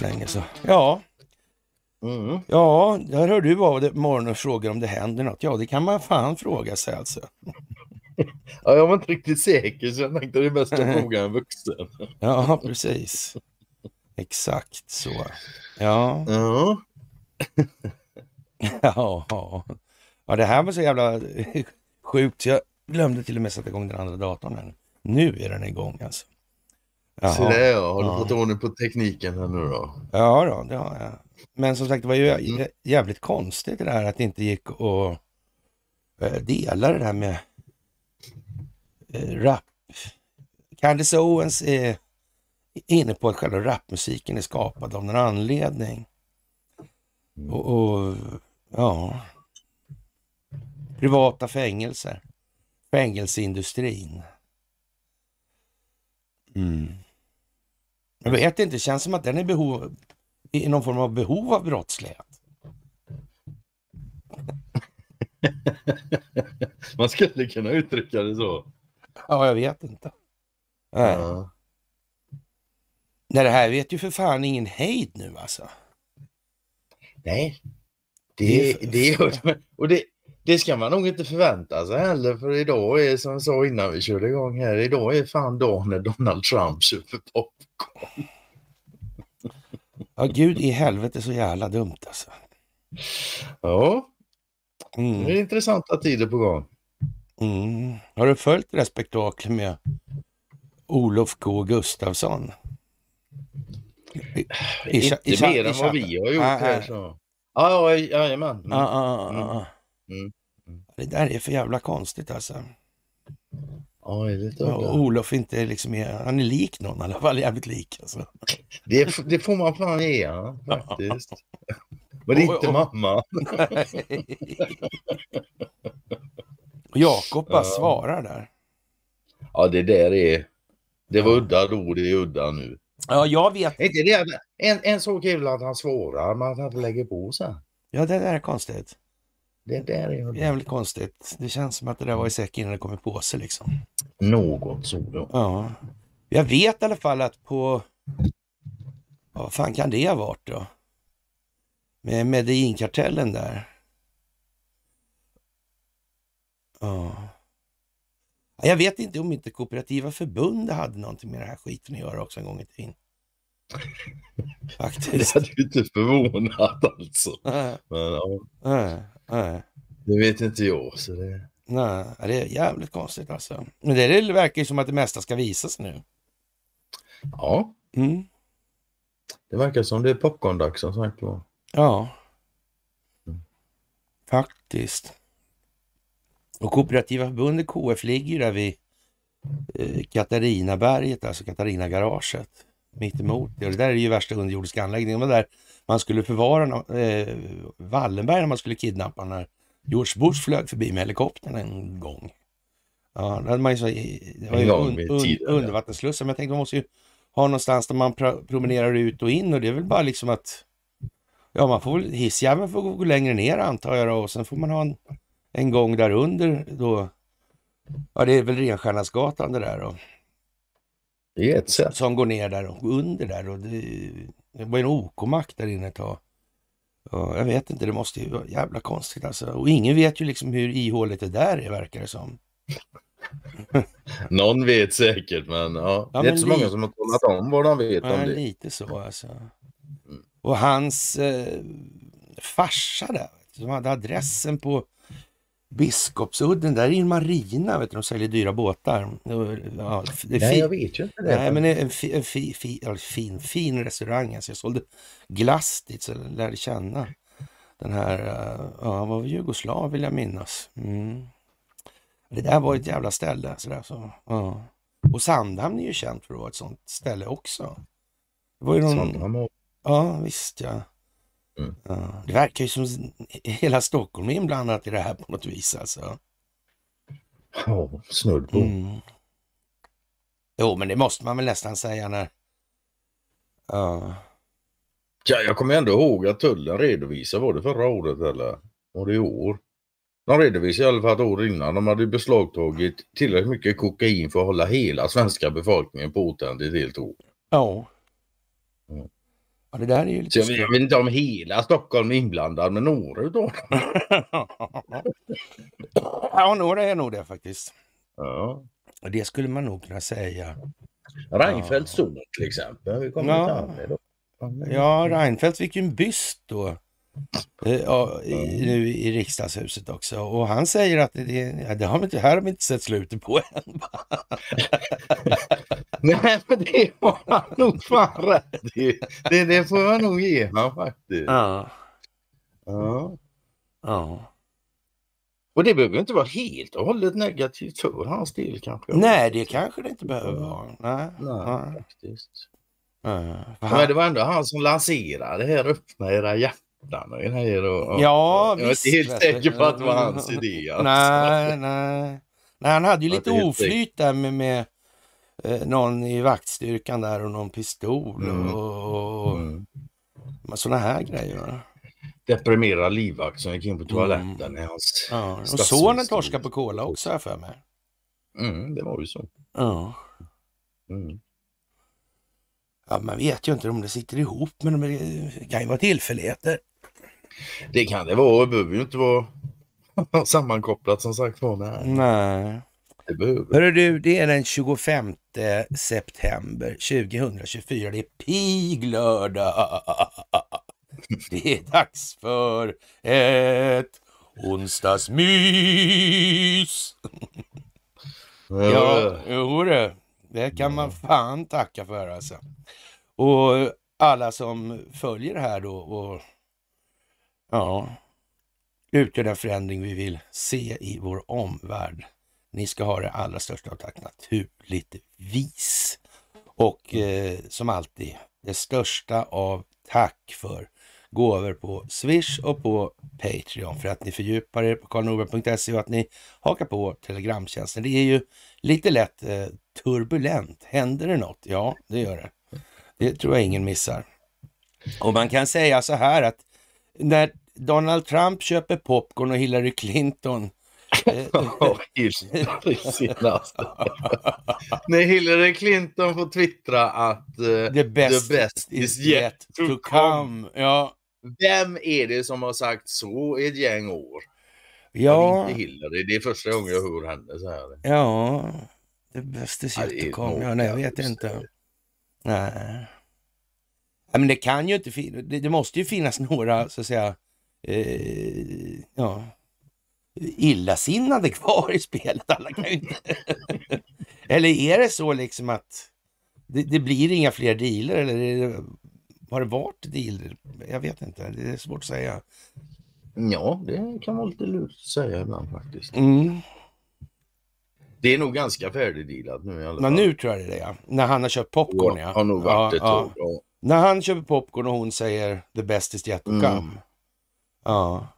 Länge så. Ja. Mm. Ja, där hör du av dig på morgonen och frågar om det händer något. Ja, det kan man fan fråga sig alltså. ja, jag var inte riktigt säker så jag tänkte det är bäst att fråga en vuxen. ja, precis. Exakt så. Ja. Ja. ja. ja, det här var så jävla sjukt. Jag glömde till och med sätta igång den andra datorn. Här. Nu är den igång alltså. Ja. Så det ja. Har du ja. fått ordning på tekniken här nu då? Ja, då, det har jag. Men som sagt, det var ju mm. jävligt konstigt det där att det inte gick att eh, dela det där med eh, rap. Candice Owens är inne på att själva rapmusiken är skapad av någon anledning. Mm. Och, och ja, privata fängelser, fängelseindustrin. Mm. Jag vet inte, det känns som att den är behov, i någon form av behov av brottslighet. Man skulle kunna uttrycka det så. Ja, jag vet inte. Nej. Ja. Nej, det här vet ju för fan ingen hejd nu alltså. Nej, det, det, är för... det, och det, det ska man nog inte förvänta sig heller för idag är som jag sa innan vi körde igång här, idag är fan dagen när Donald Trump köper popcorn. Ja, gud i helvete så jävla dumt alltså. Ja, mm. det är intressanta tider på gång. Mm. Har du följt det där spektaklet med Olof K Gustafsson? I, i, inte i, mer än vad vi har gjort här. Så. Ja, jajamän. Mm. Ah, ah, ah, Mm. mm. Det där är för jävla konstigt alltså. Ja, det är lite ja, Olof inte liksom är, han är lik någon i alla fall, jävligt lik alltså. Det, det får man fan ge faktiskt. Men inte och, och, mamma. Jakob bara ja. svarar där. Ja, det där är... Det var udda då, det är udda nu. Ja, jag vet. Inte det, en, en så kul att han svarar, men att han inte lägger på sen. Ja, det där är konstigt. Det där är Jävligt konstigt. Det känns som att det där var i säcken innan det kom i påse liksom. Något så ja. ja. Jag vet i alla fall att på... Ja, vad fan kan det ha varit då? Med Medellinkartellen där. Ja. Jag vet inte om inte Kooperativa förbund hade någonting med den här skiten att göra också en gång i tiden. Faktiskt. Det hade ju inte förvånat alltså. Äh. Men, ja. Äh. Nej. Det vet inte jag. Så det... Nej, det är jävligt konstigt alltså. Men det, verkar ju som att det mesta ska visas nu. Ja. Mm. Det verkar som det är popcorn-dags som sagt var. Ja. Mm. Faktiskt. Och Kooperativa förbundet KF ligger ju där vid eh, Katarinaberget, alltså Katarina garaget mitt emot det. Och det där är ju värsta underjordiska anläggningen. Det var där man skulle förvara no eh, Wallenberg när man skulle kidnappa honom när George Bush flög förbi med helikoptern en gång. Ja, det, hade man ju så, det var ju un, un, undervattensslussar, men jag tänkte man måste ju ha någonstans där man promenerar ut och in och det är väl bara liksom att ja, man får väl hissjäveln får gå längre ner antar jag då och sen får man ha en, en gång där under då. Ja, det är väl Renstiernasgatan det där då. Det är ett sätt. Som går ner där och under där och det, det var en OK-mack där inne ett tag. Ja, jag vet inte, det måste ju vara jävla konstigt alltså. Och ingen vet ju liksom hur ihåligt det där är verkar det som. Någon vet säkert men ja, ja det är inte så lite... många som har kollat om vad de vet ja, om det. Lite så alltså. Mm. Och hans eh, farsa där, som hade adressen på Biskopsudden, där är en marina, vet du, de säljer dyra båtar. Ja, det Nej, jag vet ju inte det. Nej, men en, fi, en fi, fi, fin, fin restaurang. Alltså jag sålde glass dit, så jag lärde känna den här, eh, ja, vad var Jugoslav vill jag minnas. Mm. Det där var ett jävla ställe. Så där, så, ja. Och Sandhamn är ju känt för att vara ett sånt ställe också. Det var ju någon... Ja, visst ja. Mm. det verkar ju som hela Stockholm är inblandat i det här på något vis alltså. Ja, snudd på. Mm. Jo, men det måste man väl nästan säga när... Ja. ja, jag kommer ändå ihåg att tullen redovisade, var det förra året eller? Var det i år? De redovisade i alla fall ett år innan. De hade beslagtagit tillräckligt mycket kokain för att hålla hela svenska befolkningen påtänd i ett helt år. Ja. Mm. Ja, det där är ju lite jag, jag vet inte om hela Stockholm är inblandad, men några utav dem. ja, några är nog det faktiskt. Ja. Det skulle man nog kunna säga. Reinfeldts son till exempel. Vi ja. Till ja, Reinfeldt fick ju en byst då. Eh, ja, nu i riksdagshuset också. Och han säger att det, det, det har inte, här har vi inte sett slutet på än. Nej, men det har han nog fan rätt i. det, det får jag nog ge honom faktiskt. Ja. ja. Ja. Och det behöver inte vara helt och hållet negativt för hans del kanske. Nej, det kanske det inte behöver vara. Nej, Nej, Nej. faktiskt. Nej. Men det var ändå han som lanserade det här öppna era hjärtan blandar in grejer. Och, ja, och, jag visst, är inte helt säker på att det var hans idé. Alltså. Nej, nej. nej, han hade ju lite oflyt där med, med eh, någon i vaktstyrkan där och någon pistol mm. och, och mm. sådana här grejer. Deprimerad livvakt som gick in på toaletten. Mm. Hans ja, och sonen torskade på kola också här för mig. Mm, det var ju så. Ja. Mm. Ja, man vet ju inte om det sitter ihop, men det kan ju vara tillfälligheter. Det kan det vara. Det behöver ju inte vara sammankopplat som sagt var. Nej. nej. Det behöver. Hörru du, det är den 25 september 2024. Det är piglördag. Det är dags för ett onsdagsmys. Ja, jo det. Det kan man fan tacka för alltså. Och alla som följer här då och Ja, utgör den förändring vi vill se i vår omvärld. Ni ska ha det allra största av tack naturligtvis. Och eh, som alltid, det största av tack för gåvor på Swish och på Patreon för att ni fördjupar er på karlnorberg.se och att ni hakar på Telegramtjänsten. Det är ju lite lätt eh, turbulent. Händer det något? Ja, det gör det. Det tror jag ingen missar. Och man kan säga så här att när Donald Trump köper popcorn och Hillary Clinton När Hillary Clinton får twittra att uh, the, best the best is yet, yet to, come. come. Ja. Vem är det som har sagt så i ett gäng år? Ja. inte Hillary, det är första gången jag hör henne så här. Ja, the best is yet ja, to come. Ja, nej, jag vet inte. Nej. men det kan ju inte finnas, det måste ju finnas några så att säga eh, ja, illasinnade kvar i spelet. Alla kan ju inte... eller är det så liksom att det, det blir inga fler dealer eller det, har det varit dealer? Jag vet inte, det är svårt att säga. Ja, det kan vara lite lurt att säga ibland faktiskt. Mm. Det är nog ganska färdigdealat nu i alla fall. Men nu tror jag det är det ja. När han har köpt popcorn ja. ja. Har nog varit ja, ett ja. Tag, ja. När han köper popcorn och hon säger the best is yet to mm. come. Mm. Ja.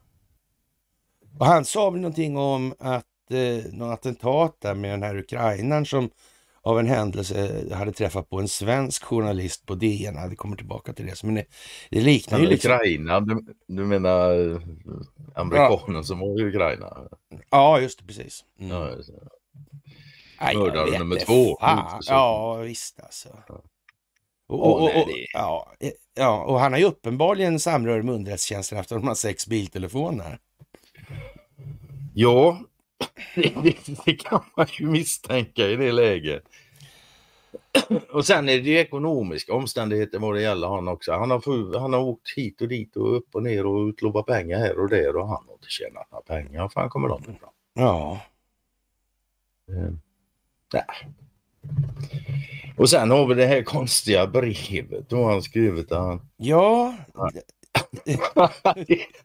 Och han sa väl någonting om att eh, något attentat där med den här ukrainaren som av en händelse hade träffat på en svensk journalist på DN. Vi kommer tillbaka till det. Men det, det liknar ju liksom... Ukraina, du, du menar eh, amerikanen ja. som var i Ukraina? Ja, just det, precis. Mm. Ja, just det. Mördare nummer två. Ja, visst alltså. Ja. Och, och, och, ja, eh, ja, och han har ju uppenbarligen samröre med underrättelsetjänsten eftersom de har sex biltelefoner. Ja, det, det, kan man ju misstänka i det läget. Och sen är det ju ekonomiska omständigheter vad det gäller han också. Han har, han har åkt hit och dit och upp och ner och utlovat pengar här och där och han har inte tjänat några pengar. Var fan kommer de ifrån? Ja. Mm. Och sen har vi det här konstiga brevet då har han skrivit. Han... Ja.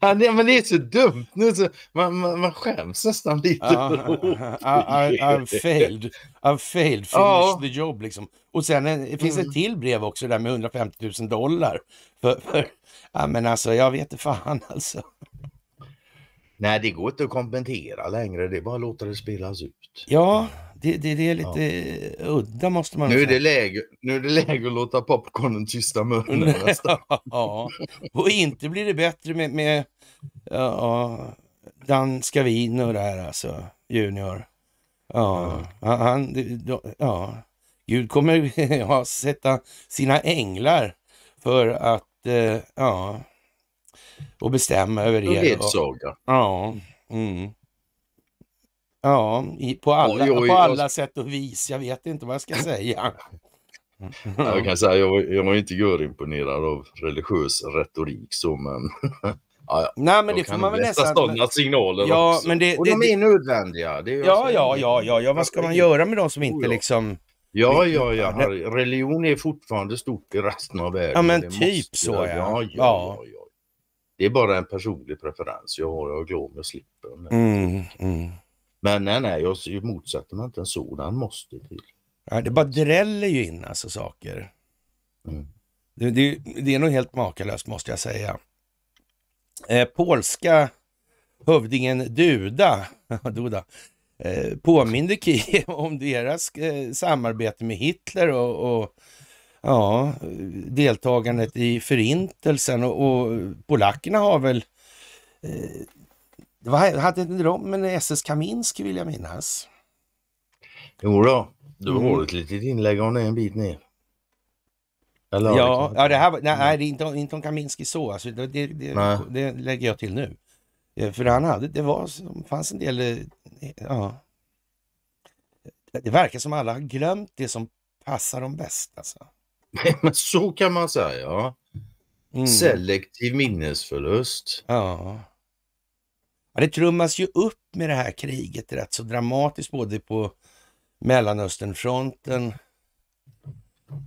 ja, det, men det är så dumt nu så man, man, man skäms nästan lite. Uh, I, I, I'm failed. I'm failed. Finish ja. the job liksom. Och sen eh, det finns det ett mm. till brev också där med 150 000 dollar. För, för, ja, men alltså jag vet inte fan alltså. Nej det går inte att kommentera längre. Det är bara att låta det spelas ut. Ja. Det, det, det, är lite ja. udda måste man nu säga. är, det läge, nu är det läge att låta popcornen tysta munnen Ja, och inte blir det bättre med, med ja, danska vin och det här alltså, Junior. Ja, ja. han, ja. Gud kommer ja, sätta sina änglar för att, eh, ja, och bestämma över er. Och ledsaga. Ja. Mm. Ja, i, på, alla, oj, oj, på alla och... sätt och vis. Jag vet inte vad jag ska säga. jag kan säga, jag, jag var inte gör-imponerad av religiös retorik så, men Ja, ja. Nej, men det får man väl nästan... sådana signaler ja, också. Men det, och de är nödvändiga. Det är ja, alltså ja, ja, ja, ja, vad ska man göra med de som inte liksom... Ja, ja, ja, religion är fortfarande stort i resten av världen. Ja, men det typ måste... så ja. Ja, ja. ja, ja, Det är bara en personlig preferens jag har, jag är glad om jag slipper. Mm, mm. Men nej, nej, jag motsätter mig inte en sådan måste till. Ja, det bara dräller ju in alltså saker. Mm. Det, det, det, är nog helt makalöst måste jag säga. Eh, polska hövdingen Duda, Duda eh, påminde Kiev om deras eh, samarbete med Hitler och, och, ja, deltagandet i förintelsen och, och polackerna har väl eh, det var, hade inte de en SS Kaminski vill jag minnas? Jo då, du har mm. ett litet inlägg om det en bit ner. Eller, ja, det, liksom. ja, det här var, nej, nej, det är inte, inte om Kaminski så, alltså, det, det, det, det lägger jag till nu. Eh, för han hade, det var, fanns en del, eh, ja. Det verkar som alla har glömt det som passar dem bäst alltså. Men så kan man säga. Mm. Selektiv minnesförlust. Ja. Ja, det trummas ju upp med det här kriget rätt så dramatiskt både på Mellanösternfronten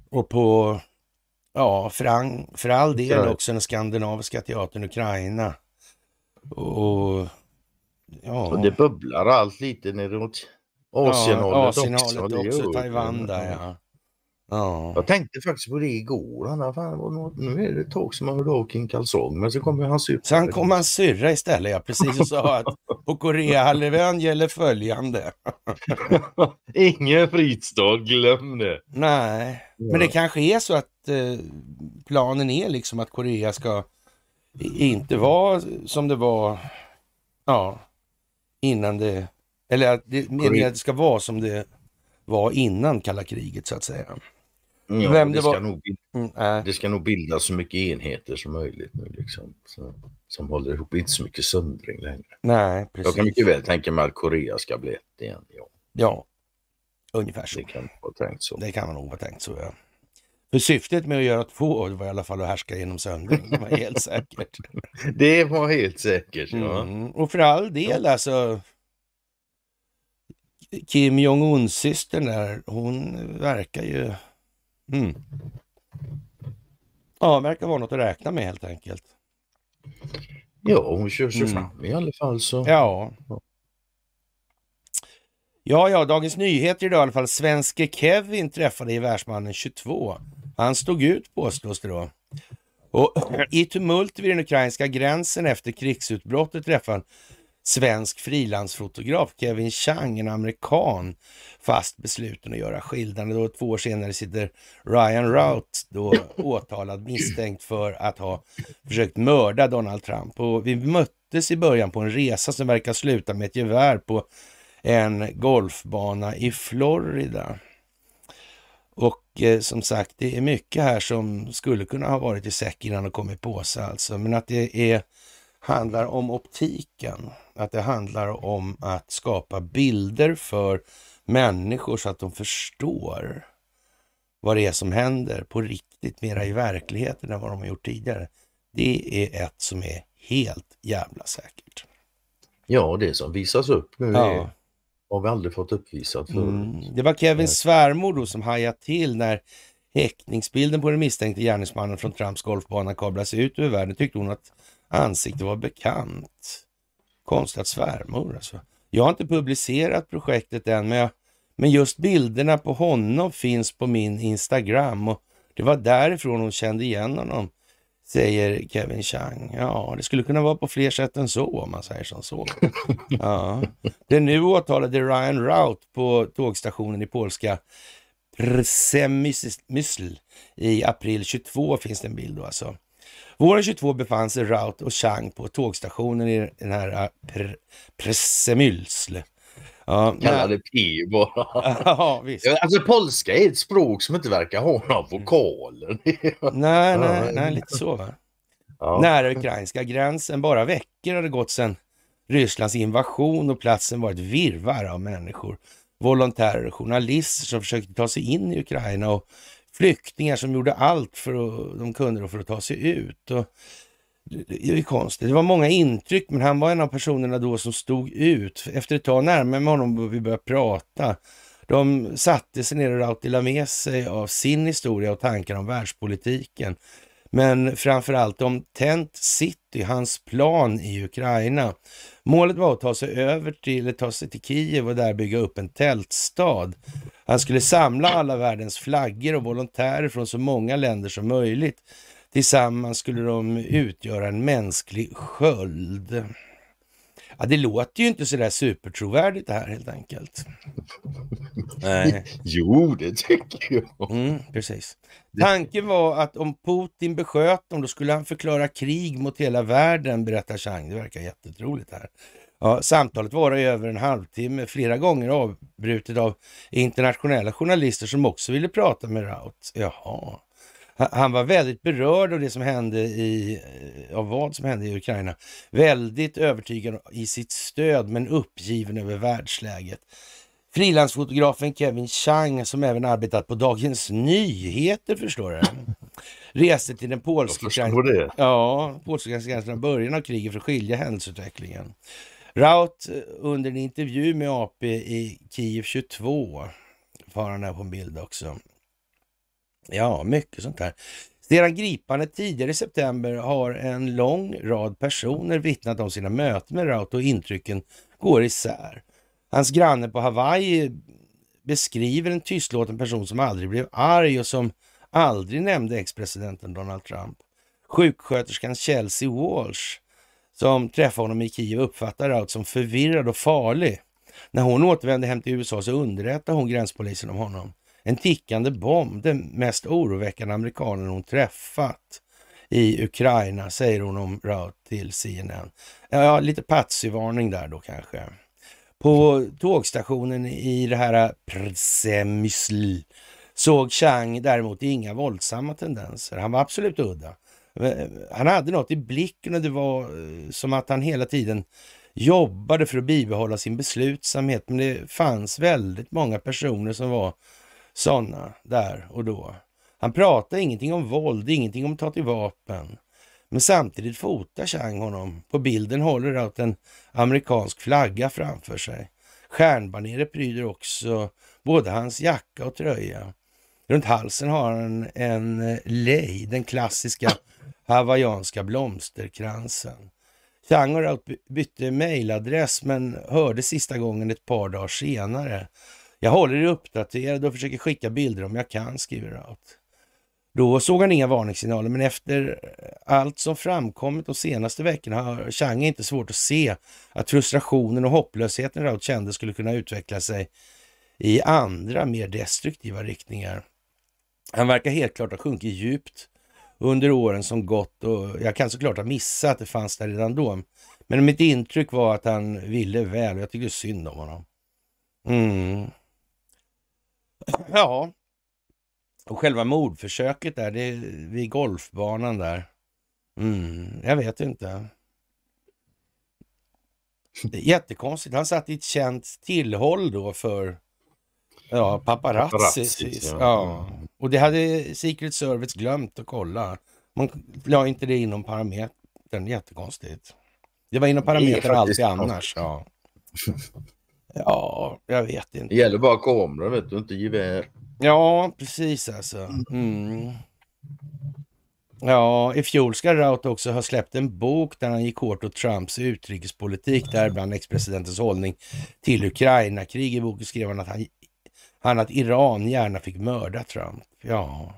och på, ja, Frank, för all del ja. också den skandinaviska teatern Ukraina. Och, ja. Och det bubblar allt lite neråt Asienhållet ja, Asien också. också Taiwan där ja. Ja. Jag tänkte faktiskt på det igår. Han, fan, något, nu är det ett tag sedan man hörde av King Kalsong, men så kom ju syrra. Sen kom hans syrra istället, ja. Precis och sa att på Koreahalvön gäller följande. Ingen fritidsdag, glöm det. Nej, ja. men det kanske är så att eh, planen är liksom att Korea ska inte vara som det var ja, innan det... Eller att det, att det ska vara som det var innan kalla kriget så att säga. Mm, ja, Vem det, det, ska nog, mm, det ska nog bildas så mycket enheter som möjligt nu liksom. Så, som håller ihop, inte så mycket söndring längre. Nej, precis. Jag kan mycket väl tänka mig att Korea ska bli ett igen. Ja, ja ungefär så. Det kan vara tänkt så. Det kan man nog ha tänkt så, ja. För syftet med att göra två var i alla fall att härska genom söndring, det var helt säkert. det var helt säkert, ja. Mm. Och för all del ja. alltså. Kim Jong-Un-systern där, hon verkar ju Mm. Ja, verkar vara något att räkna med helt enkelt. Ja, hon kör sig mm. fram i alla fall så. Ja. Ja, ja, Dagens Nyheter idag i alla fall. Svenske Kevin träffade i världsmannen 22. Han stod ut påstås det då. Och i tumult vid den ukrainska gränsen efter krigsutbrottet träffade han svensk frilansfotograf Kevin Chang, en amerikan, fast besluten att göra skillnad. Då två år senare sitter Ryan Rout då åtalad misstänkt för att ha försökt mörda Donald Trump. Och vi möttes i början på en resa som verkar sluta med ett gevär på en golfbana i Florida. Och eh, som sagt, det är mycket här som skulle kunna ha varit i säck innan det kom i påse alltså, men att det är, handlar om optiken att det handlar om att skapa bilder för människor så att de förstår vad det är som händer på riktigt, mera i verkligheten än vad de har gjort tidigare. Det är ett som är helt jävla säkert. Ja, det som visas upp nu ja. har vi aldrig fått uppvisat förut. Mm. Det var Kevins svärmor då som hajade till när häktningsbilden på den misstänkte gärningsmannen från Trumps golfbana kablades ut över världen tyckte hon att ansiktet var bekant. Konstigt att svärmor. Alltså. Jag har inte publicerat projektet än, men, jag, men just bilderna på honom finns på min Instagram och det var därifrån hon kände igen honom, säger Kevin Chang. Ja, det skulle kunna vara på fler sätt än så om man säger som så. Ja. Den nu åtalade Ryan Rout på tågstationen i polska Przemysl i april 22 finns det en bild då alltså. Våren 22 befann sig Raut och Chang på tågstationen i den här eh, pre Presemylsle. Ja, Kallar det P bara. Ja, visst. Alltså polska är ett språk som inte verkar ha några vokaler. nej, nej, nej, lite så va. Ja. Nära ukrainska gränsen, bara veckor hade gått sedan Rysslands invasion och platsen var ett virrvarr av människor. Volontärer och journalister som försökte ta sig in i Ukraina och flyktingar som gjorde allt för att, de kunde för att ta sig ut. Och, det är konstigt. Det var många intryck, men han var en av personerna då som stod ut. Efter ett tag närmare mig honom och vi började prata. De satte sig ner och rautilade med sig av sin historia och tankar om världspolitiken men framförallt om Tent City, hans plan i Ukraina. Målet var att ta sig över till, ta sig till Kiev och där bygga upp en tältstad. Han skulle samla alla världens flaggor och volontärer från så många länder som möjligt. Tillsammans skulle de utgöra en mänsklig sköld. Ja, det låter ju inte sådär supertrovärdigt det här helt enkelt. Nej. Jo, det tycker jag. Mm, precis. Tanken var att om Putin besköt dem, då skulle han förklara krig mot hela världen, berättar Chang. Det verkar jättetroligt här. Ja, samtalet varade över en halvtimme, flera gånger avbrutet av internationella journalister som också ville prata med Raut. Jaha han var väldigt berörd av det som hände i, eh, av vad som hände i Ukraina. Väldigt övertygad i sitt stöd men uppgiven över världsläget. Frilansfotografen Kevin Chang, som även arbetat på Dagens Nyheter, förstår du, reste till den polska gränsen ja, i början av kriget för att skilja händelseutvecklingen. Raut, eh, under en intervju med AP i Kiev 22, har han på en bild också, Ja, mycket sånt där. Sedan gripandet tidigare i september har en lång rad personer vittnat om sina möten med Rauto och intrycken går isär. Hans granne på Hawaii beskriver en tystlåten person som aldrig blev arg och som aldrig nämnde ex-presidenten Donald Trump. Sjuksköterskan Chelsea Walsh som träffade honom i Kiev uppfattar Raut som förvirrad och farlig. När hon återvände hem till USA så underrättade hon gränspolisen om honom. En tickande bomb, den mest oroväckande amerikanen hon träffat i Ukraina, säger hon om Raut till CNN. Ja, lite patsy-varning där då kanske. På tågstationen i det här eh, Przemysl såg Chang däremot inga våldsamma tendenser. Han var absolut udda. Eh, han hade något i blicken och det var eh, som att han hela tiden jobbade för att bibehålla sin beslutsamhet. Men det fanns väldigt många personer som var sådana där och då. Han pratar ingenting om våld, ingenting om att ta till vapen. Men samtidigt fotar Chang honom. På bilden håller Raut en amerikansk flagga framför sig. Stjärnbaneret pryder också både hans jacka och tröja. Runt halsen har han en eh, lej, den klassiska hawaiianska blomsterkransen. Chang och Raut bytte mejladress men hörde sista gången ett par dagar senare. Jag håller er uppdaterad och försöker skicka bilder om jag kan, skriver Raut. Då såg han inga varningssignaler, men efter allt som framkommit de senaste veckorna har Chang inte svårt att se att frustrationen och hopplösheten Raut kände skulle kunna utveckla sig i andra, mer destruktiva riktningar. Han verkar helt klart ha sjunkit djupt under åren som gått och jag kan såklart ha missat att det fanns där redan då. Men mitt intryck var att han ville väl och jag tyckte synd om honom. Mm. Ja. Och själva mordförsöket där, det är vid golfbanan där. Mm, jag vet inte. Jättekonstigt. Han satt i ett känt tillhåll då för ja, paparazzi. paparazzi ja. ja. Och det hade Secret Service glömt att kolla. Man la inte det inom parametern. Jättekonstigt. Det var inom parametern alltid annars. Ja. Ja, jag vet inte. Det gäller bara kameran vet du, inte gevär. Ja, precis alltså. Mm. Ja, i fjol ska Raut också ha släppt en bok där han gick hårt åt Trumps utrikespolitik, däribland ex-presidentens hållning till Ukraina-krig. I boken skrev han att, han, han att Iran gärna fick mörda Trump. Ja.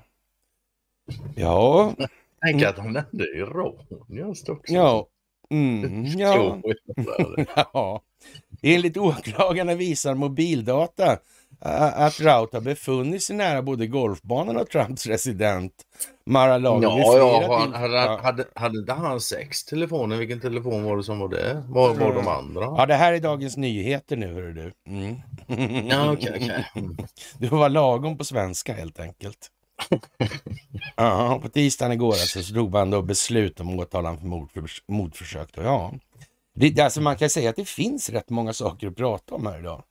Ja. Tänk mm. att han nämnde Iran just också. Ja. Mm, ja. ja. Enligt åklagarna visar mobildata att Raut har befunnit sig nära både golfbanan och Trumps resident Mar-a-Lago. Ja, ja han, hade, hade, inte han sex telefoner? Vilken telefon var det som var det? Var, var de mm. andra? Ja, det här är Dagens Nyheter nu, hör du. Mm. Ja, okay, okay. Mm. Du var lagom på svenska helt enkelt. ja, på tisdagen igår alltså, så drog man då beslut om åtalan för mordförsök. Då, ja. Det, alltså man kan säga att det finns rätt många saker att prata om här idag.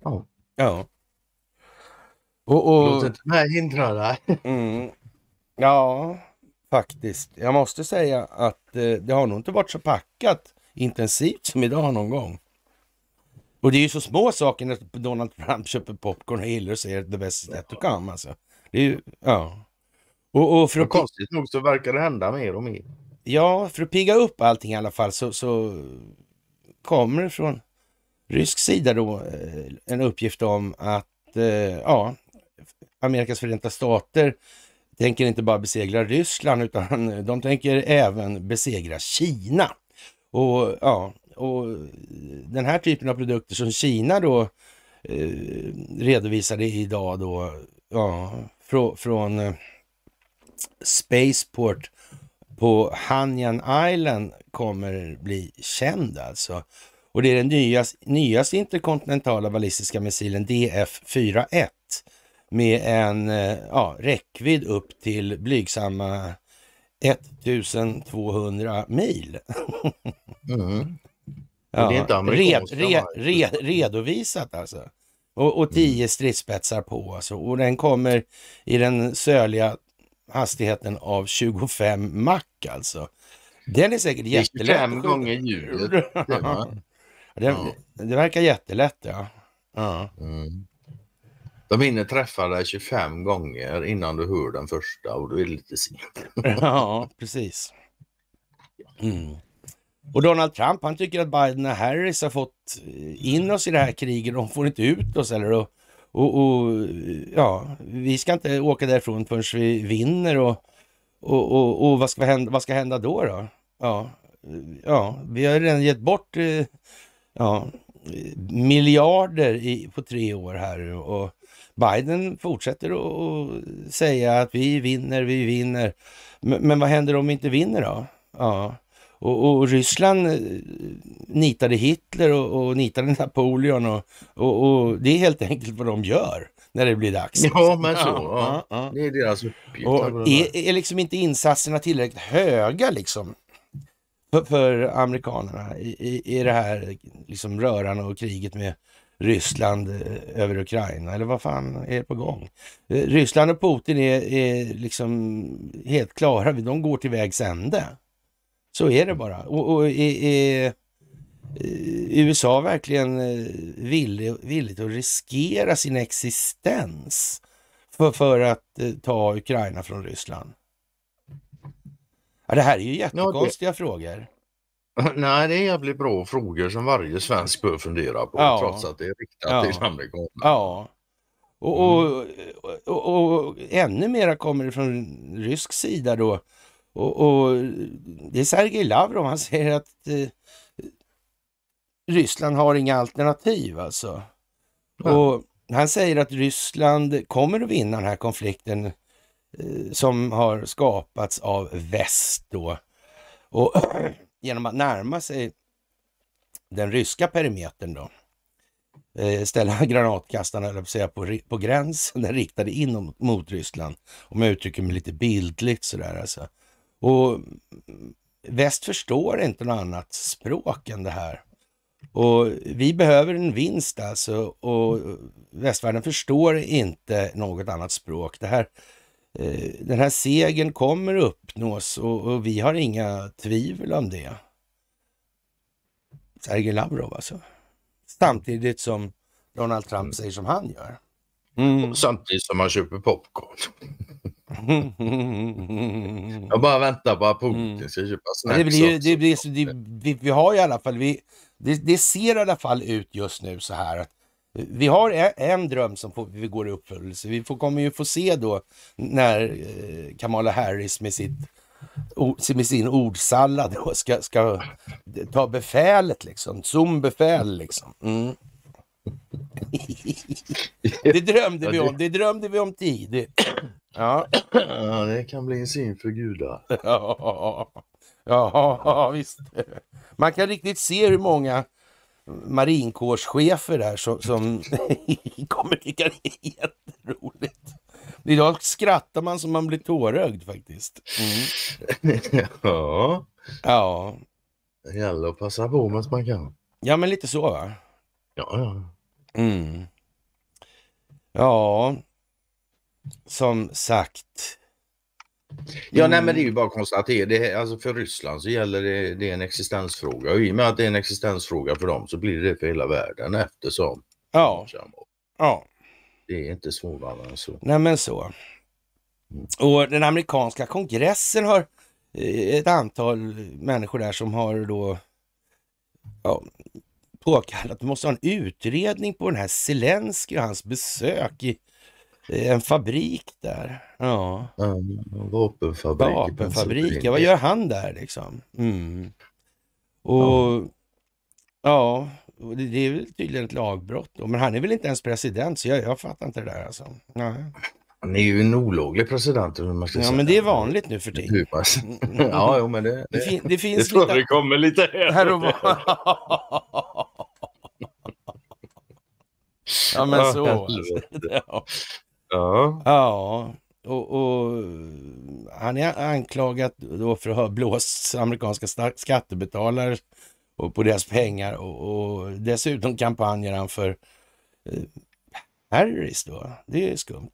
Ja. Ja. Och, och... Låt inte mig hindra dig. Mm. Ja, faktiskt. Jag måste säga att eh, det har nog inte varit så packat intensivt som idag någon gång. Och det är ju så små saker när Donald Trump köper popcorn och gillar och säger the best that to come alltså. Det är ju, ja. Och, och för att... Konstigt nog så verkar det hända mer och mer ja, för att pigga upp allting i alla fall så, så kommer det från rysk sida då eh, en uppgift om att eh, ja, Amerikas förenta stater tänker inte bara besegra Ryssland utan de tänker även besegra Kina. Och ja, och den här typen av produkter som Kina då eh, redovisade idag då, ja, frå, från eh, Spaceport på Hanyan Island kommer bli känd alltså. Och det är den nyaste, nyaste interkontinentala ballistiska missilen DF-41 med en eh, ja, räckvidd upp till blygsamma 1200 mil. Mm. ja, det är inte amerikanskt. Re, re, re, redovisat alltså. Och, och tio mm. stridsspetsar på alltså. Och den kommer i den söliga hastigheten av 25 mack alltså. Den är säkert jättelätt. 25 gånger hjulet. ja. Det verkar jättelätt ja. ja. Mm. De hinner träffa dig 25 gånger innan du hör den första och du är lite sent. ja, precis. Mm. Och Donald Trump han tycker att Biden och Harris har fått eh, in oss i det här kriget. och De får inte ut oss eller och och, och, ja, vi ska inte åka därifrån förrän vi vinner och, och, och, och vad, ska hända, vad ska hända då? då? Ja, ja, vi har redan gett bort eh, ja, miljarder i, på tre år här och Biden fortsätter att säga att vi vinner, vi vinner. Men, men vad händer om vi inte vinner då? Ja, och, och Ryssland eh, nitade Hitler och, och nitade Napoleon och, och, det är helt enkelt vad de gör när det blir dags. Ja, men så. Ja, ja, ja. Det är deras uppgift. Och är, är liksom inte insatserna tillräckligt höga liksom? För, för amerikanerna i, i det här liksom röran och kriget med Ryssland eh, över Ukraina eller vad fan är på gång? Eh, Ryssland och Putin är, är liksom helt klara, de går till vägs ände. Så är det bara. Och, och är, USA verkligen eh, villig, villigt att riskera sin existens för, för att eh, ta Ukraina från Ryssland? Ja, det här är ju jättekonstiga frågor. Nej, det är jävligt bra frågor som varje svensk bör fundera på ja. trots att det är riktat ja. till amerikanerna. Ja. Och, och, mm. och, och, ännu mera kommer det från rysk sida då och, och det är Sergej Lavrov, han säger att eh, Ryssland har inga alternativ alltså. Ja. Och han säger att Ryssland kommer att vinna den här konflikten eh, som har skapats av väst då. Och genom att närma sig den ryska perimetern då eh, ställa granatkastarna säga, på, på gränsen, den riktade in mot Ryssland. Om jag uttrycker mig lite bildligt sådär alltså. Och väst förstår inte något annat språk än det här. Och vi behöver en vinst alltså och västvärlden förstår inte något annat språk. Det här, eh, den här segern kommer uppnås och, och vi har inga tvivel om det. Sergej Lavrov alltså. Samtidigt som Donald Trump mm. säger som han gör. Mm. Samtidigt som han köper popcorn. Mm. Jag bara väntar på att mm. Putin ska köpa snacks. Det blir, ju, det blir så, det, vi, vi, har i alla fall, vi, det, det, ser i alla fall ut just nu så här att vi har en, en dröm som får, vi går i uppfyllelse. Vi får, kommer ju få se då när eh, Kamala Harris med, sitt, med sin ordsallad då ska, ska ta befälet liksom. Zoom-befäl liksom. Mm. det drömde vi om, det drömde vi om tidigt. Ja. det kan bli en syn för gudar. Ja, ja, ja, visst. Man kan riktigt se hur många marinkårschefer där som, som kommer tycka det är jätteroligt. Idag skrattar man som man blir tårögd faktiskt. Mm. ja. Ja. Det gäller att passa på medan man kan. Ja, men lite så va? Ja, ja. Mm. Ja, som sagt. Ja, nej, mm. men det är ju bara att konstatera. Det, alltså för Ryssland så gäller det, det är en existensfråga. Och i och med att det är en existensfråga för dem så blir det för hela världen eftersom. Ja. ja. Det är inte svårare än så. Nej, men så. Och den amerikanska kongressen har eh, ett antal människor där som har då ja, påkallat, vi måste ha en utredning på den här Zelenskyj och hans besök i det är en fabrik där. Ja. Mm, vapenfabrik. Vapenfabrik. Ja, vad gör han där liksom? Mm. Och mm. ja, det är väl tydligen ett lagbrott. Då. Men han är väl inte ens president, så jag, jag fattar inte det där alltså. Nej. Han är ju en olaglig president. Hur man ska ja, säga. men det är vanligt nu för tiden. Mm, mm, mm. ja, jo, men det, det, det, fin, det finns lite... Det kommer lite här och var. ja, men så. Alltså. ja. Ja. Ja, och, och, han är anklagad då för att ha blåst amerikanska skattebetalare och på deras pengar och, och dessutom kampanjer han för eh, Harris då. Det är skumt.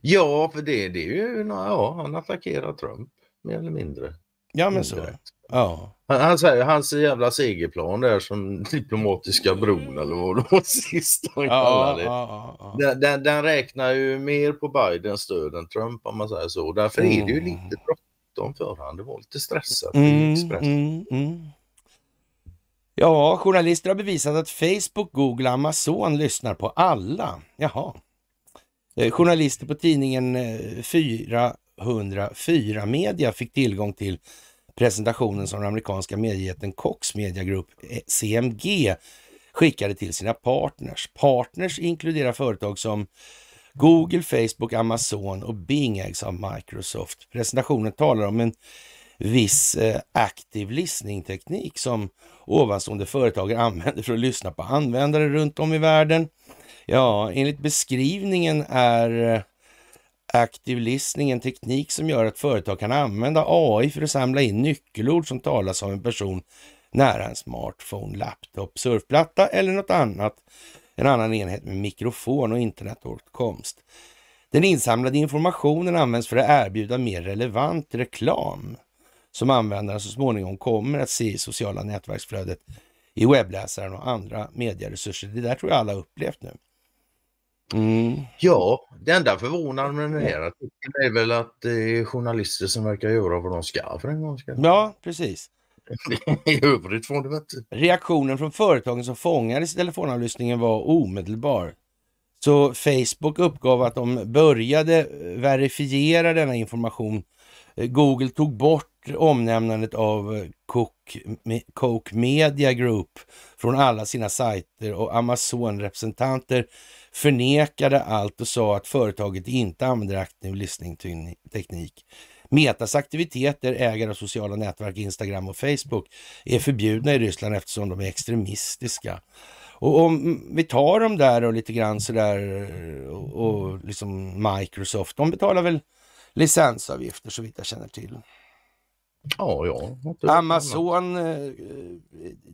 Ja, för det, det är ju, ja, han attackerar Trump mer eller mindre. Ja, men Indirekt. så. Ja. Han, han säger hans jävla segerplan där som diplomatiska bron eller vad det var sist han kallade det. Ja, ja, ja. Den, den, räknar ju mer på Bidens stöd än Trump om man säger så. Därför mm. är det ju mm. lite bråttom för honom. Det var lite stressat mm, i Expressen. Mm, mm, ja, journalister har bevisat att Facebook, Google och Amazon lyssnar på alla. Jaha. Eh, journalister på tidningen 404 eh, Media fick tillgång till presentationen som den amerikanska mediejätten Cox Media Group, eh, CMG, skickade till sina partners. Partners inkluderar företag som Google, Facebook, Amazon och Bing ägs av Microsoft. Presentationen talar om en viss eh, aktiv listening-teknik som ovanstående företag använder för att lyssna på användare runt om i världen. Ja, enligt beskrivningen är eh, Active listening, en teknik som gör att företag kan använda AI för att samla in nyckelord som talas av en person nära en smartphone, laptop, surfplatta eller något annat, en annan enhet med mikrofon och internetåtkomst. Den insamlade informationen används för att erbjuda mer relevant reklam som användaren så småningom kommer att se i sociala nätverksflödet, i webbläsaren och andra medieresurser. Det där tror jag alla upplevt nu. Mm. Ja, det enda förvånande med den här artikeln är väl att det är journalister som verkar göra vad de ska för en gång ska. Ja, precis. I övrigt får du Reaktionen från företagen som fångades i telefonavlyssningen var omedelbar. Så Facebook uppgav att de började eh, verifiera denna information. Eh, Google tog bort omnämnandet av eh, Coke Media Group från alla sina sajter och Amazon-representanter förnekade allt och sa att företaget inte använder aktiv listningteknik. Metas aktiviteter, ägare av sociala nätverk, Instagram och Facebook är förbjudna i Ryssland eftersom de är extremistiska. Och om vi tar dem där och lite grann sådär och, liksom Microsoft, de betalar väl licensavgifter så vitt jag känner till. Ja, ja. Amazon eh, eh,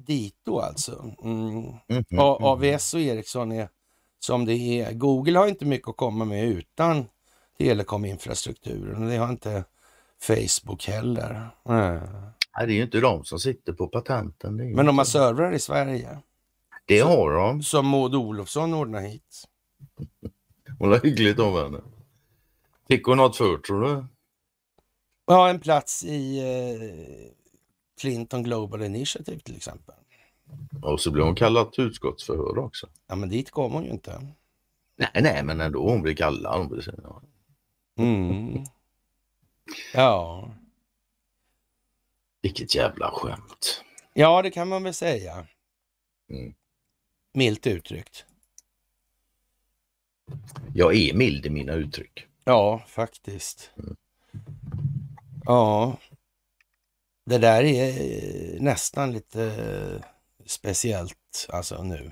dito alltså. Mm. Mm, mm, AVS mhm. och Ericsson är som det är. Google har inte mycket att komma med utan telekominfrastrukturen och det har inte Facebook heller. Mm. Nej, det är ju inte de som sitter på patenten. Men de har servrar i Sverige. Det som, har de. Som Maud Olofsson ordnar hit. Hon har hyggligt av henne. Fick hon något för tror du? Ja, en plats i eh, Clinton Global Initiative till exempel. Och så blev hon kallad till utskottsförhör också. Ja men dit kom hon ju inte. Nej, nej men ändå hon blev kallad. Hon blev... Mm. Ja. Vilket jävla skämt. Ja det kan man väl säga. Mm. Milt uttryckt. Jag är mild i mina uttryck. Ja, faktiskt. Mm. Ja. Det där är nästan lite speciellt alltså nu.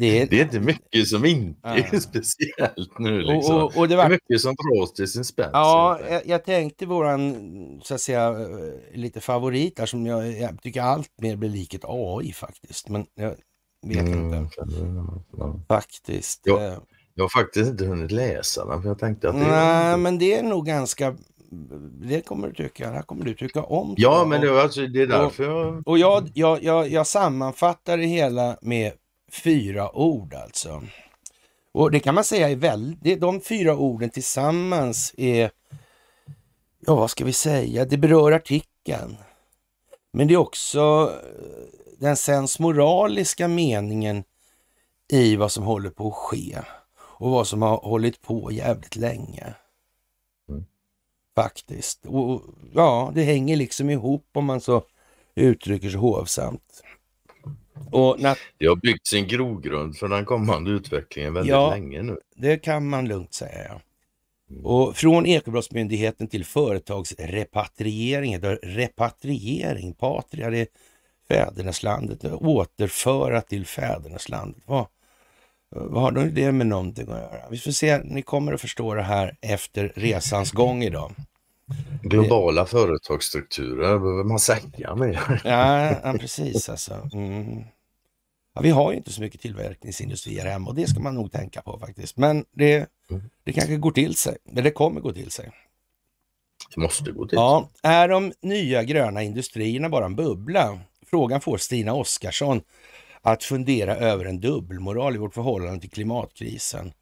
Det är, det är inte mycket som inte är speciellt nu. Liksom. Och, och, och det, var... det, är mycket som dras till sin spets. Ja, jag, jag, tänkte våran så att säga, eh, lite favorit där som jag, jag tycker allt mer blir liket AI faktiskt. Men jag vet mm, inte. Faktiskt. Jag, eh. jag har faktiskt inte hunnit läsa den för jag tänkte att det Nej, är... men det är nog ganska det kommer du tycka, det här kommer du tycka om. Ja, men det, alltså, det är därför jag... Och jag, jag, jag, jag sammanfattar det hela med fyra ord alltså. Och det kan man säga är väldigt, de fyra orden tillsammans är, ja vad ska vi säga, det berör artikeln. Men det är också eh, den sensmoraliska meningen i vad som håller på att ske och vad som har hållit på jävligt länge. Faktiskt. Och ja, det hänger liksom ihop om man så uttrycker sig hovsamt. Och när... Det har byggt sin grogrund för den kommande utvecklingen väldigt ja, länge nu. det kan man lugnt säga. Ja. Mm. Och från Ekobrottsmyndigheten till företagsrepatriering, där repatriering, patria, det är fäderneslandet, återföra till fäderneslandet. Vad vad har det med någonting att göra? Vi får se, ni kommer att förstå det här efter resans gång idag. Globala det... företagsstrukturer, behöver man säga mer? Ja, ja, precis alltså. Mm. Ja, vi har ju inte så mycket tillverkningsindustrier hemma och det ska man nog tänka på faktiskt. Men det, det kanske går till sig, men det kommer gå till sig. Det måste gå till Ja, är de nya gröna industrierna bara en bubbla? Frågan får Stina Oskarsson att fundera över en dubbelmoral i vårt förhållande till klimatkrisen.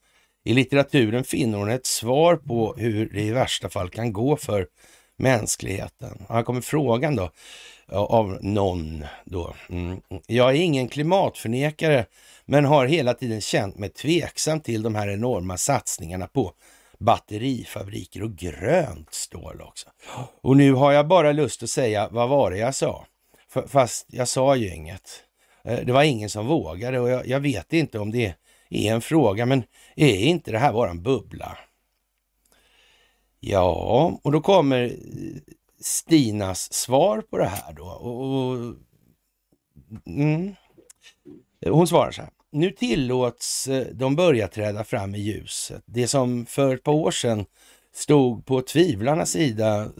I litteraturen finner hon ett svar på hur det i värsta fall kan gå för mänskligheten. Här kommer frågan då av någon då. Mm. Jag är ingen klimatförnekare men har hela tiden känt mig tveksam till de här enorma satsningarna på batterifabriker och grönt stål också. Och nu har jag bara lust att säga, vad var det jag sa? F fast jag sa ju inget. Eh, det var ingen som vågade och jag, jag vet inte om det är en fråga, men är inte det här bara en bubbla? Ja, och då kommer eh, Stinas svar på det här då. Och, och mm. Hon svarar så här. Nu tillåts eh, de börja träda fram i ljuset. Det som för ett par år sedan stod på tvivlarnas sida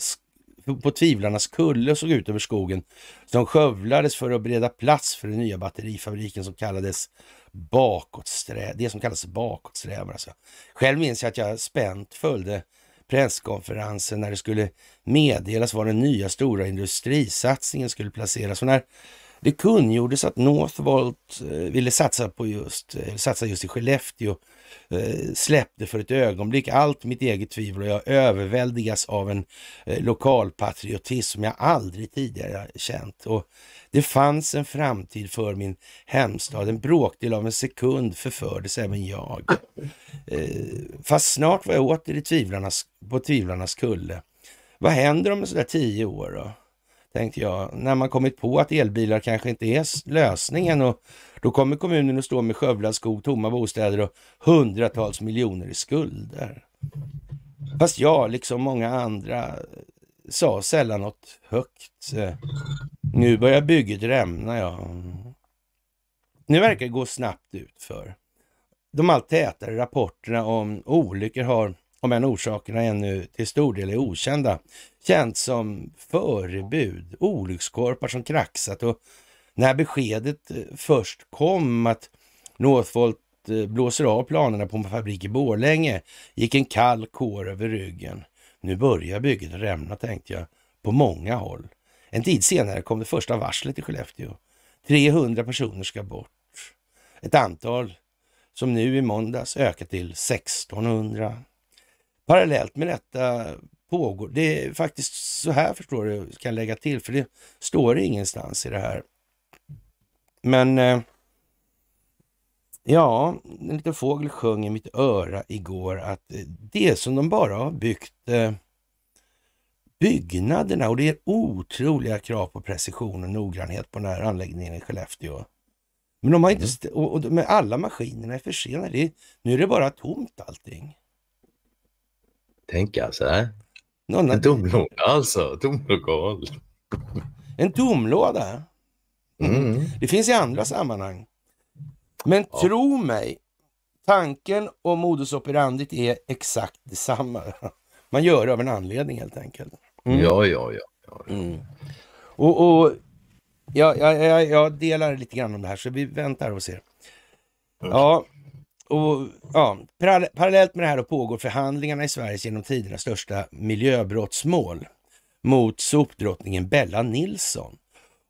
på Tvivlarnas kulle och såg ut över skogen som skövlades för att bereda plats för den nya batterifabriken som kallades bakåtsträ, det som kallas bakåtsträvare. Alltså. Själv minns jag att jag spänt följde presskonferensen när det skulle meddelas var den nya stora industrisatsningen skulle placeras. Och när det kungjordes att Northvolt eh, ville satsa, på just, eh, satsa just i Skellefteå. Eh, släppte för ett ögonblick allt mitt eget tvivel och jag överväldigas av en lokalpatriotism som jag aldrig tidigare känt. Och det fanns en framtid för min hemstad. En bråkdel av en sekund förfördes även jag. Fast snart var jag åter i tvivlarnas, på tvivlarnas kulle. Vad händer om sådär tio år då? tänkte jag, när man kommit på att elbilar kanske inte är lösningen och då kommer kommunen att stå med skövlad skog, tomma bostäder och hundratals miljoner i skulder. Fast jag, liksom många andra, eh, sa sällan något högt. Eh. Nu börjar bygget rämna, ja. Nu verkar det gå snabbt ut för. De allt tätare rapporterna om olyckor har, om än orsakerna ännu till stor del är okända, känt som förebud, olyckskorpar som kraxat och när beskedet eh, först kom att Northvolt eh, blåser av planerna på en fabrik i Borlänge gick en kall kår över ryggen. Nu börjar bygget rämna tänkte jag, på många håll. En tid senare kom det första varslet i Skellefteå. 300 personer ska bort. Ett antal som nu i måndags ökat till 1600. Parallellt med detta pågår. Det är faktiskt så här förstår du, kan lägga till, för det står ingenstans i det här. Men eh, ja, en liten fågel sjöng i mitt öra igår att eh, det som de bara har byggt eh, byggnaderna och det är otroliga krav på precision och noggrannhet på den här anläggningen i Skellefteå. Men de har inte, mm. och, med alla maskinerna är försenade. nu är det bara tomt allting. Tänka alltså, sig! Någon... En tomlåda alltså, tomlokal. En tomlåda? Mm. mm. Det finns i andra sammanhang. Men ja. tro mig, tanken och modus operandi är exakt detsamma. Man gör det av en anledning helt enkelt. Mm. Ja, ja, ja. ja, Mm. Och, och jag, jag, jag, delar lite grann om det här så vi väntar och ser. Mm. Ja, och, ja, parallellt med det här då pågår förhandlingarna i Sveriges genom tiderna största miljöbrottsmål mot sopdrottningen Bella Nilsson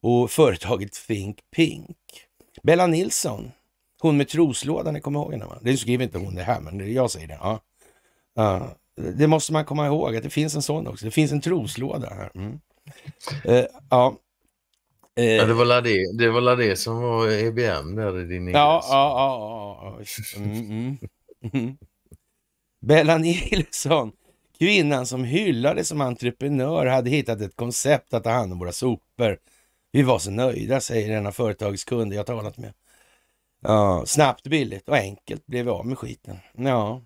och företaget Think Pink. Bella Nilsson, hon med troslådan, ni kommer ihåg henne va? Det skriver inte hon det här, men jag säger det. Ja. ja. Det måste man komma ihåg att det finns en sån också. Det finns en troslåda här. Mm. Uh, ja ja, det eh, var det, det var det som var EBM där i din Ja, e ja, ja. Mm, mm. Bella Nilsson, kvinnan som hyllades som entreprenör, hade hittat ett koncept att ta hand om våra sopor. Vi var så nöjda, säger en av företagets kunder jag talat med. Ja, snabbt, billigt och enkelt blev vi av med skiten. Ja.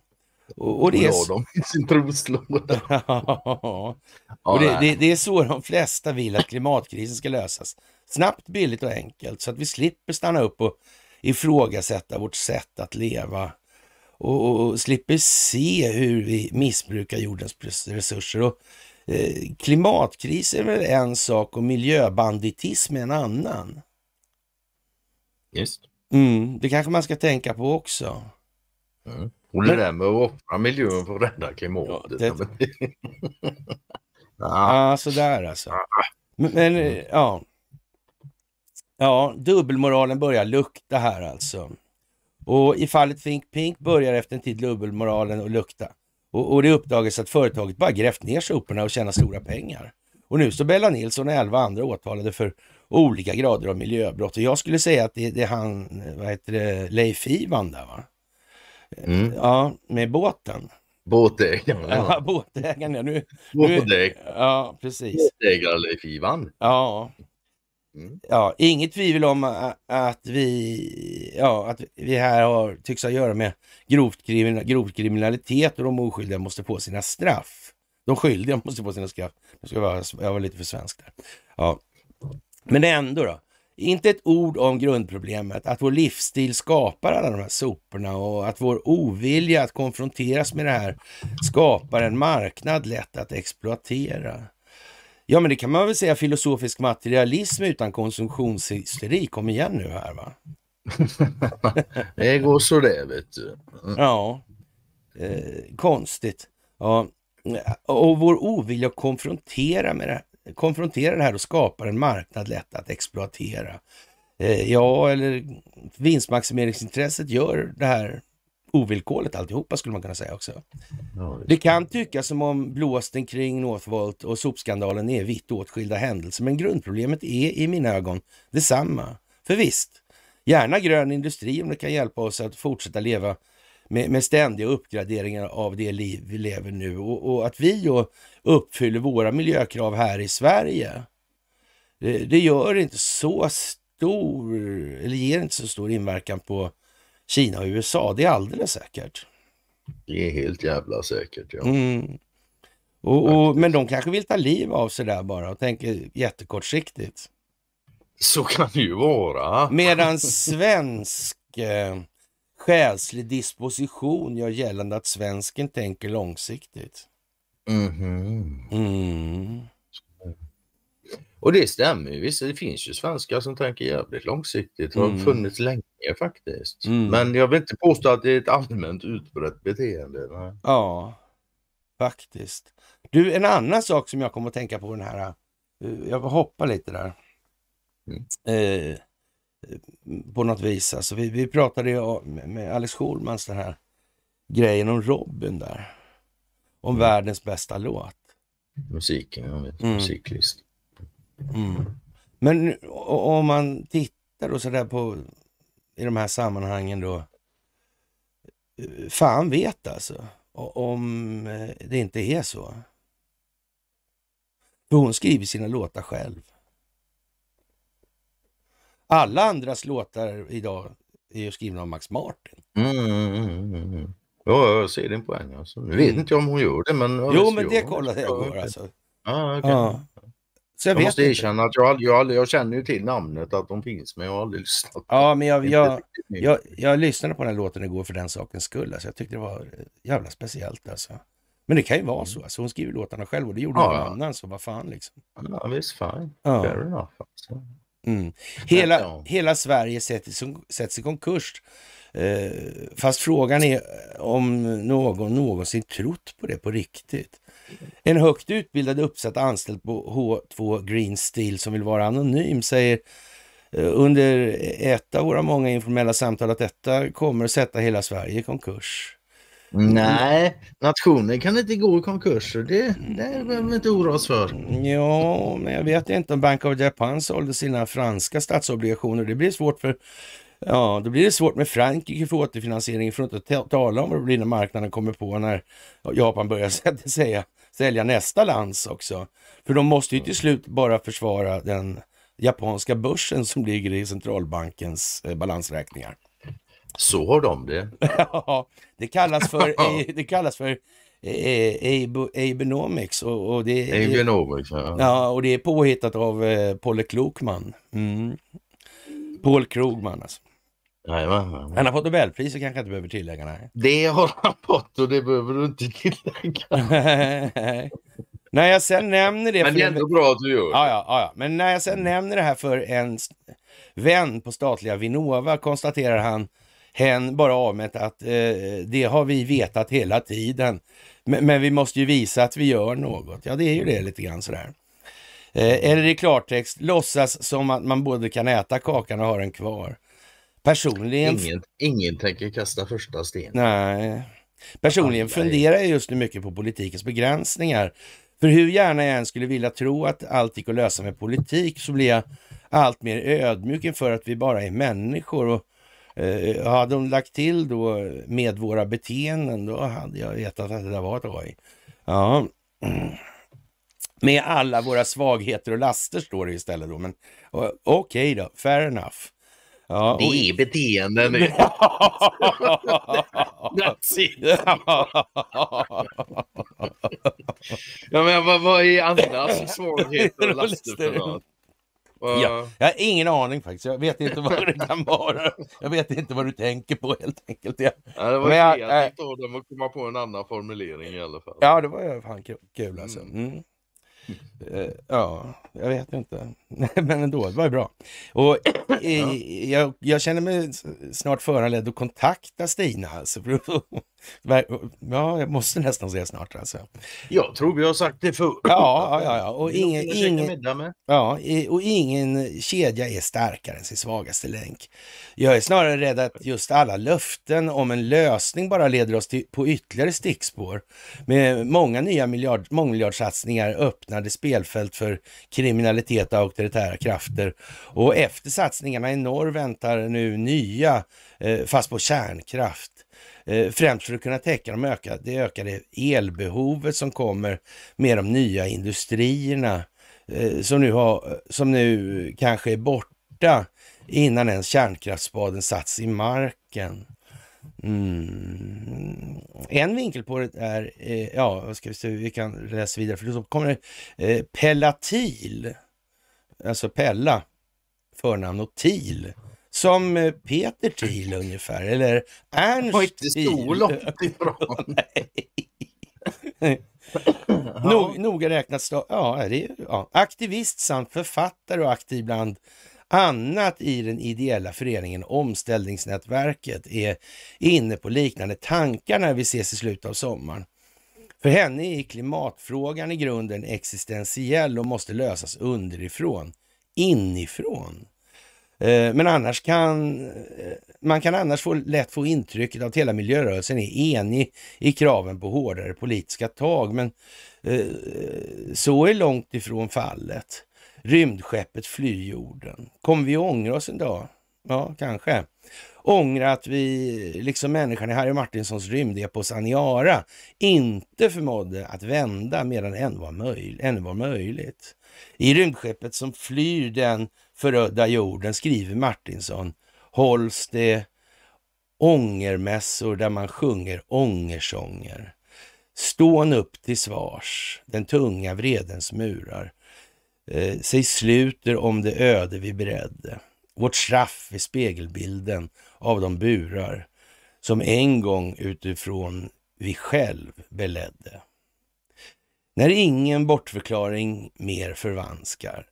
Och, och det är... Så... dem i sin troslåda. ja. Och det, det, det är så de flesta vill att klimatkrisen ska lösas. Snabbt, billigt och enkelt så att vi slipper stanna upp och ifrågasätta vårt sätt att leva och, och, och slipper se hur vi missbrukar jordens resurser. Och, eh, klimatkris är väl en sak och miljöbanditism är en annan. Just. Mm, det kanske man ska tänka på också. Mm. Och det där med att offra miljön för att rädda klimatet. Ja, det... ah. sådär alltså. Men, men mm. ja, Ja, dubbelmoralen börjar lukta här alltså. Och i fallet Think Pink börjar efter en tid dubbelmoralen att lukta. Och, och det uppdagas att företaget bara grävt ner soporna och tjänat stora pengar. Och nu står Bella Nilsson och elva andra åtalade för olika grader av miljöbrott. Och jag skulle säga att det, det är han, vad heter det, Leif Ivan där va? Mm. Ja, med båten. Båtägaren. Ja, båtägaren. Nu, nu, Båtäg. ja, precis. Båtägare Leif Ivan. Ja, Mm. Ja, inget tvivel om att vi, ja, att vi här har, tycks ha att göra med grovt, kriminal, grovt kriminalitet och de oskyldiga måste få sina straff. De skyldiga måste få sina straff. Jag, ska vara, jag var lite för svensk där. Ja. Men ändå då. Inte ett ord om grundproblemet, att vår livsstil skapar alla de här soporna och att vår ovilja att konfronteras med det här skapar en marknad lätt att exploatera. Ja, men det kan man väl säga filosofisk materialism utan konsumtionshysteri. Kom igen nu här va. det går så det vet du. Mm. Ja, eh, konstigt. Ja. Och vår ovilja att konfrontera, med det, konfrontera det här och skapa en marknad lätt att exploatera. Eh, ja, eller vinstmaximeringsintresset gör det här ovillkorligt alltihopa skulle man kunna säga också. det. det kan tyckas som om blåsten kring Northvolt och sopskandalen är vitt åtskilda händelser, men grundproblemet är i mina ögon detsamma. För visst, gärna grön industri om det kan hjälpa oss att fortsätta leva med, med ständiga uppgraderingar av det liv vi lever nu och, och att vi då uppfyller våra miljökrav här i Sverige. Det, det gör inte så stor, eller ger inte så stor inverkan på Kina och USA. Det är alldeles säkert. Det är helt jävla säkert, ja. Mm. Och, och, men de kanske vill ta liv av sig där bara och tänker jättekortsiktigt. Så kan det ju vara. Medan svensk eh, själslig disposition gör gällande att svensken tänker långsiktigt. Mm mm. Och det stämmer ju. det finns ju svenskar som tänker jävligt långsiktigt. Det har mm. funnits länge länge faktiskt. Mm. Men jag vill inte påstå att det är ett allmänt utbrett beteende. Nej. Ja, faktiskt. Du, en annan sak som jag kommer att tänka på den här, eh, jag hoppar lite där. Mm. Eh, på något vis, alltså vi, vi pratade med Alex Schulmans den här grejen om Robin där. Om mm. världens bästa låt. Musiken, jag vet, mm. musiklist. Mm. Men om man tittar då sådär på i de här sammanhangen då fan vet alltså om eh, det inte är så. För hon skriver sina låtar själv. Alla andras låtar idag är ju skrivna av Max Martin. Mm, mm, mm. mm, mm, mm ja, jag ser din poäng. Alltså. Nu vet inte jag om hon gör det, men... Jo, men det kollade jag igår alltså. Ah, okay. ja. Så jag, jag måste erkänna att jag, aldrig, jag, aldrig, jag känner ju till namnet att de finns men jag har aldrig lyssnat. Ja, men jag, jag, jag, jag lyssnade på den här låten igår för den sakens skull. Alltså, jag tyckte det var jävla speciellt alltså. Men det kan ju vara mm. så. Alltså, hon skriver låtarna själv och det gjorde ja, någon ja. annan så vad fan liksom. Ja visst, fine. Ja. Fair enough. Alltså. Mm. Hela, ja. hela Sverige sätts, sätts i konkurs. Eh, fast frågan är om någon någonsin trott på det på riktigt. En högt utbildad uppsatt anställd på H2 Green Steel som vill vara anonym säger eh, under ett av våra många informella samtal att detta kommer att sätta hela Sverige i konkurs. Nej, nationen kan inte gå i konkurs. Det, det behöver vi inte oroa oss för. Ja, men jag vet inte om Bank of Japan sålde sina franska statsobligationer. Det blir svårt för Ja, då blir det svårt med Frankrike för återfinansiering, för att inte tala om vad det blir när marknaden kommer på när Japan börjar säga sälja nästa lands också. För de måste ju till mm. slut bara försvara den japanska börsen som ligger i centralbankens eh, balansräkningar. Så har de det. ja, det kallas för, e- det kallas för Abenomics. E- och, och det, Abenomics, ja. ja. Och det är påhittat av eh, Paul Klokman. Mm. Paul Krogman alltså. Jajamän, Han har fått Nobelpris så kanske jag inte behöver tillägga. Nej. Det har han fått och det behöver du inte tillägga. när jag sen nämner det... Men det är ändå bra att du gör det. Ja, ja, ja. Men när jag sen nämner det här för en vän på statliga Vinnova konstaterar han hen bara avmätt att eh, det har vi vetat hela tiden. Men, men, vi måste ju visa att vi gör något. Ja, det är ju det lite grann sådär. Eh, eller i klartext, låtsas som att man både kan äta kakan och ha den kvar. Personligen... Ingen, ingen tänker kasta första stenen. Nej. Personligen funderar jag just nu mycket på politikens begränsningar. För hur gärna jag än skulle vilja tro att allt gick att lösa med politik så blir jag allt mer ödmjuk inför att vi bara är människor. Och, eh, hade de lagt till då med våra beteenden, då hade jag vetat att det där var ett AI. Ja. Med alla våra svagheter och laster står det istället då. Men okej okay då, fair enough. Ja, det är och... beteenden nu. ja, men vad, vad är Annas svagheter och laster Ja, jag har ingen aning faktiskt. Jag vet inte vad det kan vara. Jag vet inte vad du tänker på helt enkelt. ja, det var kreativt eh, av dem att komma på en annan formulering i alla fall. Ja, det var fan kul alltså. Mm. mm. Eh, ja, jag vet inte. Men ändå, det var ju bra. Och eh, ja. jag, jag, känner mig snart föranledd att kontakta Stina. Alltså. ja, jag måste nästan säga snart alltså. Jag tror vi har sagt det förr. Ja, ja, ja. Och ingen, ingen, ja, och ingen kedja är starkare än sin svagaste länk. Jag är snarare rädd att just alla löften om en lösning bara leder oss till, på ytterligare stickspår med många nya miljard, mångmiljardsatsningar öppna liknade spelfält för kriminalitet och auktoritära krafter. Och efter satsningarna i norr väntar nu nya, eh, fast på kärnkraft. Eh, främst för att kunna täcka de ökade, det ökade elbehovet som kommer med de nya industrierna eh, som nu, har, som nu kanske är borta innan ens kärnkraftsspaden satts i marken. Mm. En vinkel på det är, eh, ja, ska vi, se, vi kan läsa vidare, för då kommer det, eh, Pellatil, alltså Pella, förnamn och Til. Som eh, Peter Til ungefär, eller Ernst Till. var inte långt ifrån. Nog, noga räknat, ja, det är, ja, aktivist samt författare och aktiv bland Annat i den ideella föreningen Omställningsnätverket är inne på liknande tankar när vi ses i slutet av sommaren. För henne är klimatfrågan i grunden existentiell och måste lösas underifrån, inifrån. Eh, men annars kan eh, man kan annars få, lätt få intrycket att hela miljörörelsen är enig i kraven på hårdare politiska tag, men eh, så är långt ifrån fallet rymdskeppet fly jorden? Kommer vi ångra oss en dag? Ja, kanske. Ångra att vi, liksom människan i Harry Martinsons rymdepos Aniara, inte förmådde att vända medan än var, möj än var möjligt. I rymdskeppet som flyr den förödda jorden, skriver Martinson, hålls det ångermässor där man sjunger ångersånger. Stån upp till svars, den tunga vredens murar, eh, sig sluter om det öde vi beredde. Vårt straff är spegelbilden av de burar som en gång utifrån vi själv beledde. När ingen bortförklaring mer förvanskar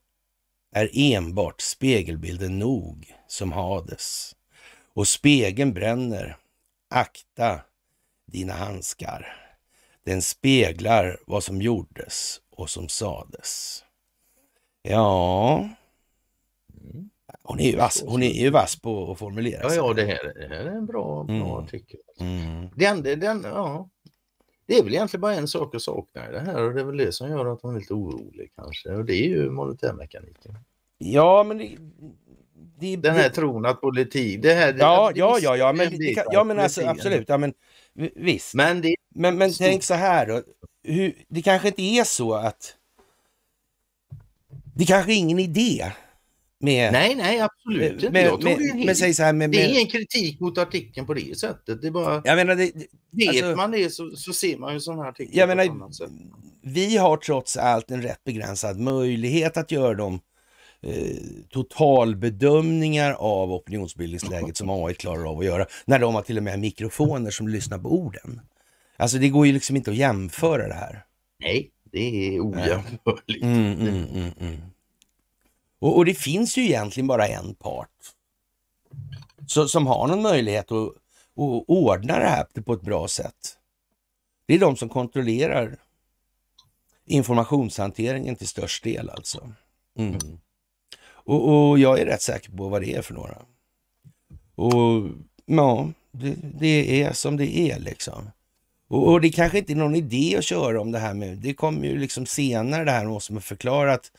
är enbart spegelbilden nog som Hades. Och spegeln bränner. Akta dina handskar. Den speglar vad som gjordes och som sades. Ja. Mm. Hon är ju vass, hon är ju vass på att formulera sig. Ja, ja det, här, det här är en bra, bra mm. artikel. Mm. Den, den, ja. Det är väl egentligen bara en sak att sakna i det här och det är väl det som gör att hon är lite orolig kanske och det är ju monetärmekaniken. Ja, men det, det, den här det, tron att politik... Det här, ja, det, ja, ja, ja, men, det kan, ja, men alltså, absolut. Ja, men, visst. Men, det, men, men tänk så här då. Hur, det kanske inte är så att det kanske är ingen idé med... Nej, nej, absolut inte. Med, jag med, det, är men, säg så här, med, det är ingen kritik mot artikeln på det sättet. Det är bara... Jag menar, det, vet alltså, man det så, så ser man ju sådana här artiklar jag menar, Vi har trots allt en rätt begränsad möjlighet att göra de eh, totalbedömningar av opinionsbildningsläget som AI klarar av att göra, när de har till och med mikrofoner som lyssnar på orden. Alltså det går ju liksom inte att jämföra det här. Nej, det är ojämförligt. Mm, mm, mm, mm, och, och, det finns ju egentligen bara en part så, som har någon möjlighet att, att ordna det här på ett bra sätt. Det är de som kontrollerar informationshanteringen till störst del alltså. Mm. Och, och, jag är rätt säker på vad det är för några. Och ja, det, det är som det är liksom. Och, och, det kanske inte är någon idé att köra om det här med, det kommer ju liksom senare det här med som har förklarat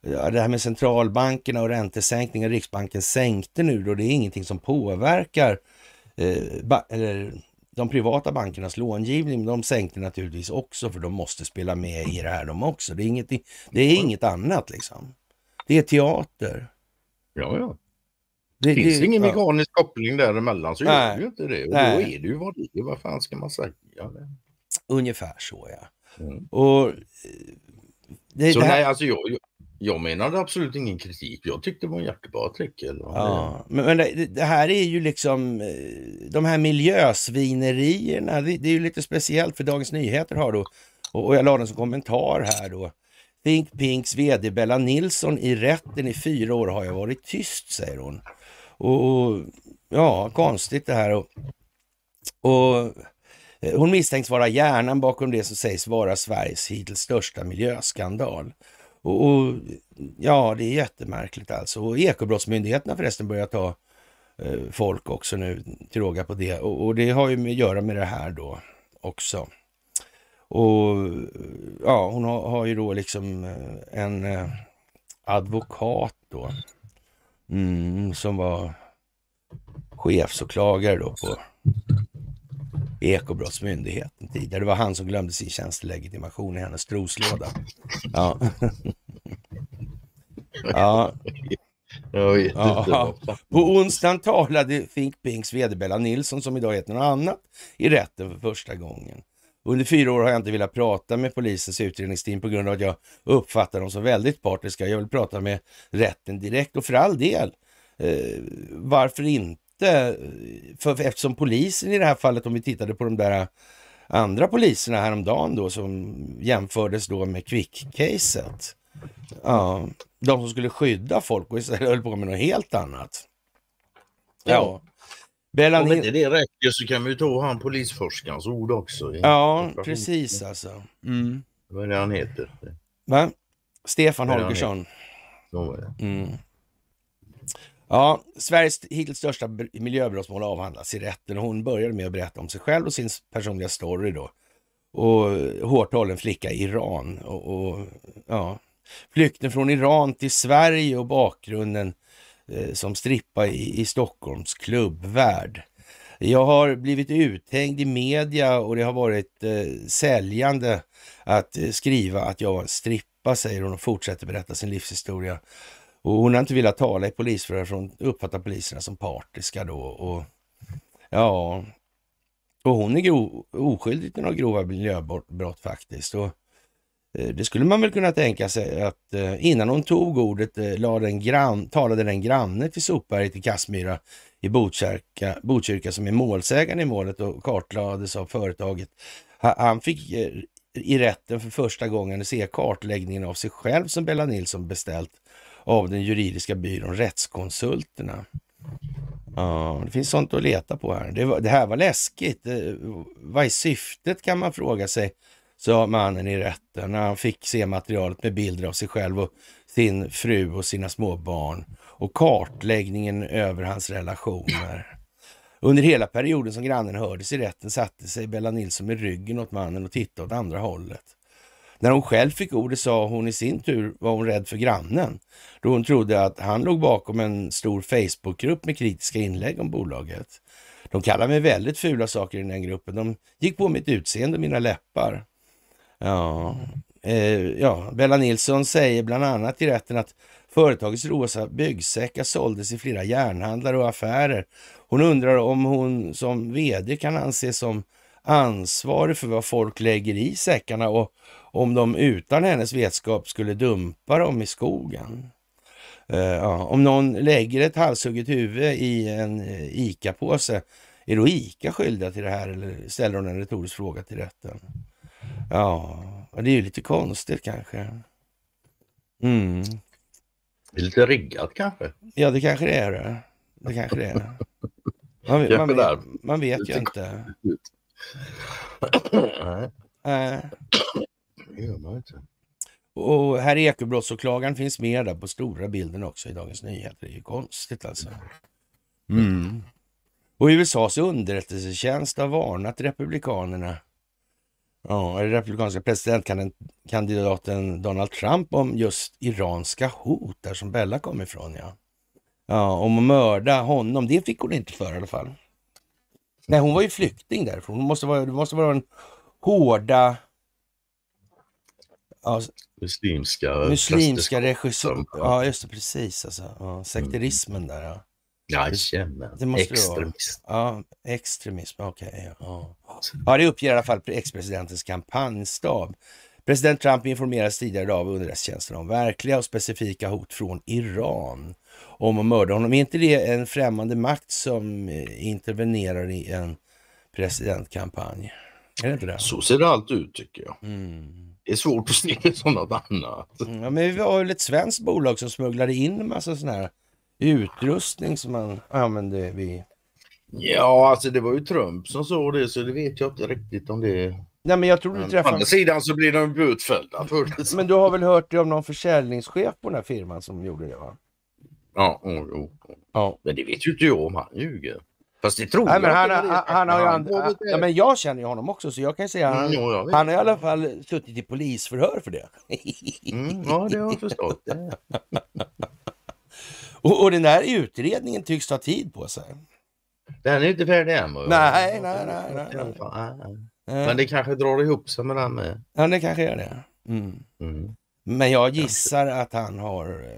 ja, det här med centralbankerna och räntesänkningar, Riksbanken sänkte nu då, det är ingenting som påverkar eh, ba, eller, de privata bankernas långivning, de sänkte naturligtvis också för de måste spela med i det här de också. Det är inget, det är inget annat liksom. Det är teater. Ja, ja. Det, finns det, ingen ja. mekanisk koppling däremellan så Nej. gör ju inte det. Och då är det ju vad det är. Vad fan ska man säga? Ungefär så ja. Mm. Och, eh, det, så det här... nej, alltså jag, jag, menade absolut ingen kritik. Jag tyckte det var en jättebra artikel. Ja, men, men det, det, här är ju liksom eh, de här miljösvinerierna. Det, det är ju lite speciellt för Dagens Nyheter har då, och, och jag la den som kommentar här då. Think Pinks vd Bella Nilsson i rätten i fyra år har jag varit tyst, säger hon. Och, och ja, konstigt det här. Och, och eh, hon misstänks vara hjärnan bakom det som sägs vara Sveriges hittills största miljöskandal. Och, och, Ja, det är jättemärkligt alltså. Och Ekobrottsmyndigheten har förresten börjat ta eh, folk också nu, till råga på det. Och, och, det har ju med att göra med det här då också. Och ja, hon har, har ju då liksom eh, en eh, advokat då Mm, som var chefsåklagare då på Ekobrottsmyndigheten tidigare. Det var han som glömde sin tjänstelegitimation i hennes troslåda. Ja. ja. ja. På onsdagen talade Fink Pinks vd Bella Nilsson, som idag heter något annat, i rätten för första gången. Under fyra år har jag inte velat prata med polisens utredningsteam på grund av att jag uppfattar dem som väldigt partiska. Jag vill prata med rätten direkt och för all del, eh, varför inte? För, eftersom polisen i det här fallet, om vi tittade på de där andra poliserna häromdagen då som jämfördes då med Quick-caset. Ja, de som skulle skydda folk och höll på med något helt annat. Ja. Bellan Om inte det räcker så kan vi ta han polisforskarens ord också. Ja, precis alltså. Mm. Vad är det han heter? Va? Stefan Holgersson. Mm. Ja, Sveriges hittills största miljöbrottsmål avhandlas i rätten hon började med att berätta om sig själv och sin personliga story då. Och hårt hållen flicka i Iran och, och ja, flykten från Iran till Sverige och bakgrunden Eh, som strippa i, i Stockholms klubbvärld. Jag har blivit uthängd i media och det har varit eh, säljande att eh, skriva att jag var en strippa, säger hon och fortsätter berätta sin livshistoria. Och hon har inte velat tala i polisförhör för hon uppfattar poliserna som partiska då. Och, ja, och hon är grov, oskyldig till några grova miljöbrott faktiskt. Och Eh, det skulle man väl kunna tänka sig att eh, innan hon tog ordet eh, lade gran, talade den granne till Sopberget i Kassmyra i Botkyrka, Botkyrka som är målsägande i målet och kartlades av företaget. Han fick i rätten för första gången se kartläggningen av sig själv som Bella Nilsson beställt av den juridiska byrån Rättskonsulterna. Ja, det finns sånt att leta på här. Det, var, det här var läskigt. Vad är syftet kan man fråga sig sa mannen i rätten när han fick se materialet med bilder av sig själv och sin fru och sina små barn och kartläggningen över hans relationer. Under hela perioden som grannen hördes i rätten satte sig Bella Nilsson med ryggen åt mannen och tittade åt andra hållet. När hon själv fick ordet sa hon i sin tur var hon rädd för grannen, då hon trodde att han låg bakom en stor Facebookgrupp med kritiska inlägg om bolaget. De kallade mig väldigt fula saker i den gruppen. De gick på mitt utseende och mina läppar. Ja. Eh, ja, Bella Nilsson säger bland annat i rätten att företagets rosa byggsäckar såldes i flera järnhandlar och affärer. Hon undrar om hon som vd kan anses som ansvarig för vad folk lägger i säckarna och om de utan hennes vetskap skulle dumpa dem i skogen. Uh, ja. Om någon lägger ett halshugget huvud i en eh, ICA-påse, är då ICA skyldiga till det här? Eller ställer hon en retorisk fråga till rätten? Ja, det är ju lite konstigt kanske. Mm. Det är lite riggat kanske? Ja, det kanske det är. Det, det kanske det är. Man, man, man, vet, man vet ju inte. Nej. Äh. Och herr Ekobrottsåklagaren finns med där på stora bilden också i Dagens Nyheter. Det är ju konstigt alltså. Mm. Och USAs underrättelsetjänst har varnat republikanerna Ja, är det republikanska presidentkandidaten Donald Trump om just iranska hot, där som Bella kom ifrån ja. Ja, om att mörda honom, det fick hon inte för i alla fall. Nej, hon var ju flykting därifrån. Hon måste vara, det måste vara den hårda... Ja, muslimska... Muslimska regissören. Ja, just det, precis. Alltså. Ja, sekterismen mm. där. Ja. Jajamän, extremism. ja, extremism, okej. Okay, ja. Mm. ja, det uppger i alla fall ex-presidentens kampanjstab. President Trump informerades tidigare idag av underrättelsetjänsten om verkliga och specifika hot från Iran om att mörda honom. Är inte det en främmande makt som eh, intervenerar i en presidentkampanj? Är det inte det? Så ser det allt ut tycker jag. Mm. Det är svårt att se det som något annat. Mm, ja, men vi har väl ett svenskt bolag som smugglade in en massa sådana här utrustning som man använde vid... Ja, alltså det var ju Trump som sa det så det vet jag inte riktigt om det... Nej, men jag tror du träffade... Å andra sidan så blir de utfällda för Men du har väl hört det om någon försäljningschef på den här firman som gjorde det va? Ja, oh, oh, ja. men det vet ju inte jag om han ljuger. Fast det tror Nej, jag men han, han, han, han har ju and... ja, men Jag känner ju honom också så jag kan säga han, mm, han har i alla fall suttit i polisförhör för det. mm, ja, det har jag förstått. Och, och den där utredningen tycks ta tid på sig. Den är inte färdig än. Nej, nej, nej, nej, nej. Ah, ah. Eh. Men det kanske drar ihop sig med den med. Ja, det kanske gör det. Mm. Mm. Men jag gissar att han har eh,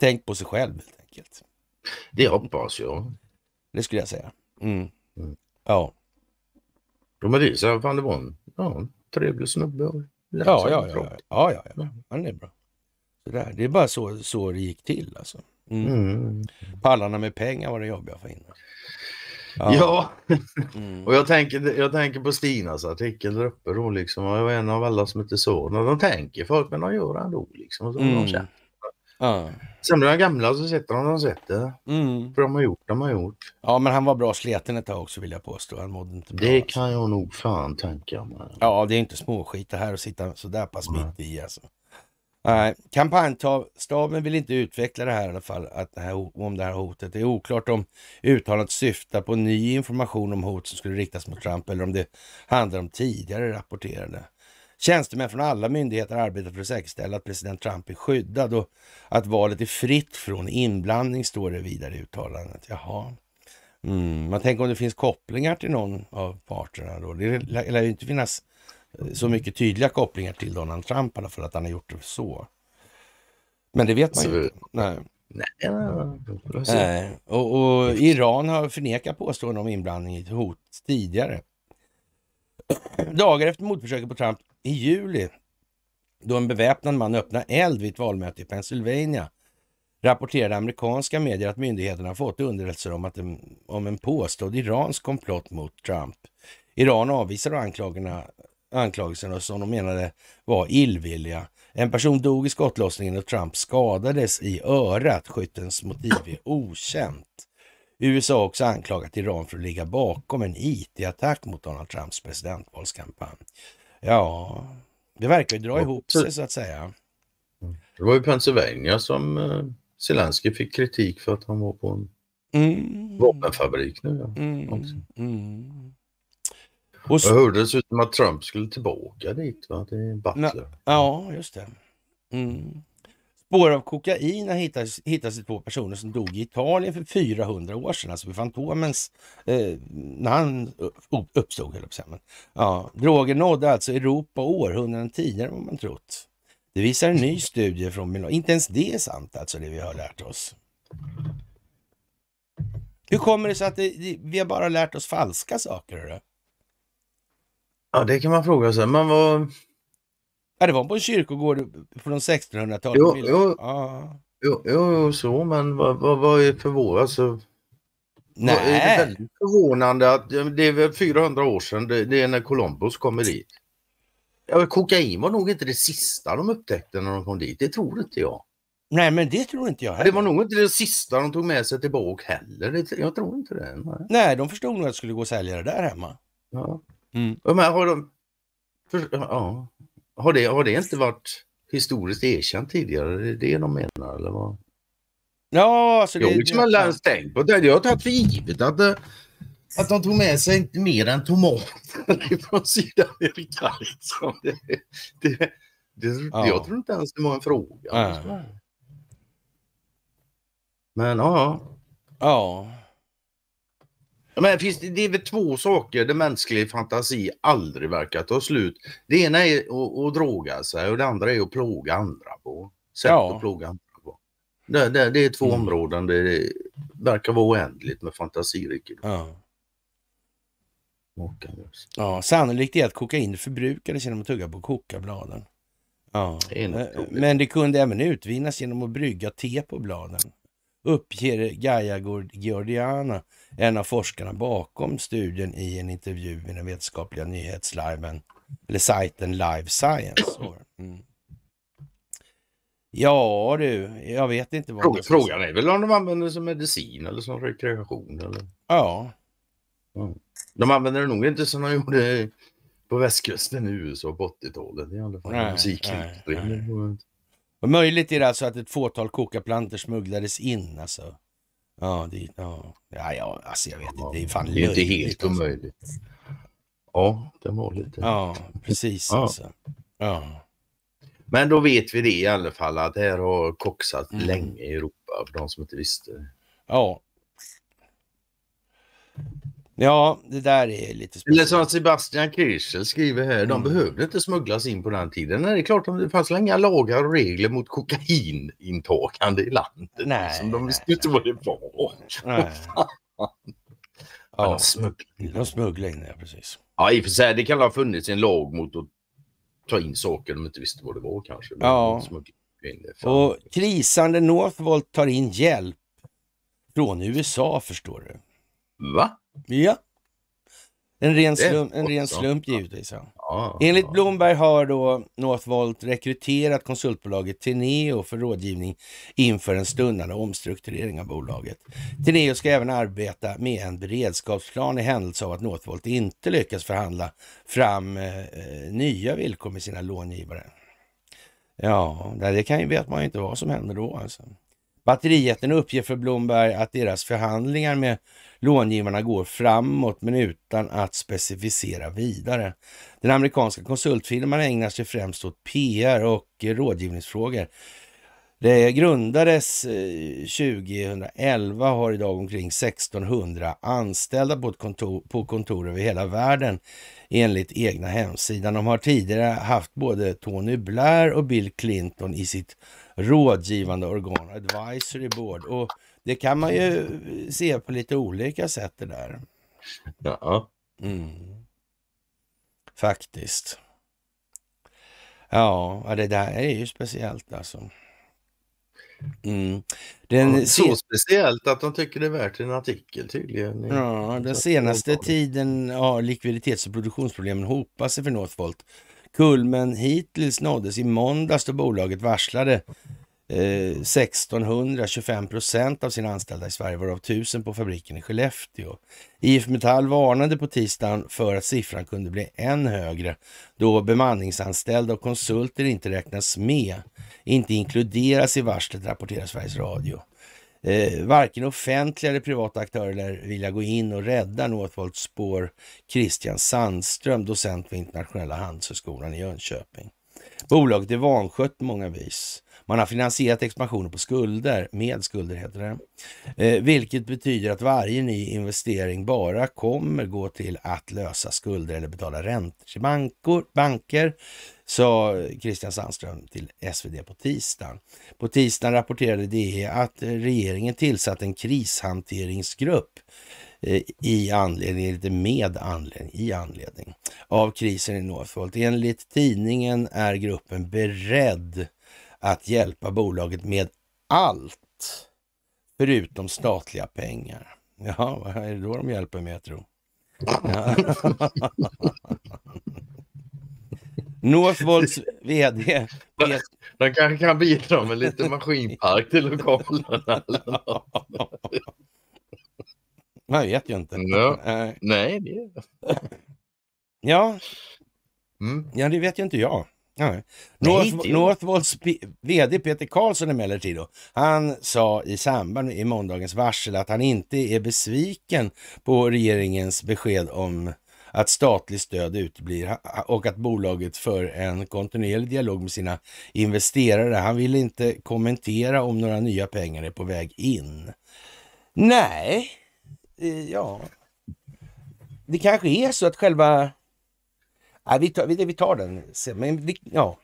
tänkt på sig själv helt enkelt. Det hoppas jag. Det skulle jag säga. Mm. mm. Ja. Ja men det är så, fan det var en ja, trevlig snubbe. Ja ja ja, ja, ja, ja. Han är bra. Sådär. Det är bara så, så det gick till alltså. Mm. Mm. Pallarna med pengar var det jobbiga för innan. Ja, ja. Mm. och jag tänker, jag tänker på Stinas artikel där uppe då liksom. Jag var en av alla som inte såg den. De tänker folk men de gör det ändå liksom. Och så mm. de Ja. Sen de gamla så sätter de de sätter. Mm. För de har gjort det de har gjort. Ja men han var bra sleten ett tag också vill jag påstå. Han mådde inte bra. Det alltså. kan jag nog fan tänka mig. Ja det är inte småskit det här att sitta sådär pass Nej. mitt i alltså. Nej, kampanjstaben vill inte utveckla det här i alla fall, att det här, om det här hotet. Det är oklart om uttalandet syftar på ny information om hot som skulle riktas mot Trump eller om det handlar om tidigare rapporterade. Tjänstemän från alla myndigheter arbetar för att säkerställa att president Trump är skyddad och att valet är fritt från inblandning, står det vidare i uttalandet. Jaha. Mm. Man tänker om det finns kopplingar till någon av parterna då. Det lär ju inte finnas så mycket tydliga kopplingar till Donald Trump alla för att han har gjort det så. Men det vet man så, ju inte. Nej. nej, nej. Och, och, Iran har förnekat påståenden om inblandning i ett hot tidigare. Dagar efter motförsöket på Trump i juli då en beväpnad man öppnade eld vid ett valmöte i Pennsylvania rapporterade amerikanska medier att myndigheterna fått underrättelser om, att en, om en påstådd iransk komplott mot Trump. Iran avvisar anklagarna anklagelserna som de menade var illvilliga. En person dog i skottlossningen och Trump skadades i örat. Skyttens motiv är okänt. USA har också anklagat Iran för att ligga bakom en IT-attack mot Donald Trumps presidentvalskampanj. Ja, det verkar ju dra ihop sig så att säga. Det var ju Pennsylvania som eh, Zelensky fick kritik för att han var på en mm. vapenfabrik nu. Ja. Mm. Och så... Det hördes ut att Trump skulle tillbaka dit, va? till Butler. Nå, ja, just det. Mm. Spår av kokain har hittats, hittats i två personer som dog i Italien för 400 år sedan, alltså vid Fantomens, eh, när han uppstod. höll jag Eller ja, droger nådde alltså Europa århundraden tidigare än vad man trott. Det visar en ny studie från Milano. Inte ens det är sant alltså, det vi har lärt oss. Hur kommer det sig att det, vi har bara lärt oss falska saker? Då? Ja, det kan man fråga sig. Men vad... Ja, det var på en kyrkogård från 1600-talet. Jo, jo, ja. jo, jo, så, men vad, vad, vad är förvånande? Alltså, Nej. är det väldigt förvånande att det är väl 400 år sedan, det, det är när Columbus kommer dit. Ja, kokain var nog inte det sista de upptäckte när de kom dit, det tror inte jag. Nej, men det tror inte jag heller. Det var nog inte det sista de tog med sig tillbaka heller. Det, jag tror inte det. Nej. nej, de förstod nog att det skulle gå att sälja det där hemma. Ja. Mm. Men har, de, för, ja, har, det, har det inte varit historiskt erkänt tidigare? Det är det de menar eller vad? Ja, alltså det... Jag liksom har liksom aldrig tänkt på det. Jag har tagit för givet att, eh, att de tog med sig inte mer än tomater från Sydamerika. Liksom. Det, det, det, ja. Jag tror inte ens det var en fråga. Ja. Men ja. Ja men finns det, är väl två saker där mänsklig fantasi aldrig verkar ta slut. Det ena är att, att droga sig och det andra är att plåga andra på. Sätt ja. att plåga andra på. Det, det, det är två mm. områden där det verkar vara oändligt med fantasirikedom. Ja. Ja, sannolikt är att kokain förbrukades genom att tugga på kokabladen. Ja. Eh, men det kunde även utvinnas genom att brygga te på bladen. Uppger Gaia Georgiana en av forskarna bakom studien i en intervju med den vetenskapliga nyhetsliven, eller sajten Live Science. Mm. Ja du, jag vet inte vad... Frågan, frågan är väl om de använder det som medicin eller som rekreation? Eller? Ja. Mm. De använder det nog inte som de gjorde på västkusten i USA på 80-talet i alla fall. Möjligt är det alltså att ett fåtal kokaplanter smugglades in alltså? Ja, det, ja. Ja, ja, alltså jag vet inte. Det är fan Det är inte helt alltså. omöjligt. Ja, den var lite... Ja, precis. ja. Alltså. ja. Men då vet vi det i alla fall att det här har koksat mm. länge i Europa för de som inte visste. Ja, Ja, det där är lite speciellt. Eller som Sebastian Kirchel skriver här, de mm. behövde inte smugglas in på den tiden. Nej, det är klart, det fanns inga lagar och regler mot kokainintagande i landet. Nej, som de visste inte vad det var. Nej. ja, smuggling. De smugglade in, det precis. Ja, i och för sig, det kan ha funnits en lag mot att ta in saker de inte visste vad det var kanske. Ja. Och krisande Northvolt tar in hjälp från USA, förstår du. Va? Ja. En ren slump, en ren slump givetvis. Ja. Ja, Enligt ja. Blomberg har då Northvolt rekryterat konsultbolaget Teneo för rådgivning inför en stundande omstrukturering av bolaget. Teneo ska även arbeta med en beredskapsplan i händelse av att Northvolt inte lyckas förhandla fram eh, nya villkor med sina långivare. Ja, det kan ju vet man ju inte vad som händer då alltså. Batterijätten uppger för Blomberg att deras förhandlingar med Långivarna går framåt men utan att specificera vidare. Den amerikanska konsultfirman ägnar sig främst åt PR och rådgivningsfrågor. Det grundades 2011 eh, och har idag omkring 1600 anställda på, kontor, på kontor över hela världen enligt egna hemsidan. De har tidigare haft både Tony Blair och Bill Clinton i sitt rådgivande organ Advisory Board och det kan man ju se på lite olika sätt det där. Ja. Mm. Faktiskt. Ja, det där är ju speciellt alltså. Mm. Den så speciellt att de tycker det är värt en artikel tydligen. Ja, den senaste tiden har ja, likviditets och produktionsproblemen hopat sig för Northvolt. Kulmen hittills nåddes i måndags då bolaget varslade eh, 1600, 25 procent av sina anställda i Sverige, varav 1000 på fabriken i Skellefteå. IF Metall varnade på tisdagen för att siffran kunde bli än högre då bemanningsanställda och konsulter inte räknas med, inte inkluderas i varslet, rapporterar Sveriges Radio. Eh, varken offentliga eller privata aktörer lär vilja gå in och rädda Northvolts spår Christian Sandström, docent vid Internationella Handelshögskolan i Jönköping. Bolaget är vanskött på många vis. Man har finansierat expansionen på skulder, med skulder heter det. Eh, vilket betyder att varje ny investering bara kommer gå till att lösa skulder eller betala räntor till bankor, banker, sa Christian Sandström till SvD på tisdagen. På tisdagen rapporterade DE att regeringen tillsatt en krishanteringsgrupp eh, i anledning, lite med anledning, i anledning av krisen i Northvolt. Enligt tidningen är gruppen beredd att hjälpa bolaget med allt förutom statliga pengar. Jaha, vad är det då de hjälper med tror Ja. Northvolts VD... De, de kanske kan bidra med lite maskinpark till lokalerna. Man vet ju inte. No. Nej, det... ja. Mm. ja, det vet ju inte jag. Nej. North, Northvolts vd Peter Karlsson emellertid då, han sa i samband med måndagens varsel att han inte är besviken på regeringens besked om att statligt stöd utblir och att bolaget för en kontinuerlig dialog med sina investerare. Han vill inte kommentera om några nya pengar är på väg in. Nej, eh, ja, det kanske är så att själva Nej, vi, tar, vi, vi tar den Men vi, ja.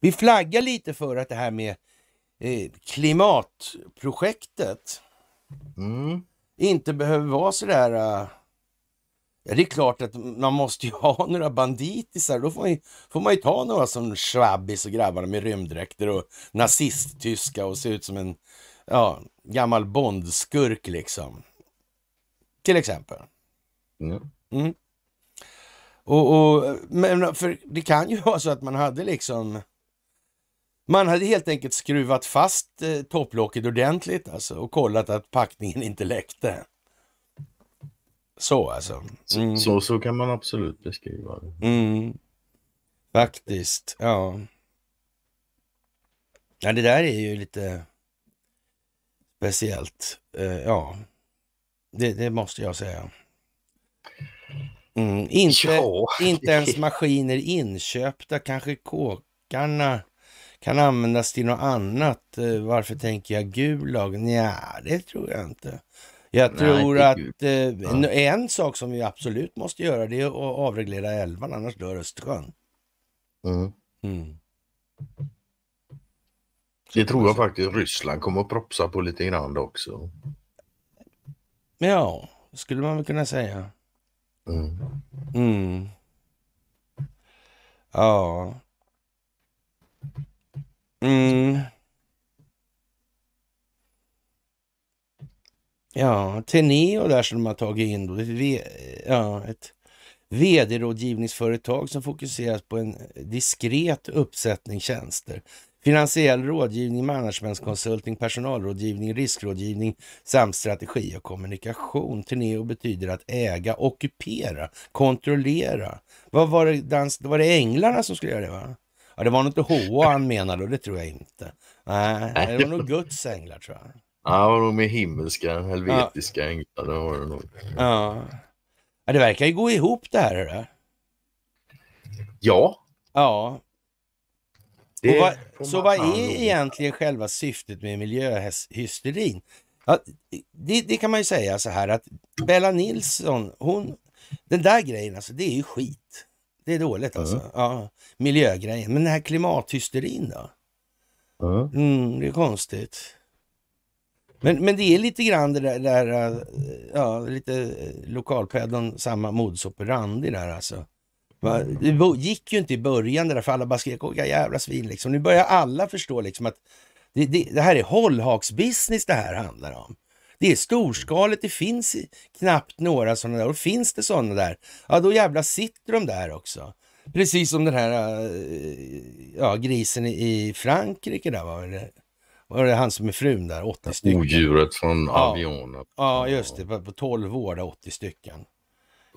vi flaggar lite för att det här med eh, klimatprojektet mm. inte behöver vara så där... Eh, ja, det är klart att man måste ju ha några banditisar. Då får man ju, får man ju ta några som Schwabis och grabbarna med rymddräkter och nazisttyska och se ut som en ja, gammal Bondskurk liksom. Till exempel. Mm. Mm. Och, och, men för det kan ju vara så att man hade liksom... Man hade helt enkelt skruvat fast eh, topplocket ordentligt alltså och kollat att packningen inte läckte. Så alltså. Mm. Så, så kan man absolut beskriva det. Mm. Faktiskt, ja. Ja, det där är ju lite speciellt. Uh, ja, det, det måste jag säga. Mm, inte, inte ens maskiner inköpta, kanske kåkarna kan användas till något annat. Eh, varför tänker jag gul lag? Nja, det tror jag inte. Jag tror Nej, att eh, ja. en sak som vi absolut måste göra det är att avreglera älvan, annars dör Östersjön. Mm. Mm. Det tror jag faktiskt Ryssland kommer att propsa på lite grann också. Ja, skulle man väl kunna säga. Mm. Mm. Ja. Mm. Ja, Teneo där som de har tagit in då. Ett, v, ja, ett vd-rådgivningsföretag som fokuserar på en diskret uppsättning tjänster finansiell rådgivning, managementkonsulting, personalrådgivning, riskrådgivning samt strategi och kommunikation. Teneo betyder att äga, ockupera, kontrollera. Vad var det, dans, var det änglarna som skulle göra det? va? Ja, det var nog inte Hoa han menade och det tror jag inte. Nej, det var nog Guds änglar tror jag. Ja, det var nog med himmelska, helvetiska ja. änglar. Det var det nog. Ja. ja, det verkar ju gå ihop det här. Hörde. Ja. Ja, vad, så vad är egentligen själva syftet med miljöhysterin? Ja, det, det, kan man ju säga så här att Bella Nilsson, hon, den där grejen alltså, det är ju skit. Det är dåligt alltså. Mm. Ja, miljögrejen. Men den här klimathysterin då? Mm. Mm, det är konstigt. Men, men det är lite grann det där, där ja, lite lokalpedon, samma modus operandi där alltså. Va? Mm. Det gick ju inte i början det där, för alla bara skrek åh jävla svin liksom. Nu börjar alla förstå liksom att det, det, det här är hållhaksbusiness det här handlar om. Det är storskaligt, det finns knappt några sådana där. Och finns det sådana där, ja då jävla sitter de där också. Precis som den här eh, ja, grisen i Frankrike där var det. Var det han som är frun där, 80 stycken? Odjuret från Aviona. Ja, ja just det, på 12 år 80 stycken.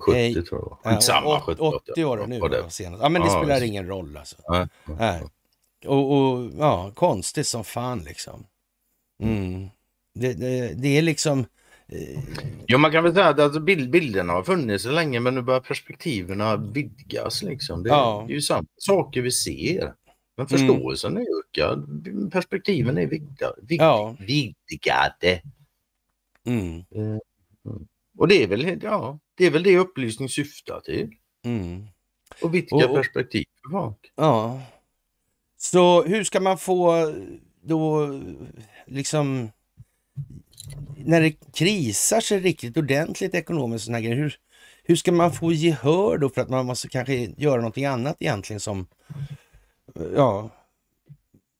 70 eh, tror jag det var. Skitsamma, 78. 80 år nu var senast. Ja, men det spelar ingen roll alltså. Nej. Och, och, ja, konstigt som fan liksom. Mm. Det, det, det, är liksom... Eh, ja, man kan väl säga att alltså, bild, bilderna har funnits så länge men nu börjar perspektiven vidgas. Liksom. Det, ja. det är ju samma saker vi ser. Men mm. förståelsen mm. ökad. Perspektiven är vidgade. Vid, ja. Mm. Eh, mm. Och det är väl, ja, det är väl det upplysning syftar till. Mm. Och vidga och, perspektiv Ja. Så hur ska man få då liksom när det krisar sig riktigt ordentligt ekonomiskt, såna grejer, hur, hur ska man få gehör då för att man måste kanske göra någonting annat egentligen som, ja,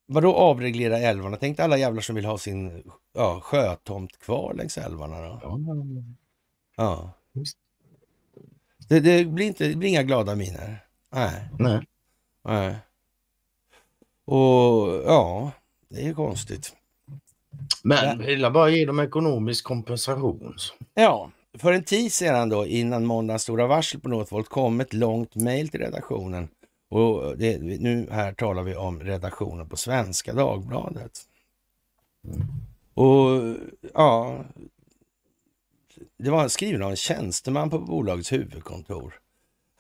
vadå avreglera älvarna? Tänk alla jävlar som vill ha sin ja, sjötomt kvar längs älvarna då. Ja, ja. Det, det, blir inte, det blir inga glada miner. Nej. Nej. Nej. Och ja, det är konstigt. Men vill bara ge dem ekonomisk kompensation. Ja, för en tid sedan då innan måndagens stora varsel på Northvolt kom ett långt mejl till redaktionen. Och det, nu här talar vi om redaktionen på Svenska Dagbladet. Mm. Och ja, det var skriven av en tjänsteman på bolagets huvudkontor.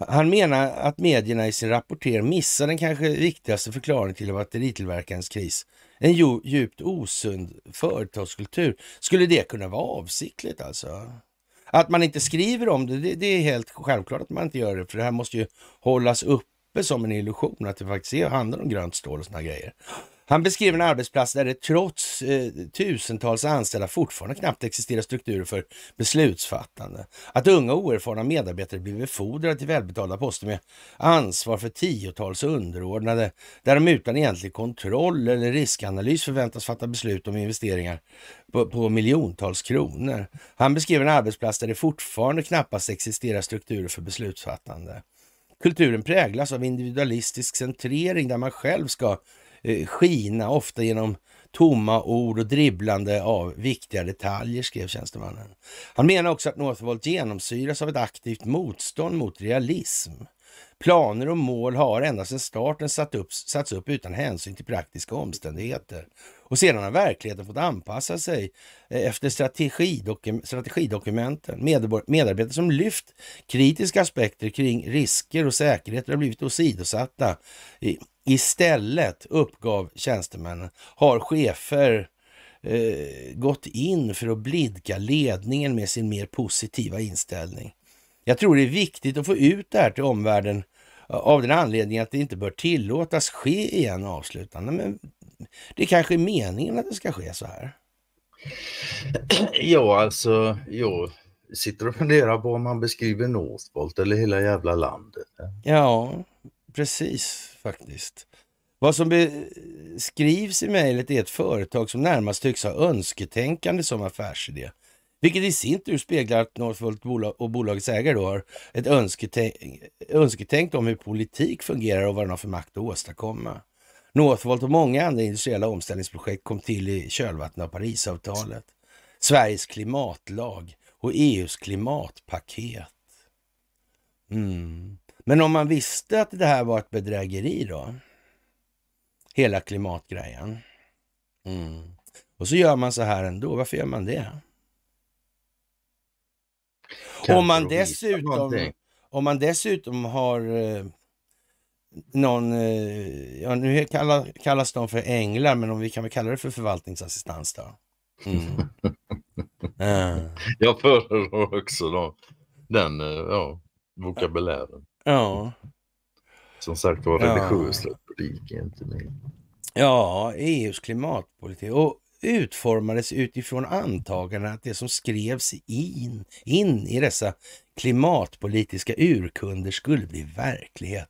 Han menar att medierna i sin rapportering missar den kanske viktigaste förklaringen till batteritillverkarens kris. En djupt osund företagskultur. Skulle det kunna vara avsiktligt alltså? Att man inte skriver om det, det, är helt självklart att man inte gör det, för det här måste ju hållas uppe som en illusion att det faktiskt handlar om grönt stål och såna grejer. Han beskriver en arbetsplats där det trots eh, tusentals anställda fortfarande knappt existerar strukturer för beslutsfattande. Att unga oerfarna medarbetare blir befordrade till välbetalda poster med ansvar för tiotals underordnade, där de utan egentlig kontroll eller riskanalys förväntas fatta beslut om investeringar på, på miljontals kronor. Han beskriver en arbetsplats där det fortfarande knappast existerar strukturer för beslutsfattande. Kulturen präglas av individualistisk centrering där man själv ska Eh, skina, ofta genom tomma ord och dribblande av viktiga detaljer, skrev tjänstemannen. Han menar också att Northvolt genomsyras av ett aktivt motstånd mot realism. Planer och mål har ända sedan starten satt upp, satts upp utan hänsyn till praktiska omständigheter. Och sedan har verkligheten fått anpassa sig eh, efter strategidokum strategidokumenten. Medarbet medarbetare som lyft kritiska aspekter kring risker och säkerheter har blivit åsidosatta Istället, uppgav tjänstemännen, har chefer eh, gått in för att blidka ledningen med sin mer positiva inställning. Jag tror det är viktigt att få ut det här till omvärlden eh, av den anledningen att det inte bör tillåtas ske igen avslutande. Men det kanske är meningen att det ska ske så här? Ja, alltså, jag sitter och funderar på om man beskriver Northvolt eller hela jävla landet. Ja, precis faktiskt. Vad som beskrivs i mejlet är ett företag som närmast tycks ha önsketänkande som affärsidé. Vilket i sin tur speglar att Northvolt och bolagets ägare då har ett önsketänk, önsketänkt om hur politik fungerar och vad den har för makt att åstadkomma. Northvolt och många andra industriella omställningsprojekt kom till i kölvattnet av Parisavtalet, Sveriges klimatlag och EUs klimatpaket. Mm. Men om man visste att det här var ett bedrägeri då? Hela klimatgrejen. Mm. Och så gör man så här ändå. Varför gör man det? om man, dessutom, om man dessutom har eh, någon, eh, ja, nu kallas, kallas de för änglar, men om vi kan väl kalla det för förvaltningsassistans då? Mm. äh. Jag föredrar också då, den eh, ja, vokabulären. Ja. Som sagt var, religiös retorik är inte med. Ja, EUs klimatpolitik. Och utformades utifrån antagandet att det som skrevs in, in i dessa klimatpolitiska urkunder skulle bli verklighet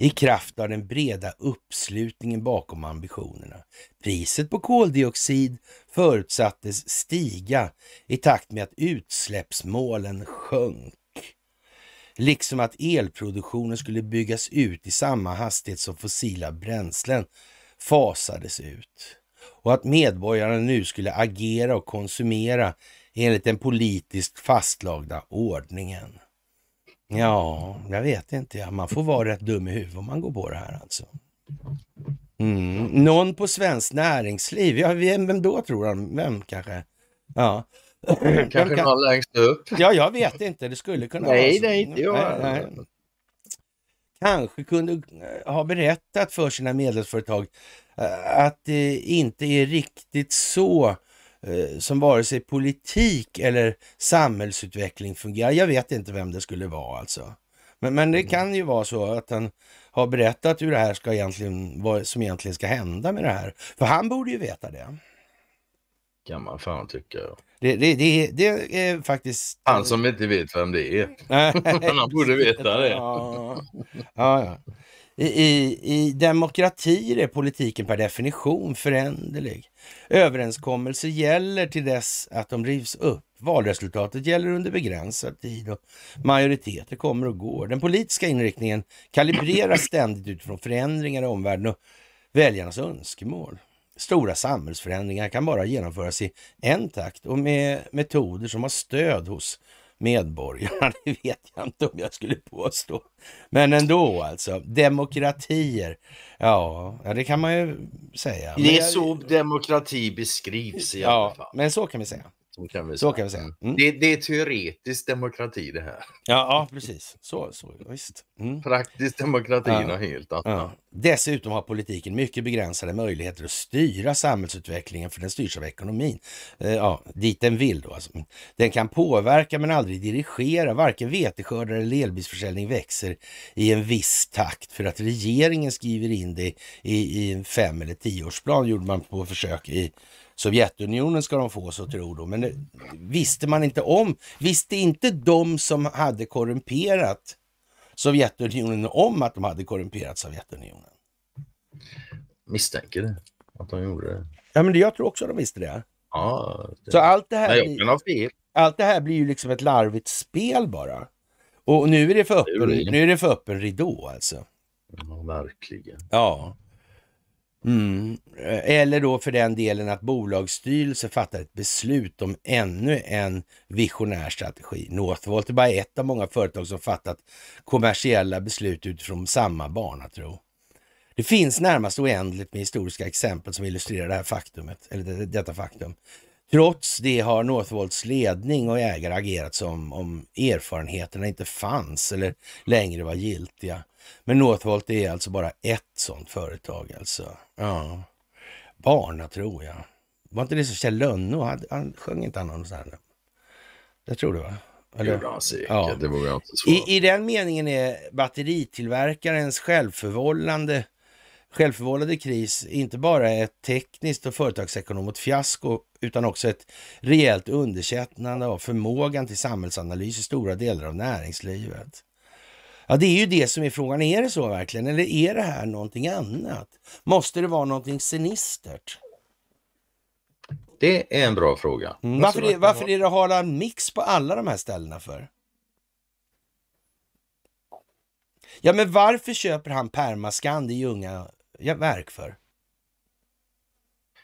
i kraft av den breda uppslutningen bakom ambitionerna. Priset på koldioxid förutsattes stiga i takt med att utsläppsmålen sjönk liksom att elproduktionen skulle byggas ut i samma hastighet som fossila bränslen fasades ut och att medborgarna nu skulle agera och konsumera enligt den politiskt fastlagda ordningen. Ja, jag vet inte. Man får vara rätt dum i huvudet om man går på det här alltså. Mm. Någon på Svenskt Näringsliv? Ja, vem då tror han? Vem kanske? Ja. Kanske kan... någon längst upp. Ja, jag vet inte. Det skulle kunna nej, vara så. Nej, inte jag. Nej, nej. Kanske kunde eh, ha berättat för sina medlemsföretag eh, att det inte är riktigt så eh, som vare sig politik eller samhällsutveckling fungerar. Jag vet inte vem det skulle vara alltså. Men, men det mm. kan ju vara så att han har berättat hur det här ska egentligen, vad som egentligen ska hända med det här. För han borde ju veta det. Kan man fan tycka. Det, det, det, det är faktiskt... Han som inte vet vem det är. Han borde veta det. ja, ja. I, i, I demokratier är politiken per definition föränderlig. Överenskommelser gäller till dess att de rivs upp. Valresultatet gäller under begränsad tid och majoriteter kommer och går. Den politiska inriktningen kalibreras ständigt utifrån förändringar i omvärlden och väljarnas önskemål. Stora samhällsförändringar kan bara genomföras i en takt och med metoder som har stöd hos medborgarna. Det vet jag inte om jag skulle påstå. Men ändå alltså. Demokratier. Ja, det kan man ju säga. Det är så demokrati beskrivs i alla fall. Ja, Men så kan vi säga staten kan vi säga. kan vi säga. Mm. mm. Det, det, är teoretisk demokrati det här. Ja, ja precis. Så, så visst. Mm. Praktisk demokrati ja. är helt annat. Ja. Dessutom har politiken mycket begränsade möjligheter att styra samhällsutvecklingen för den styrs av ekonomin. Eh, ja, dit den vill då. Alltså. Den kan påverka men aldrig dirigera. Varken veteskördar eller elbilsförsäljning växer i en viss takt för att regeringen skriver in det i, i en fem eller tioårsplan gjorde man på försök i Sovjetunionen ska de få, så tror de. Men det visste man inte om. Visste inte de som hade korrumperat Sovjetunionen om att de hade korrumperat Sovjetunionen? Misstänker det, att de gjorde det. Ja, men jag tror också de visste det. Ja, det... Så allt det här... Nej, blir, allt det här blir ju liksom ett larvigt spel bara. Och nu är det för öppen, det är det. nu är det för öppen ridå alltså. Ja, verkligen. Ja. Mm. Eh, eller då för den delen att bolagsstyrelsen fattar ett beslut om ännu en visionär strategi. Northvolt är bara ett av många företag som fattat kommersiella beslut utifrån samma bana, tro. Det finns närmast oändligt med historiska exempel som illustrerar det här faktumet, eller detta faktum. Trots det har Northvolts ledning och ägare agerat som om erfarenheterna inte fanns eller längre var giltiga. Men Northvolt är alltså bara ett sånt företag alltså. Ja. Barna tror jag. Var inte det så Kjell Lönnå? Han, han sjöng inte han om sånt Det tror du va? Eller? Ja. Det vågar I, I den meningen är batteritillverkarens självförvållande självförvållade kris inte bara ett tekniskt och företagsekonomiskt fiasko utan också ett rejält underkännande av förmågan till samhällsanalys i stora delar av näringslivet. Ja, det är ju det som är frågan. Är det så verkligen? Eller är det här någonting annat? Måste det vara någonting sinistert? Det är en bra fråga. Mm. Varför, är, varför är det Harald Mix på alla de här ställena för? Ja, men varför köper han Permascand i Ljunga ja, verk för?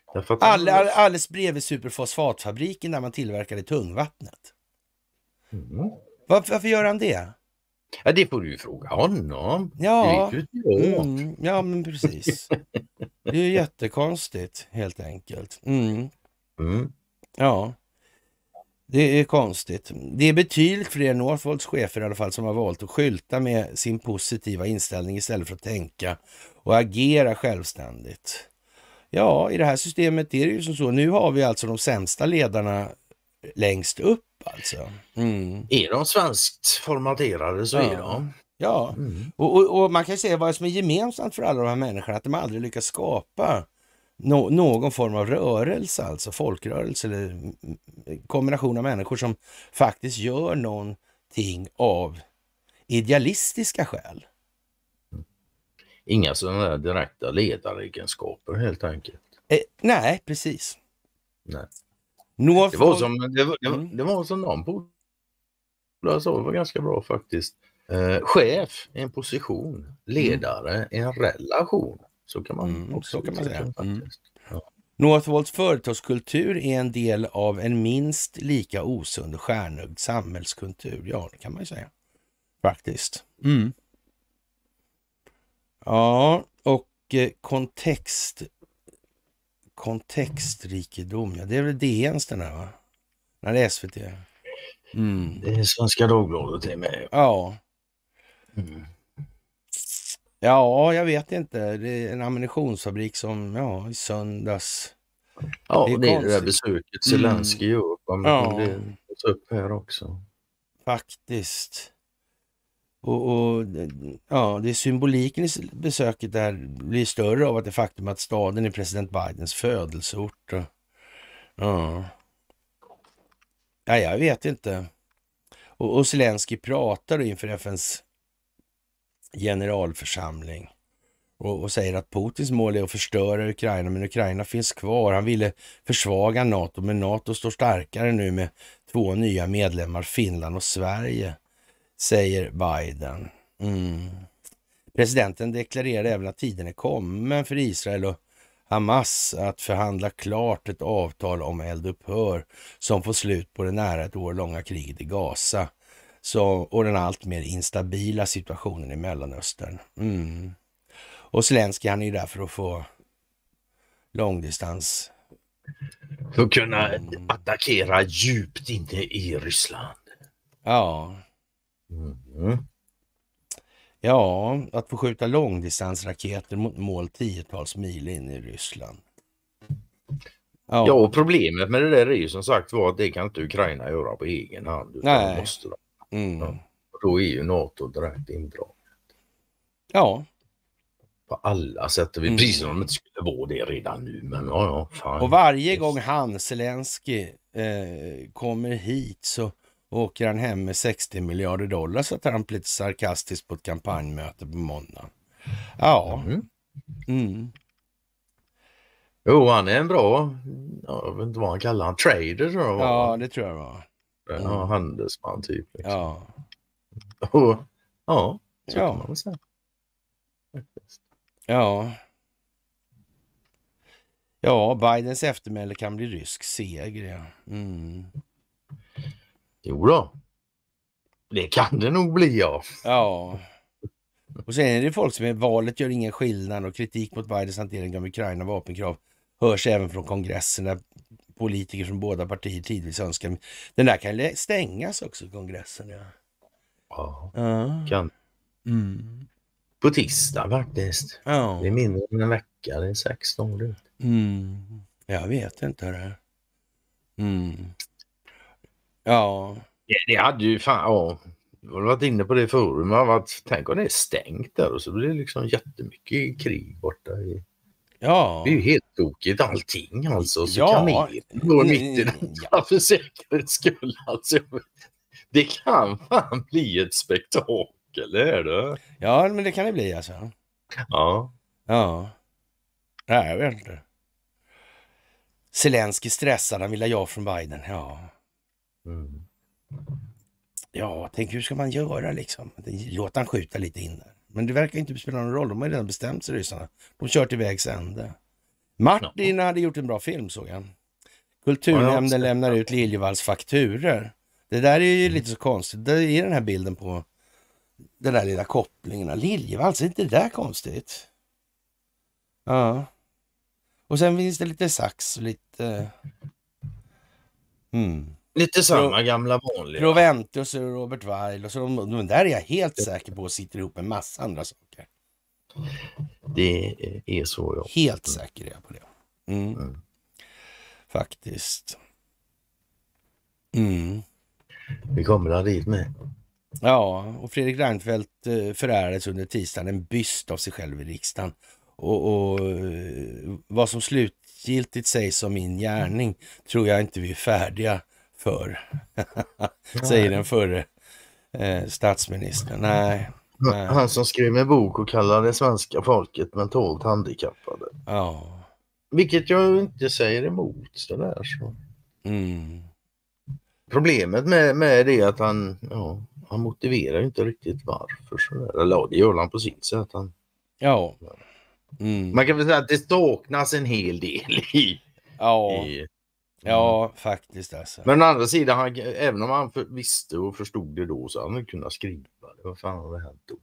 All, all, alldeles bredvid superfosfatfabriken där man tillverkade tungvattnet. Mm. Varför, varför gör han det? Ja, det får du ju fråga honom. Ja, mm, ja men precis. Det är ju jättekonstigt helt enkelt. Mm. Mm. Ja, det är konstigt. Det är betydligt fler Northvolts chefer i alla fall som har valt att skylta med sin positiva inställning istället för att tänka och agera självständigt. Ja, i det här systemet är det ju som så. Nu har vi alltså de sämsta ledarna längst upp alltså. Mm. Är de svenskt formaterade så ja. är de. Ja, mm. och, och, och, man kan säga vad som är gemensamt för alla de här människorna, att de aldrig lyckas skapa no någon form av rörelse, alltså folkrörelse eller kombination av människor som faktiskt gör någonting av idealistiska skäl. Inga sådana där direkta ledaregenskaper helt enkelt. Eh, nej, precis. Nej. North det, var som, det, var, det, mm. det var som någon polare sa, det var ganska bra faktiskt. Eh, chef, en position, mm. ledare, mm. en relation. Så kan man mm, också kan man säga. Mm. Ja. Northvolts företagskultur är en del av en minst lika osund och stjärnögd samhällskultur. Ja, det kan man ju säga. Faktiskt. Mm. Ja, och eh, kontext Kontextrikedom, ja. Det är väl DNs den här va? Nej, det är SVT. Mm. Det är Svenska Dagbladet är med. Ja. Mm. Ja, jag vet inte. Det är en ammunitionsfabrik som, ja, i söndags. Ja, det är det, är det där besöket Zelenskyj mm. gör. Ja. Det tas upp här också. Faktiskt. Och, och, ja, det är symboliken i besöket där blir större av att det faktum att staden är president Bidens födelseort. Och, ja. ja, jag vet inte. Och, och Zelensky pratar inför FNs generalförsamling och, och, säger att Putins mål är att förstöra Ukraina, men Ukraina finns kvar. Han ville försvaga Nato, men Nato står starkare nu med två nya medlemmar, Finland och Sverige säger Biden. Mm. Presidenten deklarerade även att tiden är kommen för Israel och Hamas att förhandla klart ett avtal om eldupphör som får slut på det nära ett år långa kriget i Gaza så, och den allt mer instabila situationen i Mellanöstern. Mm. Och Zelenskyj han är ju där för att få långdistans. För att kunna attackera djupt inne i Ryssland. Ja, Mm. Ja, att få skjuta långdistansraketer mot mål tiotals mil in i Ryssland. Ja. ja, och problemet med det där är ju som sagt var att det kan inte Ukraina göra på egen hand. Utan Nej. Måste de. Mm. Ja. Då är ju NATO direkt indraget. Ja. På alla sätt och vis, mm. precis som om de inte skulle vara det redan nu. Men ja, ja, fan. Och varje gång han, Zelensky, eh, kommer hit så åker han hem med 60 miljarder dollar, satte han lite sarkastiskt på ett kampanjmöte på måndag. Ja. Mm. mm. Jo, han är en bra, jag vet inte vad han kallar han, trader tror jag var. Ja, det tror jag var. Mm. Ja, handelsman typ. Liksom. Ja. ja, så ja. kan man väl säga. Ja. Ja, Bidens eftermäle kan bli rysk seger. Ja. Mm. Jo då. Det kan det nog bli ja. Ja. Och sen är det folk som är valet gör ingen skillnad och kritik mot Bidens hantering av Ukraina vapenkrav hörs även från kongressen där politiker från båda partier tidvis önskar. Den där kan stängas också, kongressen. Ja, ja, ja. kan. Mm. På tisdag faktiskt. Ja. Det är mindre än en vecka, det är 16 dagar. Mm. Jag vet inte. Det. Mm. Ja. Det, det hade ju fan, ja. Jag har varit inne på det förut, men varit, tänk om det är stängt där och så blir det liksom jättemycket krig borta i... Ja. Det är ju helt tokigt allting alltså. Så ja. kaninen går mitt i detta för säkerhets skull. Alltså, det kan fan bli ett spektakel, det är det? Ja, men det kan det bli alltså. Ja. Ja. Nej, jag vet inte. Zelenskyj stressad, han vill ha ja från Biden. Ja. Mm. Ja, tänk hur ska man göra liksom? Låt han skjuta lite in där. Men det verkar inte spela någon roll. De har ju redan bestämt sig ryssarna. De kört till vägs ände. Martin hade gjort en bra film såg jag. Kulturnämnden lämnar ut Liljevalls fakturer. Det där är ju lite så konstigt. Det är den här bilden på den där lilla kopplingen. Liljevalls. är inte det där konstigt? Ja. Och sen finns det lite sax och lite... Mm. Lite samma Pro gamla vanliga. Proventus och Robert Weil och så de, de där är jag helt säker på sitter ihop med massa andra saker. Det är så ja. Helt mm. säker är jag på det. Mm. Mm. Faktiskt. Mm. Vi kommer aldrig dit med. Ja, och Fredrik Reinfeldt eh, förärades under tisdagen en byst av sig själv i riksdagen. Och, och eh, vad som slutgiltigt sägs om min gärning tror jag inte vi är färdiga för, säger den förre eh, statsministern. Nej, nej. Han som skrev en bok och kallade det svenska folket mentalt handikappade. Ja. Vilket jag inte säger emot sådär så. Mm. Problemet med, med det är att han, ja, han motiverar inte riktigt varför sådär. Eller det gör han på sitt sätt. Han... Ja. Mm. Man kan väl säga att det saknas en hel del i, ja. i Ja, mm. faktiskt alltså. Men å andra sidan, han, även om han för, visste och förstod det då så hade han kunnat skriva det. Vad fan har det hänt då?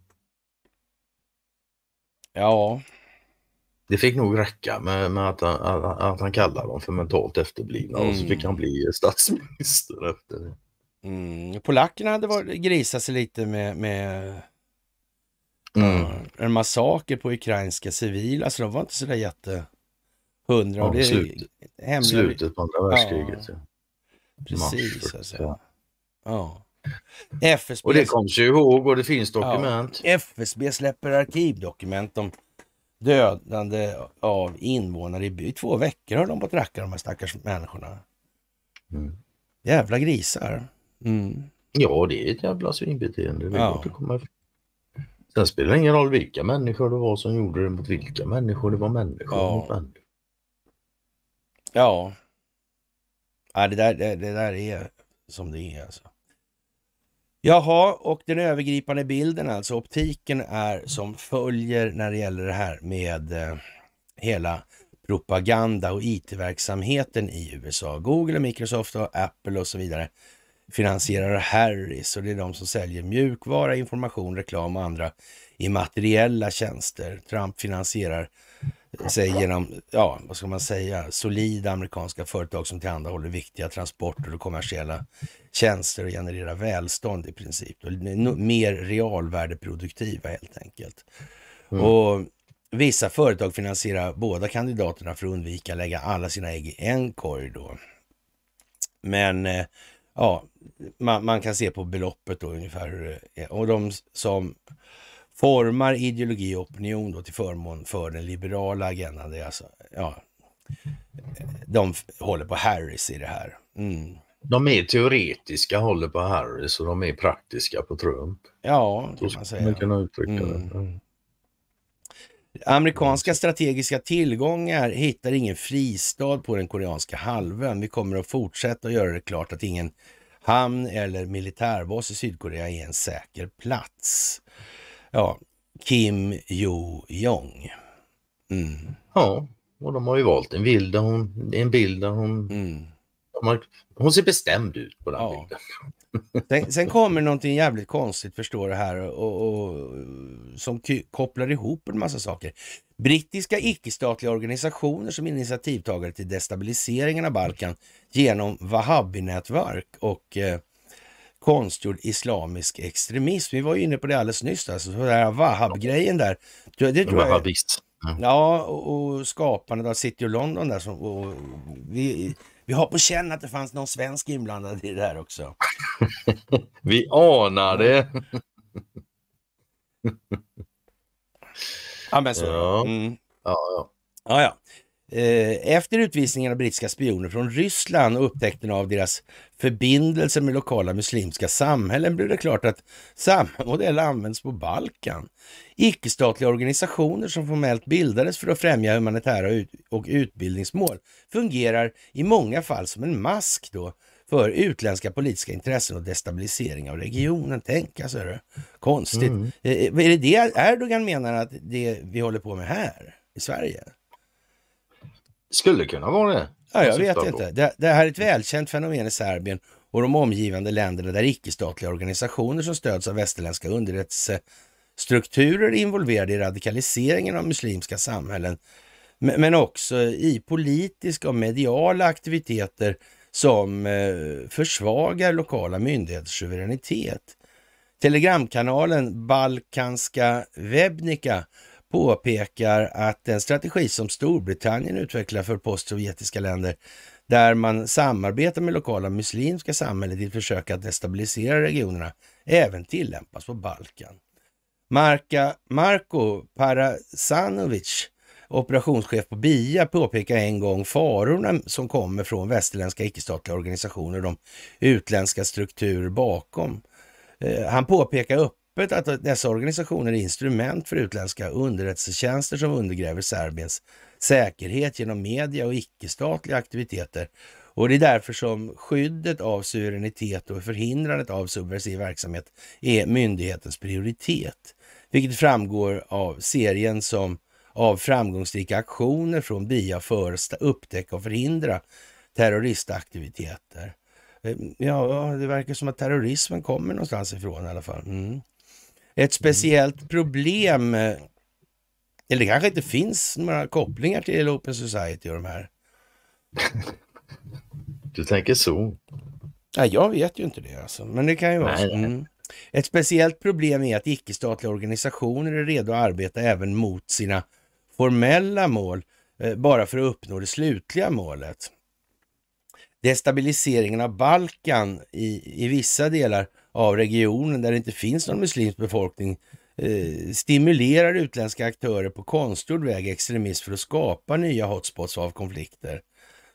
Ja. Det fick nog räcka med, med att, han, att, han kallade dem för mentalt efterblivna mm. och så fick mm. han bli statsminister efter det. Mm. Polackerna hade varit, grisat sig lite med, med mm. en massaker på ukrainska civila, så alltså, de var inte så där jätte... 100 ja, det Slutet på andra världskriget. Ja. Precis. Alltså. Ja. FSB... Och det kommer sig ihåg och det finns dokument. Ja. FSB släpper arkivdokument om dödande av invånare i by. I två veckor har de på att racka de här stackars människorna. Mm. Jävla grisar. Mm. Ja, det är ett jävla svinbeteende. ja. komma... Sen spelar det ingen roll vilka människor det var som gjorde det mot vilka människor. Det var människor ja. mot människor. Ja. ja det, där, det, det där är som det är alltså. Jaha, och den övergripande bilden alltså, optiken är som följer när det gäller det här med eh, hela propaganda och IT-verksamheten i USA. Google, och Microsoft och Apple och så vidare finansierar Harris och det är de som säljer mjukvara, information, reklam och andra immateriella tjänster. Trump finansierar sig genom, ja, vad ska man säga, solida amerikanska företag som tillhandahåller viktiga transporter och kommersiella tjänster och genererar välstånd i princip. Och mer realvärdeproduktiva helt enkelt. Mm. Och Vissa företag finansierar båda kandidaterna för att undvika att lägga alla sina ägg i en korg då. Men eh, ja, man, man, kan se på beloppet då ungefär. Och de som formar ideologi och opinion då till förmån för den liberala agendan. Det är alltså, ja, de håller på Harris i det här. Mm. De är teoretiska, håller på Harris och de är praktiska på Trump. Ja, kan man säga. Man kan uttrycka mm. det. Mm. Amerikanska strategiska tillgångar hittar ingen fristad på den koreanska halvön. Vi kommer att fortsätta att göra det klart att ingen hamn eller militärbas i Sydkorea är en säker plats ja, Kim Jo-Jong. Mm. Ja, och de har ju valt en bild där hon, en bild där hon, mm. har, hon ser bestämd ut på den ja. bilden. Sen, sen, kommer någonting jävligt konstigt förstår du här och, och som kopplar ihop en massa saker. Brittiska icke-statliga organisationer som initiativtagare till destabiliseringen av Balkan genom Wahhabi-nätverk och eh, konstgjord islamisk extremism. Vi var ju inne på det alldeles nyss, alltså den här wahhab grejen där. Det, det tror jag, Ja, och, och skapandet av City of London där. Som, och, vi, vi har på känn att det fanns någon svensk inblandad i det här också. vi anar det. ja, men så. Ja. Mm. Ja, ja. ja, ja. Eh, efter utvisningen av brittiska spioner från Ryssland och upptäckten av deras förbindelser med lokala muslimska samhällen blev det klart att samma modell används på Balkan. Icke-statliga organisationer som formellt bildades för att främja humanitära och utbildningsmål fungerar i många fall som en mask då för utländska politiska intressen och destabilisering av regionen. Tänk alltså, är det konstigt. Mm. Eh, eh, är det det Erdogan menar att det vi håller på med här i Sverige? Skulle kunna vara det. Ja, jag vet inte. Det, det, här är ett välkänt fenomen i Serbien och de omgivande länderna där icke-statliga organisationer som stöds av västerländska underrättelsestrukturer är involverade i radikaliseringen av muslimska samhällen, men också i politiska och mediala aktiviteter som eh, försvagar lokala myndigheters suveränitet. Telegramkanalen Balkanska Webnica påpekar att den strategi som Storbritannien utvecklar för postsovjetiska länder, där man samarbetar med lokala muslimska samhället i ett försök att destabilisera regionerna, även tillämpas på Balkan. Marka, Marko Parasanovic, operationschef på BIA, påpekar en gång farorna som kommer från västerländska icke-statliga organisationer och de utländska strukturer bakom. Eh, han påpekar upp öppet att dessa organisationer är instrument för utländska underrättelsetjänster som undergräver Serbiens säkerhet genom media och icke-statliga aktiviteter. Och det är därför som skyddet av suveränitet och förhindrandet av subversiv verksamhet är myndighetens prioritet. Vilket framgår av serien som av framgångsrika aktioner från BIA för att upptäcka och förhindra terroristaktiviteter. Ehm, ja, det verkar som att terrorismen kommer någonstans ifrån i alla fall. Mm ett mm. speciellt problem. Eh, eller det kanske inte finns några kopplingar till Open Society och de här. Du tänker så. Ja, jag vet ju inte det alltså, men det kan ju vara så. Mm. Ett speciellt problem är att icke-statliga organisationer är redo att arbeta även mot sina formella mål eh, bara för att uppnå det slutliga målet. Destabiliseringen av Balkan i, i vissa delar av regionen där det inte finns någon muslimsk befolkning eh, stimulerar utländska aktörer på konstgjord väg extremism för att skapa nya hotspots av konflikter.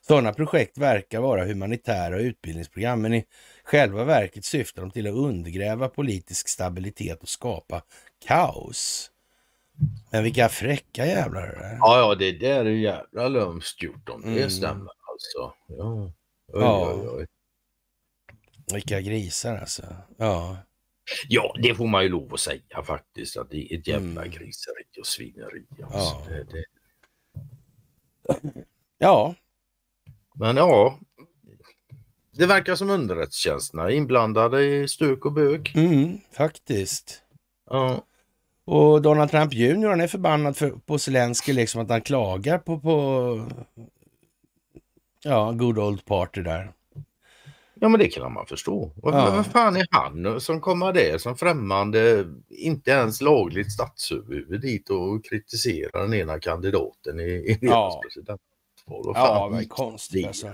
Sådana projekt verkar vara humanitära utbildningsprogram, men i själva verket syftar de till att undergräva politisk stabilitet och skapa kaos. Men vilka fräcka jävlar det är. Ja, ja, det där är jävla lömskt gjort om det mm. stämmer alltså. Ja. Oj, ja. Oj, oj. Vilka grisar alltså. Ja. Ja, det får man ju lov att säga faktiskt att det är ett jävla mm. griseri och svineri. Alltså. Ja. Det, det... ja. Men ja, det verkar som underrättelsetjänsterna är inblandade i stuk och bök. Mm, faktiskt. Ja. Och Donald Trump junior han är förbannad för, på Zelensky liksom att han klagar på, på ja, good old party där. Ja, men det kan man förstå. ja. Vem fan är han som kommer det som främmande, inte ens lagligt statsöverhuvud dit och kritiserar den ena kandidaten i, i ja. presidentval? Ja, men konstigt alltså.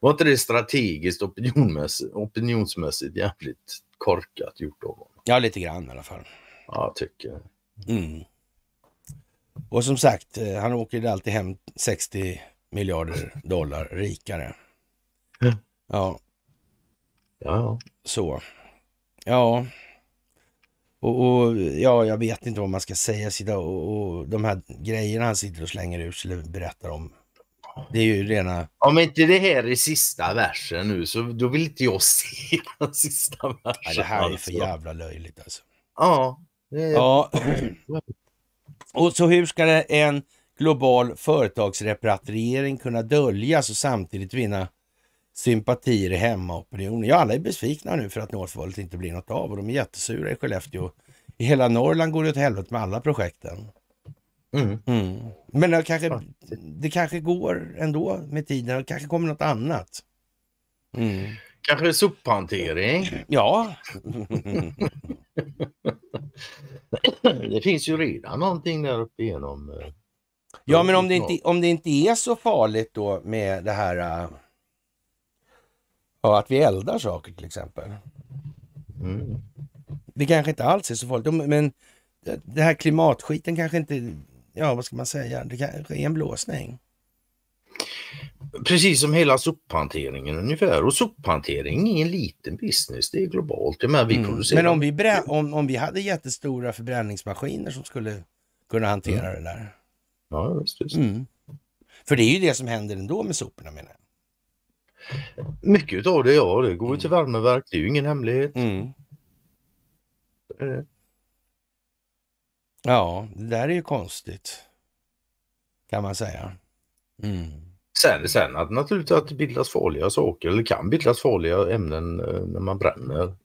Var inte det strategiskt opinionmässigt, opinionsmässigt jävligt korkat gjort av honom? Ja, lite grann i alla fall. Ja, jag tycker jag. Mm. Och som sagt, eh, han åker alltid hem 60 miljarder dollar rikare. Ja. Ja. Så. Ja. Och, och, ja, jag vet inte vad man ska säga. Sida, och, och de här grejerna han sitter och slänger ut eller berättar om. Det är ju rena... Om inte det här är sista versen nu så då vill inte jag se den sista versen. Ja, det här är för alltså. jävla löjligt alltså. Ja. Är... ja. Och så hur ska det en global företagsrepatriering kunna döljas och samtidigt vinna sympatier i hemmaopinionen. Ja, alla är besvikna nu för att Northvolt inte blir något av och de är jättesura i Skellefteå. I hela Norrland går det åt helvete med alla projekten. Mm. Mm. Men det kanske, det kanske går ändå med tiden. Det kanske kommer något annat. Mm. Kanske sophantering? Ja. det finns ju redan någonting där uppe igenom. Eh, ja, men om det, inte, om det inte är så farligt då med det här eh, Ja, att vi eldar saker till exempel. Mm. Det kanske inte alls är så farligt, men det här klimatskiten kanske inte, ja vad ska man säga, det kanske är en blåsning. Precis som hela sophanteringen ungefär och sophantering är en liten business, det är globalt. Men, vi mm. producerar... men om, vi om, om vi hade jättestora förbränningsmaskiner som skulle kunna hantera mm. det där. Ja, just, just. Mm. För det är ju det som händer ändå med soporna menar jag. Mycket av det, ja. Det går ju till mm. värmeverk. Det är ju ingen hemlighet. Mm. Eh. Ja, det där är ju konstigt. Kan man säga. Mm. Sen, sen att naturligtvis att det bildas farliga saker eller kan bildas farliga ämnen eh, när man bränner.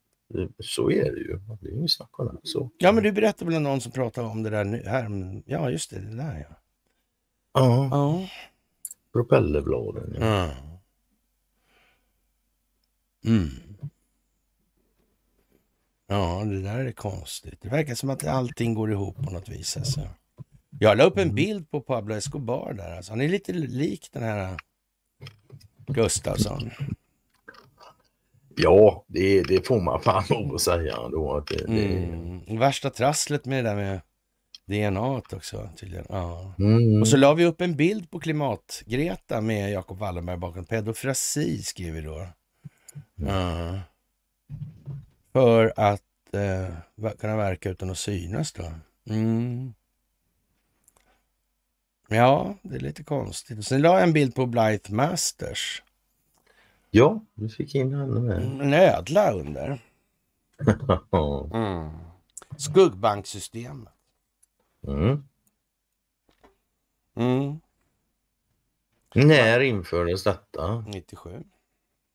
Så är det ju. Det är inget snack om det. Ja, men du berättade väl någon som pratade om det där nu, här. Ja, just det. Det där ja. Ja. ja. Propellerbladen. Ja. Mm. Mm. Ja, det där är konstigt. Det verkar som att allting går ihop på något vis. Alltså. Jag la upp en mm. bild på Pablo Escobar där. Alltså. Han är lite lik den här äh, Gustafsson. Ja, det, det får man fan lov att säga ändå. Att det, det... Mm. Värsta trasslet med det där med DNA också tydligen. Ja. Mm. Och så la vi upp en bild på klimat-Greta med Jacob Wallenberg bakom. Pedofrasi skriver vi då. Mm. För att eh, kunna verka utan att synas då. Mm. Ja, det är lite konstigt. Sen la jag en bild på Blythe Masters. Ja, du fick in henne med. Mm, en ödla under. mm. Skuggbanksystemet. Mm. Mm. När infördes detta? 97.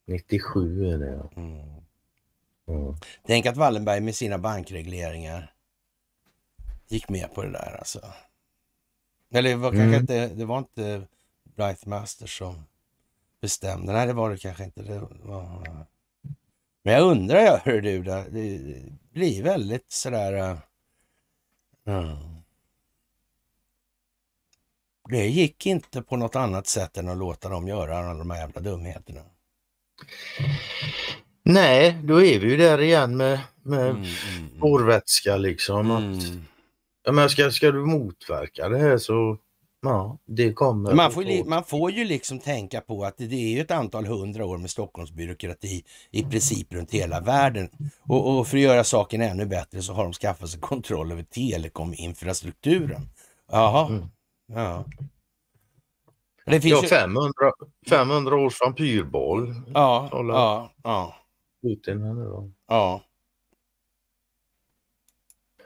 97 är det ja. Mm. Mm. Tänk att Wallenberg med sina bankregleringar gick med på det där alltså. Eller det var kanske mm. inte, det var inte Bright Masters som bestämde. Nej, det var det kanske inte. Det var... Men jag undrar jag, hör du, det blir väldigt sådär... Uh... Det gick inte på något annat sätt än att låta dem göra alla de här jävla dumheterna. Nej, då är vi ju där igen med, med mm, vårvätska mm, mm. liksom. Mm. Att, ja, men ska, ska du motverka det här så Ja, det kommer. Man får, ju, man får ju liksom tänka på att det är ju ett antal hundra år med Stockholmsbyråkrati i princip runt hela världen. Och, och, för att göra saken ännu bättre så har de skaffat sig kontroll över telekominfrastrukturen. Jaha. Mm. Ja. Det finns ja, 500, 500 års vampyrboll. Ja, ja, ja. Putin här nu då. Ja.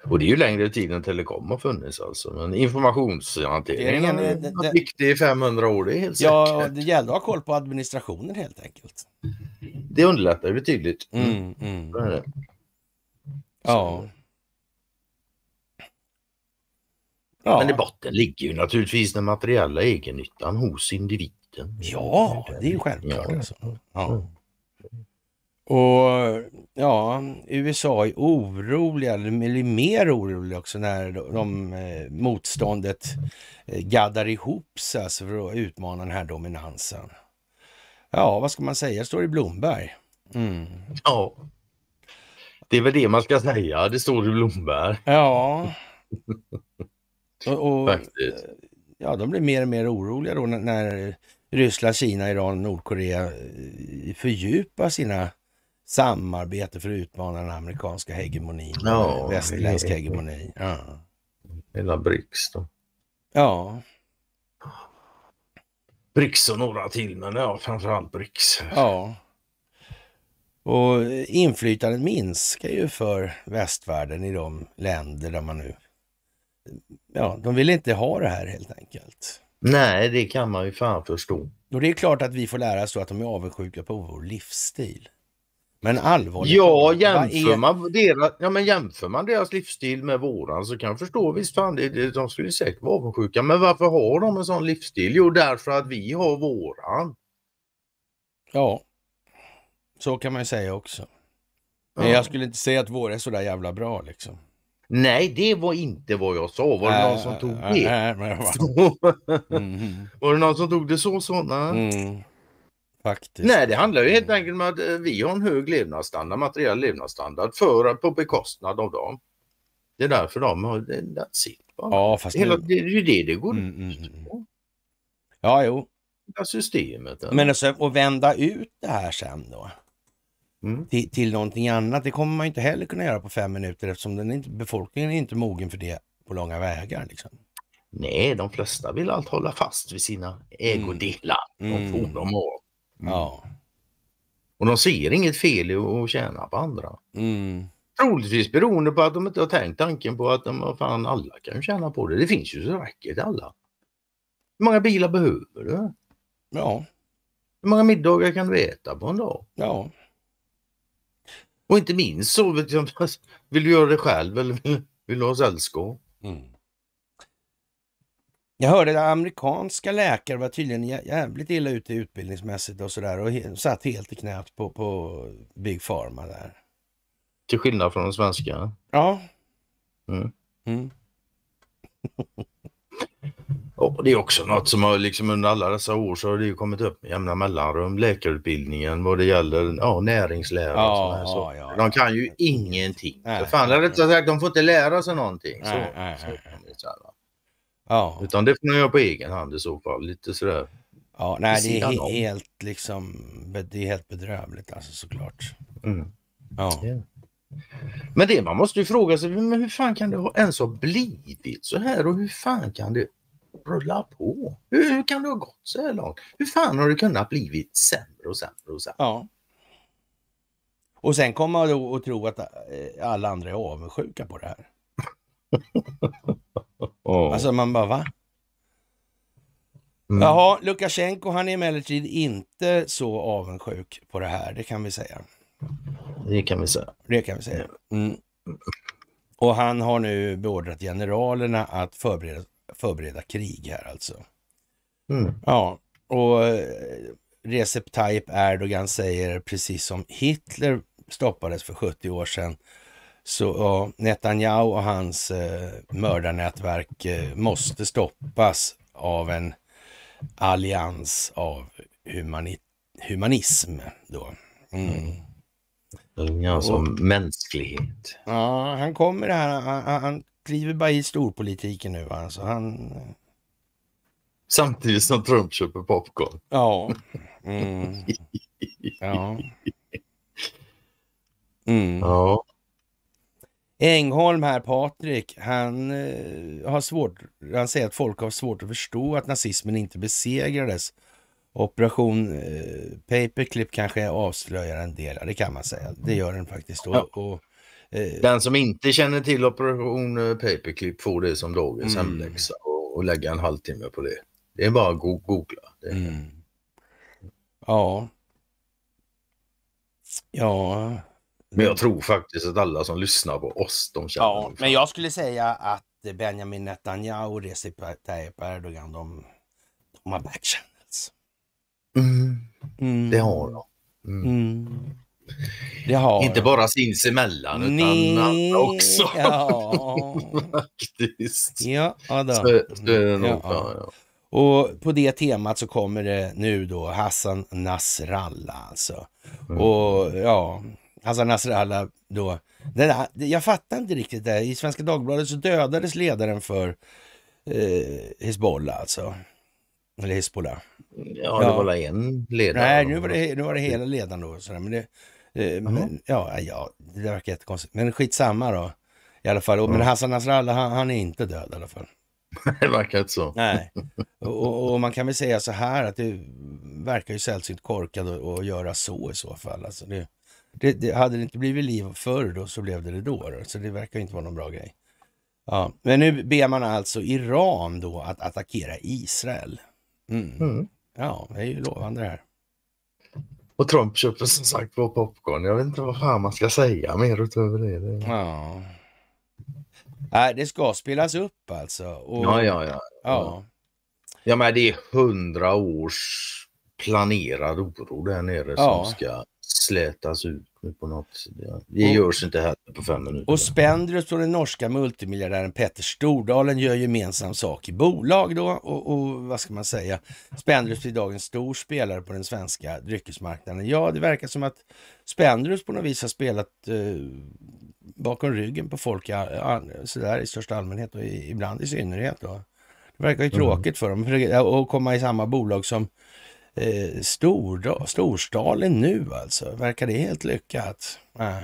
Och det är ju längre tid än telekom har funnits alltså. Men informationshanteringen har varit viktig i 500 år, det är helt ja, säkert. Ja, det gäller att ha koll på administrationen helt enkelt. Det underlättar ju betydligt. Mm, mm. Ja. Ja. Men i botten ligger ju naturligtvis den materiella egennyttan hos individen. Ja, det är ju självklart. Ja. Alltså. Ja. Mm. Och ja, USA är oroliga, eller mer oroliga också när de, eh, motståndet eh, gaddar ihop sig alltså för att utmana den här dominansen. Ja, vad ska man säga? Det står i Blomberg. Mm. Ja, det är väl det man ska säga. Det står i Blomberg. Ja. Och, och, eh, Ja, de blir mer och mer oroliga då när, när Ryssland, Kina, Iran, Nordkorea eh, fördjupar sina samarbete för att utmana den amerikanska hegemonin, ja, västerländsk he hegemoni. Ja. Hela Brics då. Ja. Brics och några till, men ja, framförallt Brics. Ja. Och eh, inflytandet minskar ju för västvärlden i de länder där man nu ja, de vill inte ha det här helt enkelt. Nej, det kan man ju fan förstå. Och det är klart att vi får lära oss att de är avundsjuka på vår livsstil. Men allvarligt Ja, jämför, är... man deras, ja men jämför man deras livsstil med våran så kan jag förstå visst fan, det, de skulle säkert vara avundsjuka. Men varför har de en sån livsstil? Jo, därför att vi har våran. Ja, så kan man ju säga också. Men ja. jag skulle inte säga att vår är sådär jävla bra liksom. Nej, det var inte vad jag sa. Var det någon som tog det? Mhm. var det någon som tog det så? så? Nej. Mm. Faktiskt. Nej, det handlar ju helt enkelt om att eh, vi har en hög levnadsstandard, materiell levnadsstandard, för att på bekostnad av dem. Det är därför de har... That's it. Ja, fast Hela, det, det är ju det det går mm, ut på. Mm, mm. Ja, jo. Systemet. Men alltså, och vända ut det här sen då? mm. till, till någonting annat. Det kommer man inte heller kunna göra på fem minuter eftersom den inte, befolkningen är inte mogen för det på långa vägar. Liksom. Nej, de flesta vill allt hålla fast vid sina ägodelar. Mm. De får de Mm. Ja. Mm. Och de ser inget fel i att tjäna på andra. Mm. Troligtvis beroende på att de inte har tänkt tanken på att de, fan, alla kan tjäna på det. Det finns ju så räcker till alla. Hur många bilar behöver du? Ja. Hur många middagar kan du äta på en dag? Ja. Och inte minst så, liksom, vill du göra det själv eller vill, vill du ha sällskap? Mm. Jag hörde att amerikanska läkare var tydligen jävligt illa ute utbildningsmässigt och sådär och he satt helt i knät på, på Big Pharma där. Till skillnad från de svenska? Ja. Mm. Mm. Och det är också något som har liksom under alla dessa år så har det ju kommit upp med jämna mellanrum. Läkarutbildningen vad det gäller ja, näringslära och ja, här, Ja, de kan ju ingenting. Nej, fan, nej, rätt sagt, de får inte lära sig någonting. Nej, så, nej, så, nej. Utan det får man göra på egen hand i så fall. Lite sådär. Ja, nej, det är helt, liksom, det är helt bedrövligt alltså såklart. Mm. Ja. Yeah. Men det man måste ju fråga sig, men hur fan kan det ens ha blivit så här och hur fan kan det rulla på? Hur, hur kan det ha gått så här långt? Hur fan har det kunnat blivit sämre och sämre och sämre? Ja. Och sen kommer man då att tro att eh, alla andra är avundsjuka på det här. oh. Alltså man bara va? Mm. Jaha, Lukasjenko han är emellertid inte så avundsjuk på det här, det kan vi säga. Det kan vi säga. Det kan vi säga. Mm. Och han har nu beordrat generalerna att förbereda, förbereda krig här alltså. Mm. Ja, och eh, Recep Tayyip Erdogan säger precis som Hitler stoppades för 70 år sedan så ja, Netanyahu och hans eh, mördarnätverk eh, måste stoppas av en allians av humani humanism. Då. Mm. Unga som och, mänsklighet. Ja, han kommer här. Han, han kliver bara i storpolitiken nu alltså. Han... Samtidigt som Trump köper popcorn. Ja. Mm. ja. Mm. ja. Engholm här, Patrik, han, eh, har svårt, han säger att folk har svårt att förstå att nazismen inte besegrades Operation eh, Paperclip kanske avslöjar en del, det kan man säga. Det gör den faktiskt. Ja. Och, eh, den som inte känner till Operation eh, Paperclip får det som dagens mm. hemläxa och, och lägga en halvtimme på det. Det är bara att googla. Det. Mm. Ja. Ja. Men jag tror faktiskt att alla som lyssnar på oss, de känner Ja, dem. men jag skulle säga att Benjamin Netanyahu och Recep Tayyip Erdogan, de, de har backkänt. Mm. mm. Mm. Det har de. Har... Inte bara sinsemellan utan Nej. också. Ja. Faktiskt. Ja, då. Så, så mm. ja. ja. Och på det temat så kommer det nu då Hassan Nasrallah alltså. Mm. Och ja, Hassan Nasrallah då. Där, jag fattar inte riktigt det. I Svenska Dagbladet så dödades ledaren för eh, Hizbollah alltså. Eller Hizbollah. Ja, ja, det var väl en ledare? Nej, nu var det, nu var det hela ledaren då. Sådär. Men det, eh, men, ja, ja, det verkar jättekonstigt. Men skitsamma då. I alla fall. Och, men Hassan Nasrallah, han, han är inte död i alla fall. Det verkar inte så. Nej. Och, och, man kan väl säga så här att det verkar ju sällsynt korkat att göra så i så fall. Alltså det, det, det, hade det inte blivit liv förr då så blev det det då, då. Så det verkar inte vara någon bra grej. Ja. Men nu ber man alltså Iran då att attackera Israel. Mm. mm. Ja, det är ju lovande det här. Och Trump köper som sagt var popcorn. Jag vet inte vad fan man ska säga mer utöver det. Ja. Nej, det ska spelas upp alltså. Och... Ja, ja, ja. ja. Ja, men det är hundra års planerad oro där nere ja. som ska slätas ut på något. Det görs inte heller på fem minuter. Och Spendrup och den norska multimiljardären Petter Stordalen gör gemensam sak i bolag då och, och vad ska man säga? Spendrup är idag en stor spelare på den svenska dryckesmarknaden. Ja, det verkar som att Spendrup på något vis har spelat eh, bakom ryggen på folk ja, sådär i största allmänhet och i, ibland i synnerhet. Då. Det verkar ju mm. tråkigt mm. för dem att komma i samma bolag som eh, stor, storstalen nu alltså. Verkar det helt lyckat? Äh.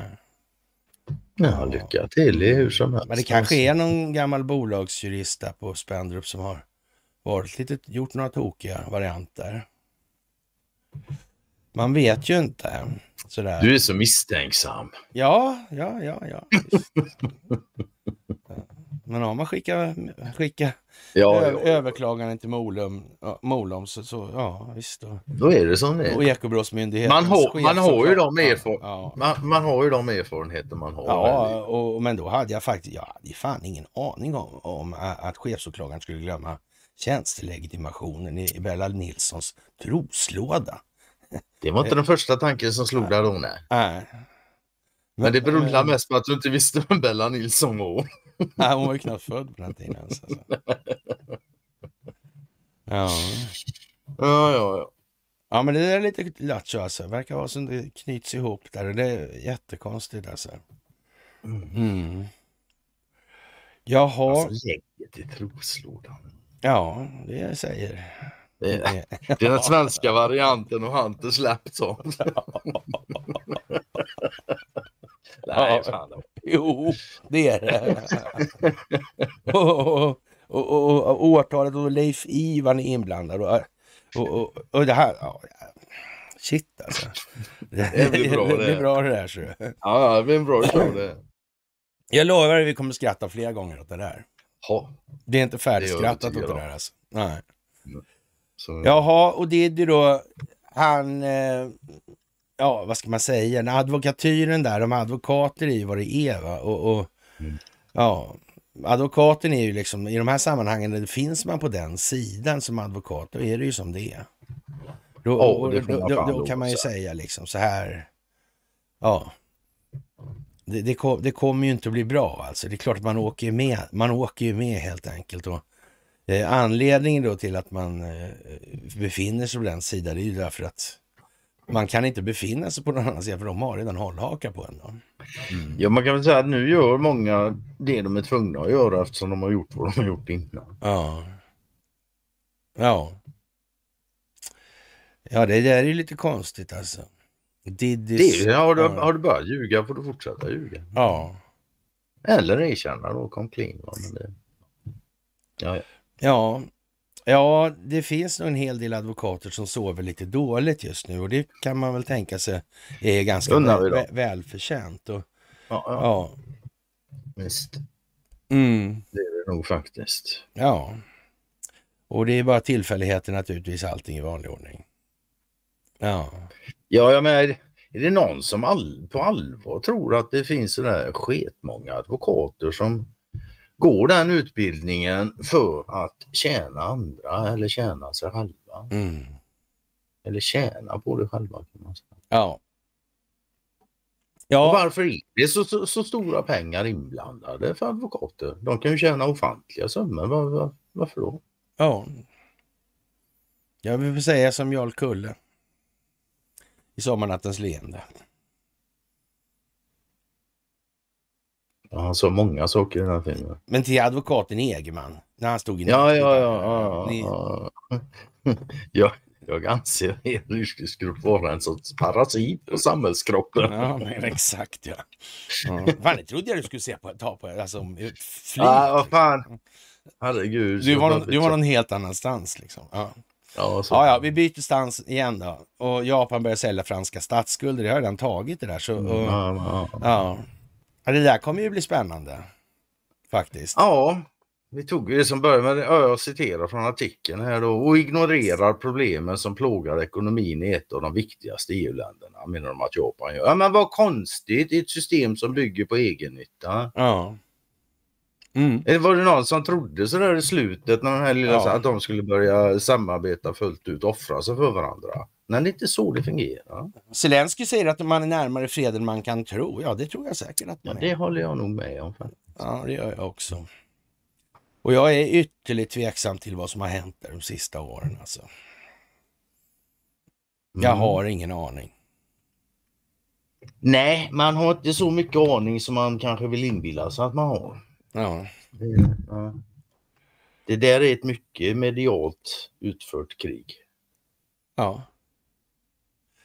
Ja, lycka till i hur som helst. Men det kanske är någon gammal bolagsjurist där på Spendrup som har varit lite, gjort några tokiga varianter. Man vet ju inte. Sådär. Du är så misstänksam. Ja, ja, ja. ja. Men om man skickar, skickar ja, ö- överklaganden till Molum, Molum så, så ja visst. Då, då är det som det är. Och Ekobrottsmyndigheten. Man har, man har, ju de erfor- ja. man, man, har ju de erfarenheter man har. Ja, och, men då hade jag faktiskt, jag hade fan ingen aning om, om att chefsåklagaren skulle glömma tjänstelegitimationen i Bella Nilssons troslåda. Det var inte den första tanken som slog dig då nej. Men, men det berodde eh, mest på att du inte visste vem Bella Nilsson var. Nej, hon var ju knappt född på den tiden. Alltså. Ja. ja, ja, ja. Ja, men det är lite lattjo alltså. Verkar vara som det knyts ihop där och det är jättekonstigt alltså. Mm. mm. Jaha. Alltså gänget i troslådan. Ja, det säger det är den svenska varianten och Hunters laptop. Nej, fan. Jo, det är det. och, och, och, årtalet och Leif Ivan är inblandad. Och, och, och, det här... Ja, shit alltså. Det blir bra det. Det blir bra det där. Ja, det blir en bra show det. Jag lovar att vi kommer skratta flera gånger åt det där. Ha. Det är inte färdigskrattat åt det där alltså. Nej. Mm. Så... Jaha, och det är det då han, eh, ja vad ska man säga, när advokatyren där, de advokater är ju vad det är va? Och, och mm. ja, advokaten är ju liksom, i de här sammanhangen, finns man på den sidan som advokat, då är det ju som det är. Då, ja, det då, då, då kan man ju säga liksom så här, ja. Det, det, kom, det kommer ju inte att bli bra alltså. Det är klart att man åker med, man åker ju med helt enkelt. Och, Eh, anledningen då till att man eh, befinner sig på den sidan är ju därför att man kan inte befinna sig på någon annan sida för de har redan hållhakar på en. Mm. Ja man kan väl säga att nu gör många det de är tvungna att göra eftersom de har gjort vad de har gjort innan. Ja. Ja. Ja det där är ju lite konstigt alltså. Did this... det, har, du, har du börjat ljuga får du fortsätta ljuga. Ja. Eller erkänna då, kom clean. Men det... ja, ja. Ja, ja, det finns nog en hel del advokater som sover lite dåligt just nu och det kan man väl tänka sig är ganska Undrar välförtjänt. Och, ja, ja. ja. Visst. Mm. Det är det nog faktiskt. Ja. Och det är bara tillfälligheter naturligtvis, allting i vanlig ordning. Ja. Ja, jag menar, är det någon som all, på allvar tror att det finns sådär sketmånga advokater som går den utbildningen för att tjäna andra eller tjäna sig själva. Mm. Eller tjäna på det själva. Kan man säga. Ja. Ja. Och varför är det så, så, så, stora pengar inblandade för advokater? De kan ju tjäna ofantliga summor. Var, var, varför då? Ja. Jag vill säga som Jarl Kulle i Sommarnattens leende. Ja, han sa många saker i den här filmen. Men till advokaten Egerman, när han stod i Ja, ja, ja. ja, Ni... ja. jag, anser er yrkesgrupp vara en sorts parasit på samhällskroppen. Ja, men exakt ja. ja. Fan, det trodde jag du skulle se på, ta på alltså, flyg. Ja, vad fan. Herregud. Du var, någon, du var någon helt annanstans liksom. Ja. Ja, ja, ja, vi byter stans igen då. Och Japan börjar sälja franska statsskulder. Det har jag redan tagit det där. Så, mm, och, ja, ja. Ja, det där kommer ju bli spännande. Faktiskt. Ja, vi tog ju det som början, men jag citerar från artikeln här då. Och ignorerar problemen som plågar ekonomin i ett av de viktigaste EU-länderna, menar de att Japan gör. Ja, men vad konstigt i ett system som bygger på egennytta. Ja. Mm. Eh, var det någon som trodde sådär i slutet när den här lilla, ja. att de skulle börja samarbeta fullt ut, offra sig för varandra? Men det är inte så det fungerar. Zelensky säger att man är närmare fred än man kan tro. Ja, det tror jag säkert att man ja, är. Det håller jag nog med om. Faktiskt. Ja, det gör jag också. Och jag är ytterligt tveksam till vad som har hänt där de sista åren. Alltså. Jag mm. har ingen aning. Nej, man har inte så mycket aning som man kanske vill inbilla sig att man har. Ja. Det, ja. det där är ett mycket medialt utfört krig. Ja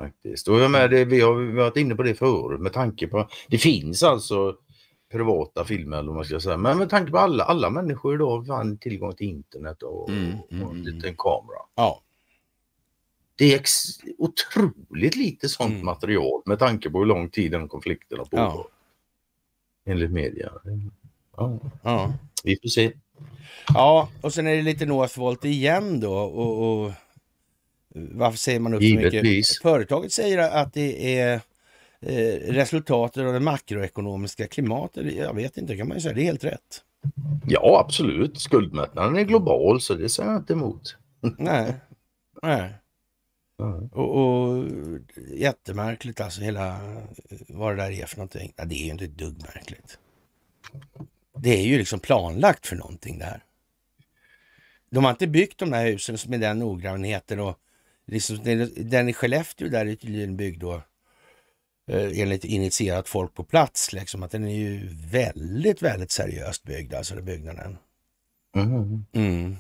faktiskt. Och med, mm. det, vi har varit inne på det förut med tanke på, det finns alltså privata filmer eller vad man ska säga, men med tanke på alla, alla människor idag har tillgång till internet och, mm, mm, och en mm. liten kamera. Ja. Det är otroligt lite sånt mm. material med tanke på hur lång tid den konflikten har pågått. Ja. Enligt media. Ja. ja. Vi får se. Ja, och sen är det lite Northvolt igen då och, och varför säger man upp Givetvis. så mycket? Företaget säger att det är eh, resultatet av det makroekonomiska klimatet. Jag vet inte, kan man ju säga. Det är helt rätt. Ja, absolut. Skuldmättnaden är global, så det säger jag inte emot. Nej. Nej. Mm. Och, och, jättemärkligt alltså hela vad det där är för någonting. Ja, det är ju inte ett dugg märkligt. Det är ju liksom planlagt för någonting där. De har inte byggt de där husen med den noggrannheten och Liksom den i Skellefteå där är tydligen byggd då eh, enligt initierat folk på plats, liksom, att den är ju väldigt, väldigt seriöst byggd, alltså den byggnaden. Mm. Mm.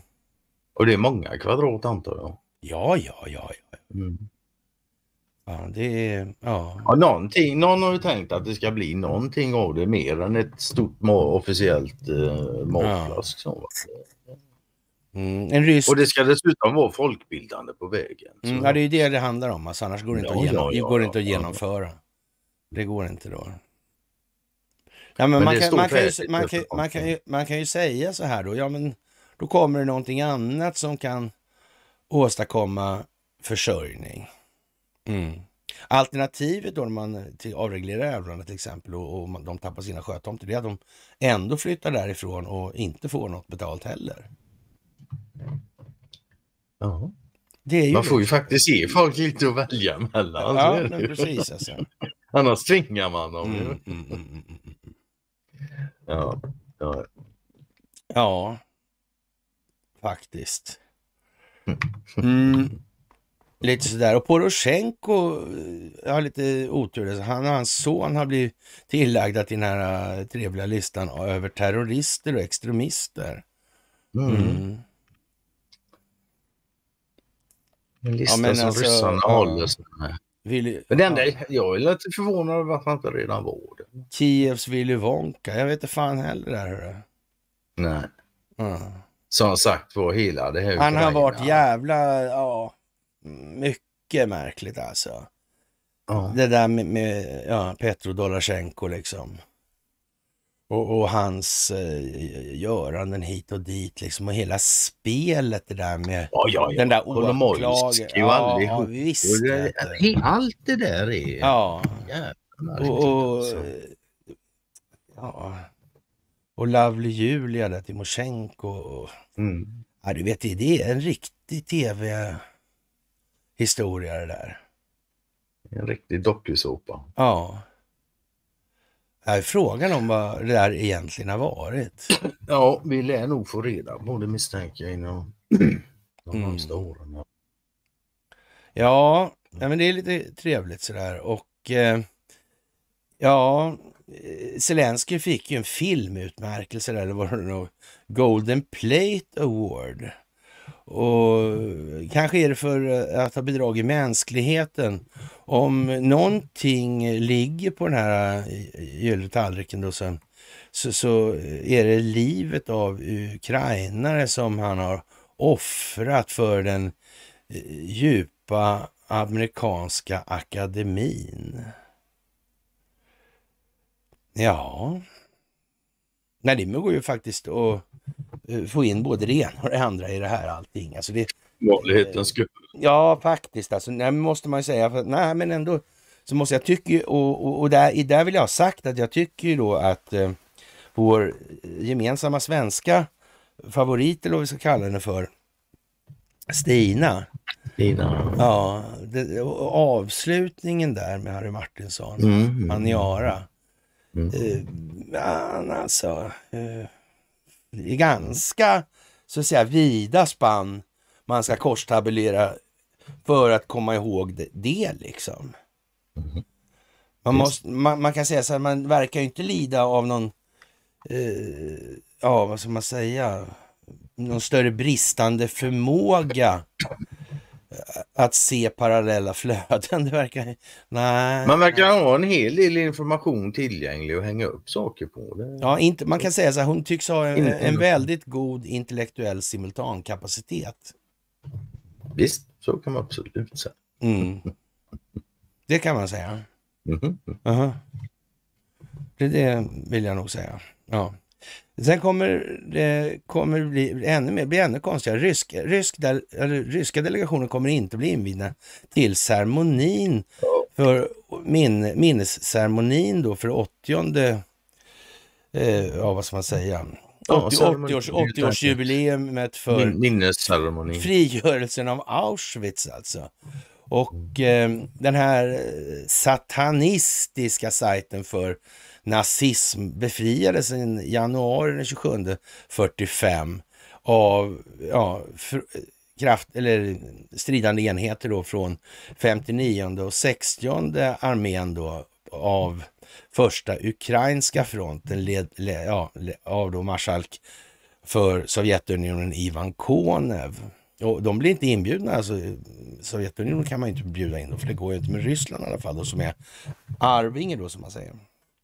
Och det är många kvadrat antar jag? Ja, ja, ja. ja. Mm. Ja, det är... Ja. ja någonting, någon har ju tänkt att det ska bli någonting av det mer än ett stort officiellt eh, magplask. Ja. Mm, en rysk... Och det ska dessutom vara folkbildande på vägen. Mm, ja, det är ju det det handlar om. Alltså, annars går det inte, ja, att, genom... ja, ja, går inte att genomföra. Det går inte då. man, kan, ju, säga så här då. Ja, men då kommer det någonting annat som kan åstadkomma försörjning. Mm. Alternativet då när man eh, avreglerar Älvdalen till exempel och, och, de tappar sina sjötomter, det är att de ändå flyttar därifrån och inte får något betalt heller. Ja. Ju... Man får ju faktiskt ge folk lite att välja mellan. Ja, nej, precis. Alltså. Annars tvingar man dem. Mm, mm, mm, mm, ja, ja. ja, faktiskt. Lite sådär. Och Poroshenko eh, har lite otur. Alltså, han och hans son har blivit tillagda till den här eh, trevliga listan över terrorister och extremister. Mm. En lista ja, men som alltså, ryssarna ja. håller sig med. Willy, men den jag är lite förvånad över att man inte redan var det. Kievs Willy Wonka, jag vet inte fan heller där hörru. Nej. Mm. Som sagt var, hela det här Han har varit jävla, ja, mycket märkligt alltså. Ja. Det där med, med ja, Petro Doroshenko liksom och, och hans eh, göranden hit och dit liksom och hela spelet det där med ja, ja, ja. den där oanklagade... Ja, ja, visst. Och det, det, allt det där är... Ja. Jävlar, och, och, alltså. ja. och Lovely Julia där, Timosjenko. mm. ja, du vet, det är en riktig tv-historia det där. En riktig dokusåpa. Ja. Här är frågan om vad det där egentligen har varit. Ja, vi lär nog få reda på det misstänker jag inom de närmsta mm. åren. Ja, ja, men det är lite trevligt sådär och eh, ja, eh, Zelensky fick ju en filmutmärkelse där, eller var det nog Golden Plate Award. Och kanske är det för att ha bidragit mänskligheten. Om någonting ligger på den här eh, gylletallriken då sen, så, så är det livet av ukrainare som han har offrat för den eh, djupa amerikanska akademin. Ja, nej det går ju faktiskt att Eh, få in både det ena och det andra i det här allting. Alltså det, Vanlighetens skull. Eh, ja, faktiskt. Alltså, nej, måste man ju säga. För, nej, men ändå så måste jag tycka, och, och, och, där, där vill jag ha sagt att jag tycker ju då att eh, vår gemensamma svenska favorit, eller vad vi ska kalla henne för, Stina. Stina. Ja, det, avslutningen där med Harry Martinsson, mm, Maniara. Mm. mm. Eh, man alltså, eh, ganska så att säga vida spann man ska korstabulera för att komma ihåg det, det liksom. Man, måste, man, man, kan säga så här, man verkar ju inte lida av någon, eh, ja vad ska man säga, någon större bristande förmåga att se parallella flöden. Det verkar... Nej. Man verkar ha en hel del information tillgänglig och hänga upp saker på. Det. Ja, inte, man kan säga så här, hon tycks ha en, en väldigt god intellektuell simultankapacitet. Visst, så kan man absolut säga. Mm. Det kan man säga. Mm -hmm. uh -huh. det, det vill jag nog säga. Ja. Sen kommer det kommer bli ännu mer, bli ännu konstigare. Rysk, rysk del, eller, ryska delegationen kommer inte bli inbjudna till ceremonin, för min, minnesceremonin då för 80 eh, ja vad ska man säga, 80-årsjubileumet 80 för Minnesceremoni. frigörelsen av Auschwitz alltså. Och eh, den här eh, satanistiska sajten för nazism befriades i januari den 27 45 av ja, för, kraft, eller stridande enheter då från 59 och 60 armén då av första ukrainska fronten led, led, ja, led, av då marskalk för Sovjetunionen Ivan Konev. Och de blir inte inbjudna. Alltså, Sovjetunionen kan man inte bjuda in då, för det går ju inte med Ryssland i alla fall, då, som är arvinge då som man säger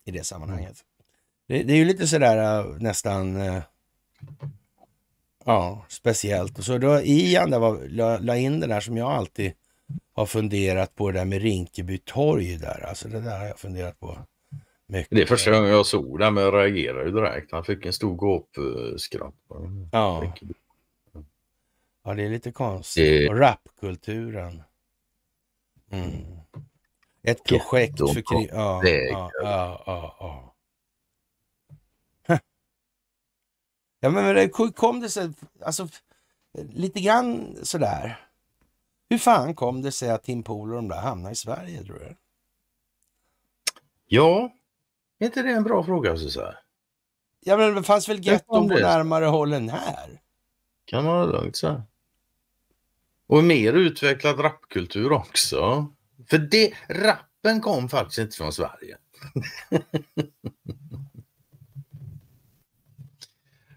i det mm. sammanhanget. Det, det är ju lite sådär äh, nästan äh, ja, speciellt. Och så då Ian där var, la, la, in den här som jag alltid har funderat på, det där med Rinkeby torg där. Alltså det där har jag funderat på. Mycket. Det är första gången jag såg det, men jag reagerade ju direkt. Han fick en stor gåpskratt. Ja. ja, det är lite konstigt. Det... rapkulturen. Mm. Ett projekt de för krig. Ja, ja, ja, ja, ja. Ja, men hur kom det sig, alltså lite grann sådär. Hur fan kom det sig att Tim Pool och de där hamnade i Sverige tror du? Ja, är inte det en bra fråga Susanne? Ja men det fanns väl getton på närmare håll än här? Kan man lugnt säga. Och mer utvecklad rapkultur också. För det, rappen kom faktiskt inte från Sverige.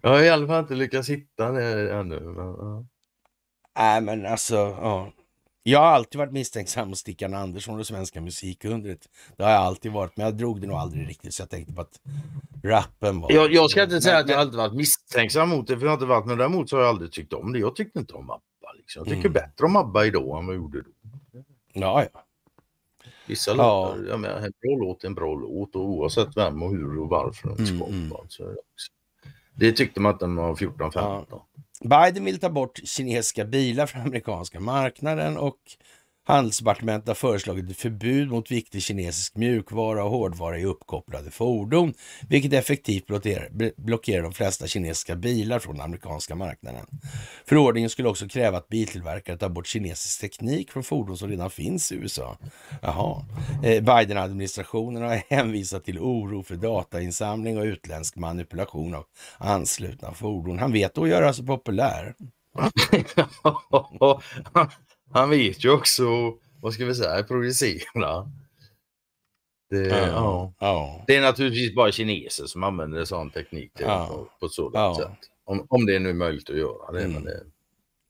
Jag har i alla fall inte lyckats hitta det ännu. Men, ja. Nej men alltså, ja. Jag har alltid varit misstänksam mot Stickan Andersson och svenska musikundret. Det har jag alltid varit, men jag drog det nog aldrig riktigt så jag tänkte på att rappen var... Jag, jag ska inte säga men, att jag alltid varit misstänksam mot det, för jag har inte varit, men däremot så har jag aldrig tyckt om det. Jag tyckte inte om ABBA. Liksom. Jag tycker mm. bättre om ABBA idag än vad jag gjorde då. Ja, ja. Vissa låtar, jag menar, en bra låt är en bra låt och oavsett vem och hur och varför den mm, Mm. det tyckte man att den var 14-15. Ja. Biden vill ta bort kinesiska bilar från amerikanska marknaden och Handelsdepartementet har föreslagit ett förbud mot viktig kinesisk mjukvara och hårdvara i uppkopplade fordon, vilket effektivt blockerar, de flesta kinesiska bilar från den amerikanska marknaden. Förordningen skulle också kräva att biltillverkare tar bort kinesisk teknik från fordon som redan finns i USA. Jaha. Eh, Biden-administrationen har hänvisat till oro för datainsamling och utländsk manipulation av anslutna fordon. Han vet då att göra sig populär. han vet ju också, vad ska vi säga, projicera. Det, ja. Ja. det är naturligtvis bara kineser som använder sån teknik ja. på, på ett sådant sätt. Om, om det är nu är möjligt att göra det. Mm. det,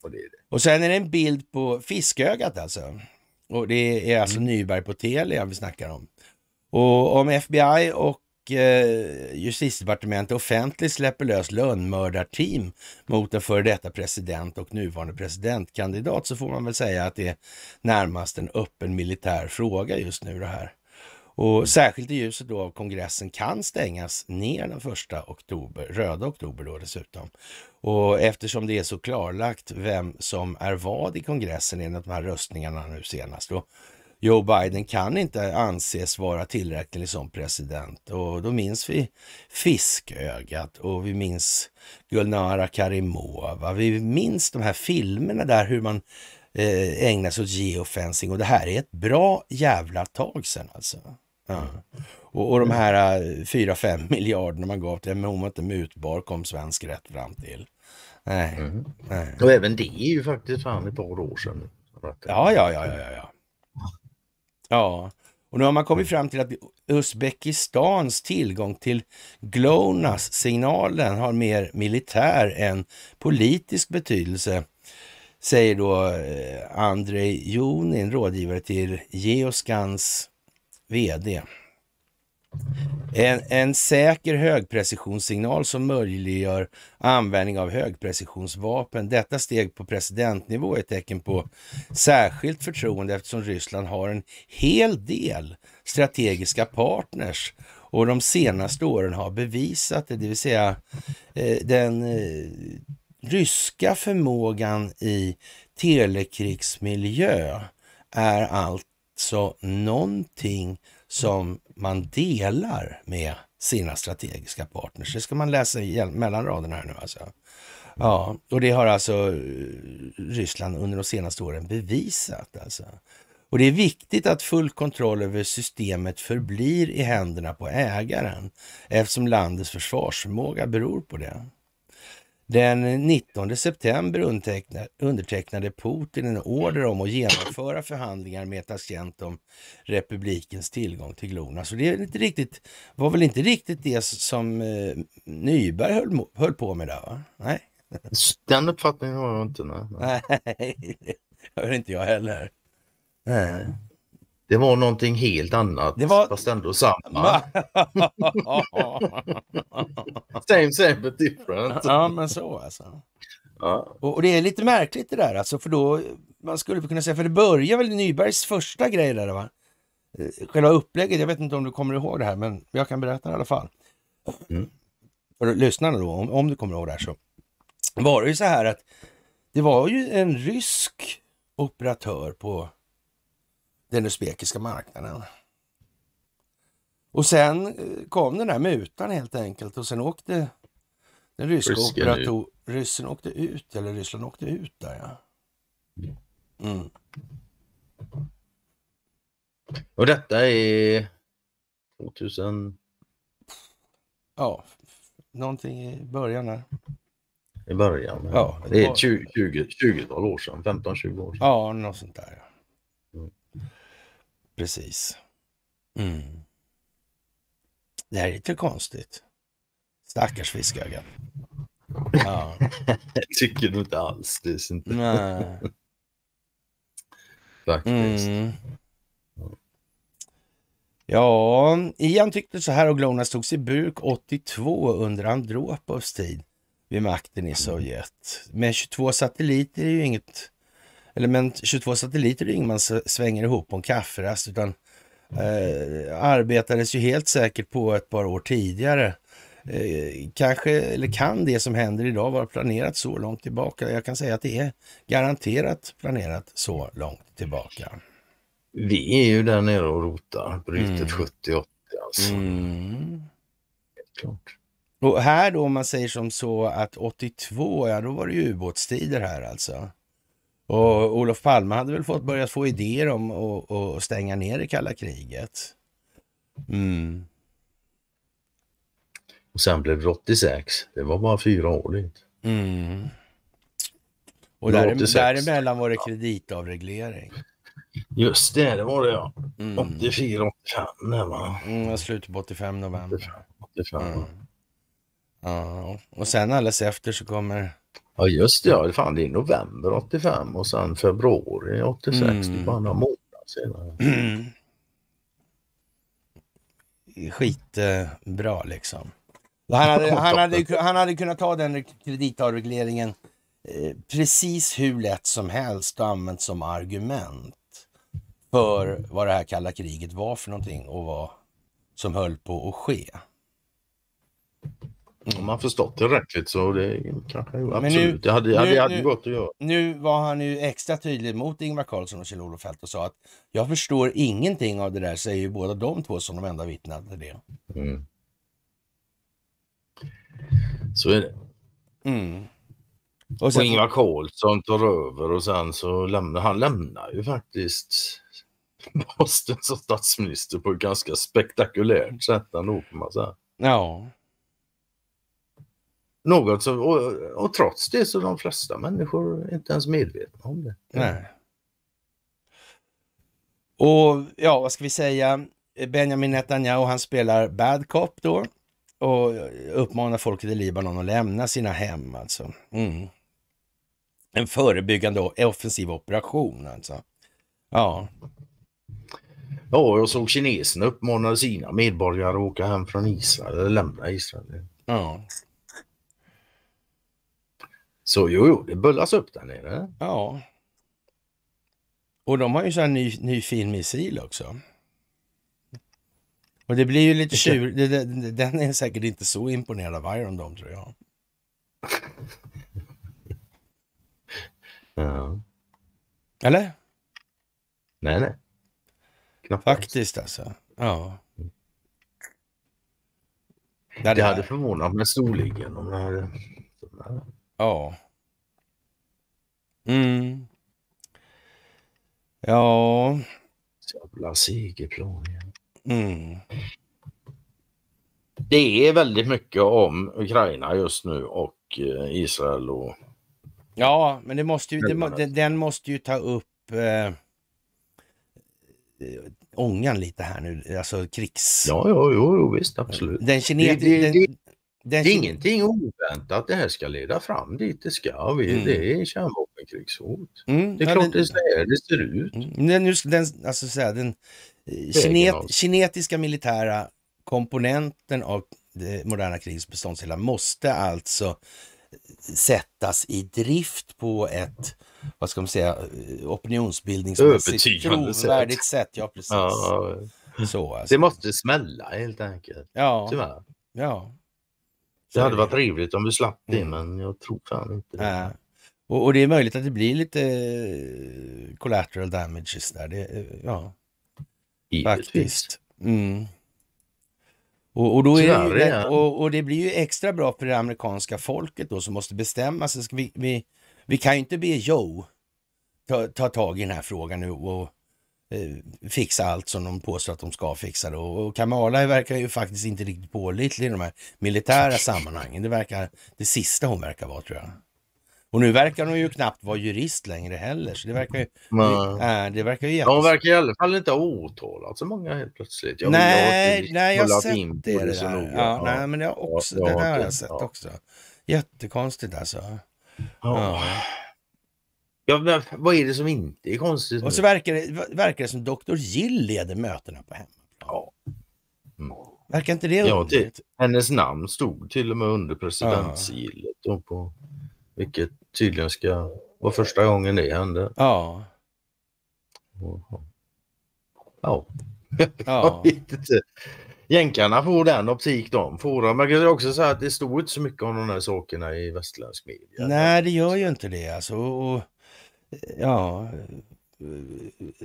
och, det, det. och sen är det en bild på fiskögat alltså. Och det är alltså mm. Nyberg på Telia vi snackar om. Och om FBI och eh, justitiedepartementet offentligt släpper lös lönnmördarteam mot en före detta president och nuvarande presidentkandidat så får man väl säga att det är närmast en öppen militär fråga just nu det här. Och särskilt i ljuset då av kongressen kan stängas ner den första oktober, röda oktober då dessutom. Och eftersom det är så klarlagt vem som är vad i kongressen enligt de här röstningarna nu senast. Då, Joe Biden kan inte anses vara tillräcklig som president. Och då minns vi Fiskögat och vi minns Gulnara Karimova. Vi minns de här filmerna där hur man eh, ägnar sig åt geofencing och det här är ett bra jävla tag sedan alltså. Ja. Och, och de här 4-5 eh, miljarderna man gav till MHO inte mutbar kom svensk rätt fram till. Nej. Mm. Nej. Och även det är ju faktiskt fan ett par år sedan. Ja, ja, ja, ja, ja. Ja, och nu har man kommit fram till att Uzbekistans tillgång till GLONASS-signalen har mer militär än politisk betydelse, säger då eh, Andrei Junin, rådgivare till Geoscans VD. En, en säker högprecisionssignal som möjliggör användning av högprecisionsvapen. Detta steg på presidentnivå är ett tecken på särskilt förtroende eftersom Ryssland har en hel del strategiska partners och de senaste åren har bevisat det, det vill säga eh, den eh, ryska förmågan i telekrigsmiljö är alltså någonting som man delar med sina strategiska partners. Det ska man läsa mellan raderna här nu alltså. Ja, och det har alltså eh, Ryssland under de senaste åren bevisat alltså. Och det är viktigt att full kontroll över systemet förblir i händerna på ägaren eftersom landets försvarsförmåga beror på det. Den 19 september undertecknade, Putin en order om att genomföra förhandlingar med Tashkent om republikens tillgång till Glona. Så det är inte riktigt, var väl inte riktigt det som eh, Nyberg höll, höll på med där? Va? Nej. Den uppfattningen har jag inte. Nej, nej. hör inte jag heller. Nej. Det var någonting helt annat, det var... fast ändå samma. same, same but different. Ja, men så alltså. Ja. Och, och, det är lite märkligt det där alltså, för då, man skulle kunna säga, för det börjar väl Nybergs första grej där va? Eh, själva upplägget, jag vet inte om du kommer ihåg det här, men jag kan berätta det i alla fall. Mm. För lyssnarna då, om, om du kommer ihåg det här så var det ju så här att det var ju en rysk operatör på den usbekiska marknaden. Och sen eh, kom den där mutan helt enkelt och sen åkte den ryska operatorn... ryssen åkte ut, eller Ryssland åkte ut där ja. Mm. Och detta är 2000? Ja, någonting i början där. I början? Ja. ja det är 20-tal 20, år sedan, 15-20 år sedan. Ja, något sånt där. Ja. Precis. Mm. Det här är lite konstigt. Stackars fisköga. Ja. Jag tycker du inte alls. Det är inte. Nej. Faktiskt. Mm. Ja, Ian tyckte så här och Glonas togs i bruk 82 under Andropovs tid vid makten i Sovjet. Med 22 satelliter är ju inget element 22 satelliter och man svänger ihop på en kafferast, utan eh, arbetades ju helt säkert på ett par år tidigare. Eh, kanske, eller kan det som händer idag vara planerat så långt tillbaka? Jag kan säga att det är garanterat planerat så långt tillbaka. Vi är ju där nere och rotar, brytet mm. 70-80 alltså. Mm. Klart. Och här då, om man säger som så att 82, ja då var det ju ubåtstider här alltså. Och Olof Palme hade väl fått, börjat få idéer om att stänga ner det kalla kriget. Mm. Och sen blev det 86. Det var bara fyra år dit. Mm. Och däremellan var det kreditavreglering. Just det, det var det ja. Mm. 84, 85 det var. Mm, slutet på 85 november. 85, 85. Mm. Ja. Och sen alldeles efter så kommer Ja just det, ja, fan, det är november 85 och sen februari 86. Mm. Det är mm. bara några månader senare. Mm. Skitbra liksom. Han hade, han, hade, han hade kunnat ta den kreditavregleringen eh, precis hur lätt som helst och använt som argument för vad det här kalla kriget var för någonting och vad som höll på att ske. Om man förstått det rätt så det kanske Men absolut. Nu, det hade, nu, hade, hade nu, gått att göra. Nu var han ju extra tydlig mot Ingvar Carlsson och Kjell-Olof Feldt och sa att jag förstår ingenting av det där, säger ju båda de två som de enda vittnade det. Mm. Så är det. Mm. Och, sen, och Ingvar Carlsson tar över och sen så lämnar han lämnar ju faktiskt posten som statsminister på ett ganska spektakulärt sätt ändå får man säga. Ja. Något som, och, och, trots det så är de flesta människor inte ens medvetna om det. Nej. Och ja, vad ska vi säga? Benjamin Netanyahu, han spelar bad cop då och uppmanar folket i Libanon att lämna sina hem alltså. Mm. En förebyggande och offensiv operation alltså. Ja. Ja, jag såg kineserna uppmanade sina medborgare att åka hem från Israel, eller lämna Israel. Ja. Så jo, jo, det bullas upp där nere. Ja. Och de har ju sån ny, ny fin missil också. Och det blir ju lite tjur... Den, är säkert inte så imponerad av Iron Dome tror jag. ja. Eller? Nej, nej. Knappast. Faktiskt alltså. Ja. Det, det hade förvånat mig storligen om det hade... Ja. Mm. Ja. Jävla segerplan. Mm. Det är väldigt mycket om Ukraina just nu och eh, Israel och... Ja, men det måste ju, det, den måste ju ta upp eh, eh, ångan lite här nu, alltså krigs... Ja, ja, jo, jo visst, absolut. Den, kine... Det är ingenting oväntat. Det här ska leda fram dit det ska. Vi, mm. Det är kärnvapenkrigshot. Mm. Det är ja, klart men... det är så här det ser ut. Mm. Den, just, den, alltså, så här, den eh, kinet, kinetiska militära komponenten av det moderna krigets beståndsdelar måste alltså eh, sättas i drift på ett vad ska man säga, eh, opinionsbildningsmässigt trovärdigt sätt. sätt. Ja, precis. Ja, ja. Så, alltså. Det måste smälla helt enkelt. Ja. Tyvärr. Ja det hade varit trevligt om vi slapp det, mm. men jag tror fan inte det. Ja. Och, och, det är möjligt att det blir lite eh, collateral damages där. Det, eh, ja, Givetvis. faktiskt. Mm. Och, och, då är det, det och, och, det blir ju extra bra för det amerikanska folket då som måste bestämma sig. Vi, vi, vi, kan ju inte be Joe ta, ta tag i den här frågan nu och Eh, fixa allt som de påstår att de ska fixa. Då. Och Kamala verkar ju faktiskt inte riktigt pålitlig i de här militära sammanhangen. Det verkar det sista hon verkar vara tror jag. Och nu verkar hon ju knappt vara jurist längre heller. Så det verkar ju... Nej. Äh, det verkar ju jävligt... verkar i alla fall inte ha åtalat så många helt plötsligt. Jag nej, jag, nej, jag har sett in det, det där. Ja, ja, Nej, men jag också, ja, det där har jag sett ja. också. Jättekonstigt alltså. Ja. Ja, men vad är det som inte är konstigt? Och så verkar det, verkar det som Dr Gill leder mötena på hemmaplan. Ja. Mm. Verkar inte det ja, det, Hennes namn stod till och med under presidentsigillet. Ja. vilket tydligen ska vara första gången det hände. Ja. Ja. ja. Jänkarna får den optik de får. Men kan också säga att det står inte så mycket om de här sakerna i västerländsk media. Nej, det gör ju inte det. Alltså, och, ja,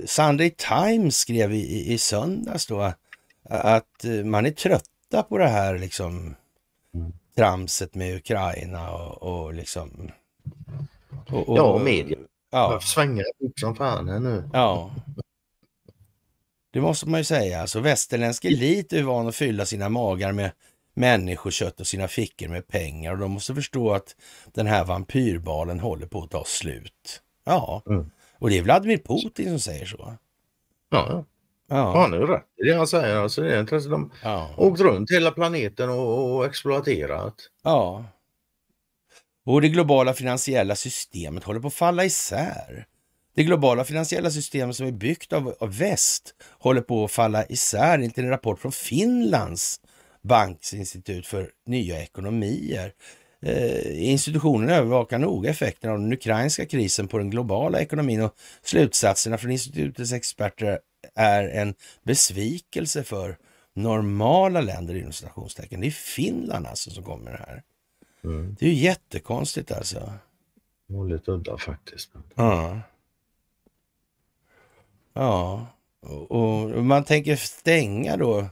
Sunday Times skrev i, i söndags då att man är trötta på det här liksom tramset med Ukraina och, och liksom... Och, och, ja, och media. Ja. Varför svänger upp som fan här nu? Ja. Det måste man ju säga. Alltså, västerländsk elit är van att fylla sina magar med människokött och sina fickor med pengar och de måste förstå att den här vampyrbalen håller på att ta slut. Ja, mm. och det är Vladimir Putin som säger så. Ja, ja. ja. han är rätt i det han säger. Alltså, det är de ja. åkt runt hela planeten och, och exploaterat. Ja. Och det globala finansiella systemet håller på att falla isär. Det globala finansiella systemet som är byggt av, av väst håller på att falla isär, enligt en rapport från Finlands bankinstitut för nya ekonomier. Eh, institutionen övervakar noga effekterna av den ukrainska krisen på den globala ekonomin och slutsatserna från institutets experter är en besvikelse för normala länder inom citationstecken. Det är Finland alltså som kommer med det här. Mm. Det är ju jättekonstigt alltså. Och lite udda faktiskt. Ja. Ja, och, och man tänker stänga då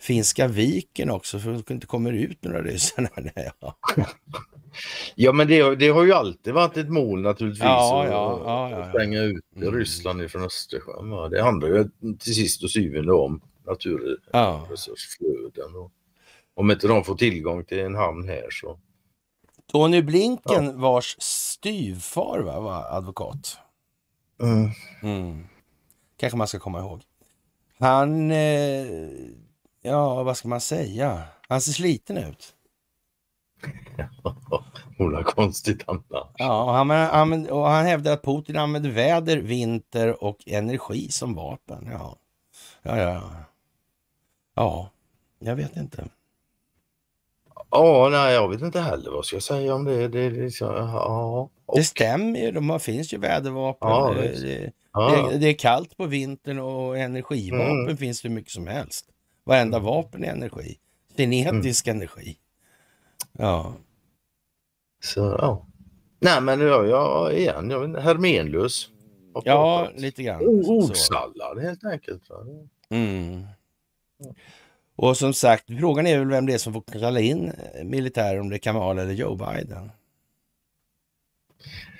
Finska viken också, för att det inte kommer ut några ryssar. ja. ja, men det, det, har ju alltid varit ett mål naturligtvis ja, att, ja, ja, ja, stänga ut mm. Ryssland mm. ifrån Östersjön. Va? Det handlar ju till sist och syvende om naturresursflöden. Ja. Om inte de får tillgång till en hamn här så... Tony Blinken, ja. vars styvfar va, var advokat. Mm. Mm. Kanske man ska komma ihåg. Han eh, Ja, vad ska man säga? Han ser sliten ut. Ola konstigt hamnat. Ja, och han, använder, och han hävdar att Putin använder väder, vinter och energi som vapen. Ja, ja, ja. ja jag vet inte. Ja, nej, jag vet inte heller vad ska jag säga om det. Det, det, liksom- ja, och... det stämmer ju, de har, finns ju vädervapen. Ja, det, det, ja. det, är kallt på vintern och energivapen mm. finns det mycket som helst. Varenda mm. vapen är energi. Kinetisk mm. energi. Ja. Så, ja. Nej, men jag, jag igen, jag, Hermenlös. Ja, lite grann. Ordsallad helt enkelt. Mm. Och som sagt, frågan är väl vem det är som får kalla in eh, militär, om det är Kamal eller Joe Biden.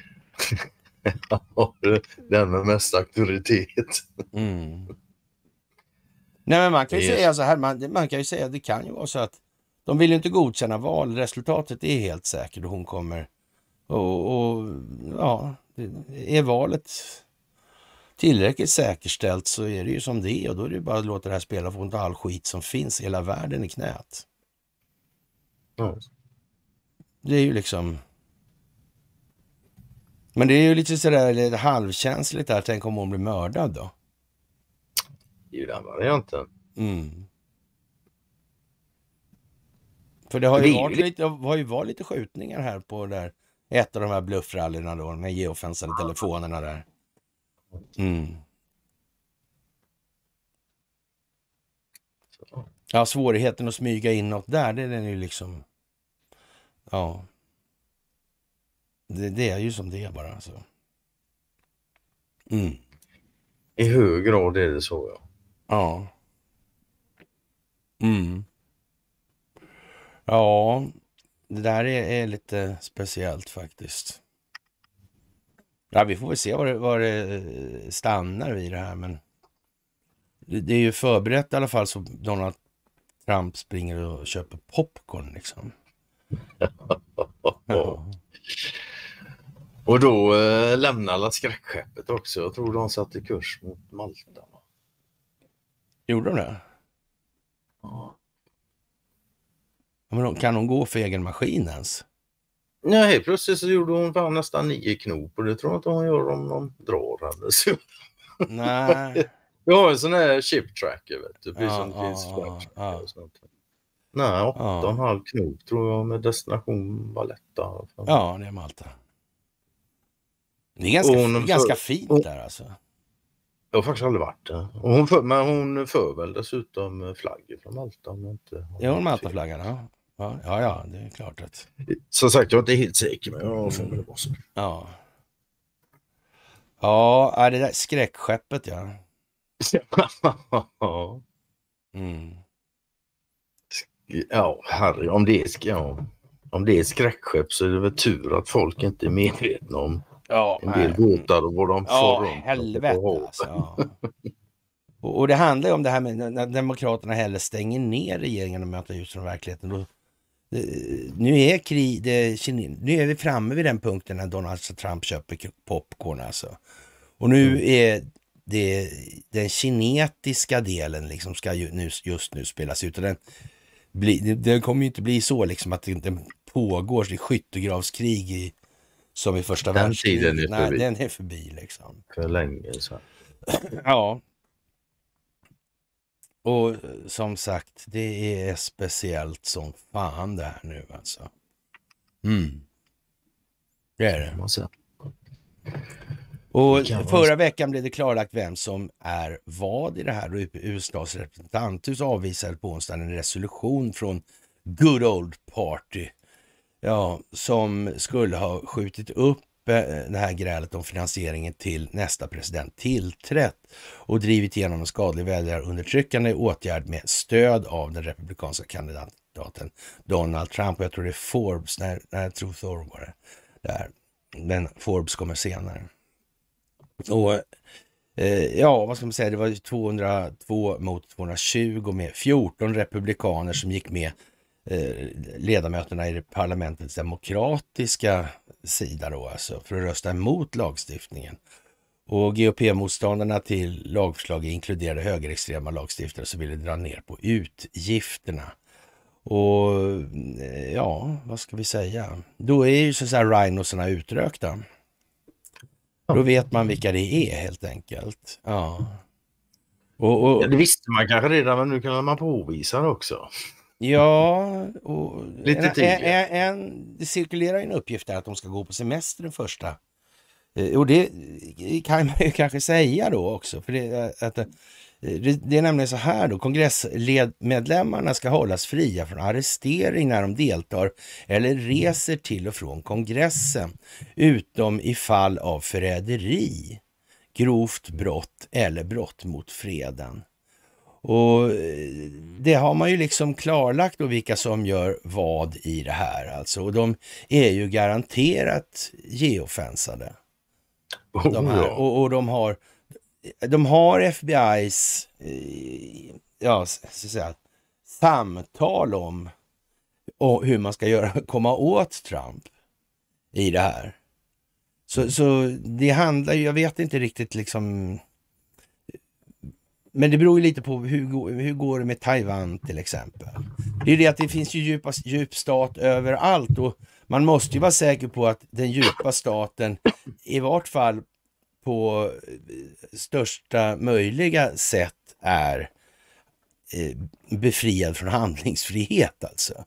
Den med mest auktoritet. Mm. Nej, men man kan ju det... säga så här, man, man, kan ju säga det kan ju vara så att de vill inte godkänna valresultatet, är helt säkert hon kommer och, och ja, är valet tillräckligt säkerställt så är det ju som det är och då är det bara att låta det här spela för all skit som finns, hela världen i knät. Mm. Det är ju liksom... Men det är ju lite sådär halvkänsligt där, tänk om hon blir mördad då? i den varianten. Mm. För det har ju, varit lite, har ju varit lite skjutningar här på där, ett av de här bluffrallyna då, med geofensade telefonerna där. Mm. Ja, svårigheten att smyga inåt där, det, den är ju liksom... Ja. Det, det, är ju som det är bara alltså. Mm. I hög grad är det så ja. Ja. Mm. Ja, det där är, är, lite speciellt faktiskt. Ja, vi får väl se var det, var det eh, stannar vid det här, men det, är ju förberett i alla fall så Donald Trump springer och köper popcorn liksom. ja. Och då eh, lämnar alla skräckskeppet också. Jag tror de satte kurs mot Malta. Gjorde de det? Ja. Men kan hon gå för egen maskin ens? Nej, helt plötsligt så gjorde hon fan nästan nio knop och det tror jag inte hon gör om någon drar henne. Nej. Vi har en sån här chip tracker, vet du, precis ja, som det finns ja, ja. Nej, åtta och en halv knop tror jag med destination Valletta. Ja, det är Malta. Det är ganska, hon, ganska för, fint där alltså. Jag har faktiskt aldrig varit där. hon för, men hon för väl dessutom flaggor från Malta. Om jag inte Är hon Maltaflaggan. Ja. Ja, ja, det är klart att... Som sagt, jag är inte helt säker, men jag har för mig det var så. Ja. Ja, det där skräckskeppet ja. mm. Ja, herre, om det är, ja, om det är skräckskepp så är det väl tur att folk inte är medvetna om Ja, en del båtar vad de Ja, helvete alltså. och, och, det handlar ju om det här med när demokraterna hellre stänger ner regeringen och möter ljuset från verkligheten. Då, eh, nu, är krig, det, nu är vi framme vid den punkten när Donald Trump köper popcorn alltså. Och nu mm. är det, den kinetiska delen liksom ska ju, nu, just nu spelas ut. Och den, bli, det, det kommer ju inte bli så liksom att det inte pågår skyttegravskrig i som i första världskriget. Den tiden är förbi. Nej, den är förbi liksom. För länge sedan. ja. Och som sagt, det är speciellt som fan det här nu alltså. Mm. Det är det. Och förra veckan blev det klarlagt vem som är vad i det här. USAs representanthus avvisade på onsdagen en resolution från Good Old Party ja, som skulle ha skjutit upp eh, det här grälet om finansieringen till nästa president tillträtt och drivit igenom en skadlig väljarundertryckande åtgärd med stöd av den republikanska kandidaten Donald Trump. jag tror det är Forbes, nej, jag tror Thor var det. Där. Men Forbes kommer senare. Och eh, ja, vad ska man säga, det var 202 mot 220 med 14 republikaner som gick med Eh, ledamöterna i parlamentets demokratiska sida då alltså för att rösta emot lagstiftningen. Och GOP-motståndarna till lagförslaget inkluderade högerextrema lagstiftare som ville dra ner på utgifterna. Och eh, ja, vad ska vi säga? Då är ju så att säga rhinosarna utrökta. Då vet man vilka det är helt enkelt. Ja. Och, och... Ja, det visste man kanske redan men nu kan man påvisa det också. Ja, och Lite en, en, en, det cirkulerar en uppgift där att de ska gå på semester den första. Eh, och det kan man ju kanske säga då också. För det, eh, att, eh, det, det är nämligen så här då, kongressmedlemmarna ska hållas fria från arrestering när de deltar eller reser till och från kongressen, utom i fall av förräderi, grovt brott eller brott mot freden. Och eh, det har man ju liksom klarlagt då vilka som gör vad i det här alltså. Och de är ju garanterat geofensade. Oh, de här, och, och, de har de har FBI's eh, ja, så att säga, samtal om och hur man ska göra, komma åt Trump i det här. Så, så det handlar ju, jag vet inte riktigt liksom men det beror ju lite på hur, hur går det med Taiwan till exempel. Det är ju det att det finns ju djupa, djup stat överallt och man måste ju vara säker på att den djupa staten i vart fall på eh, största möjliga sätt är eh, befriad från handlingsfrihet alltså.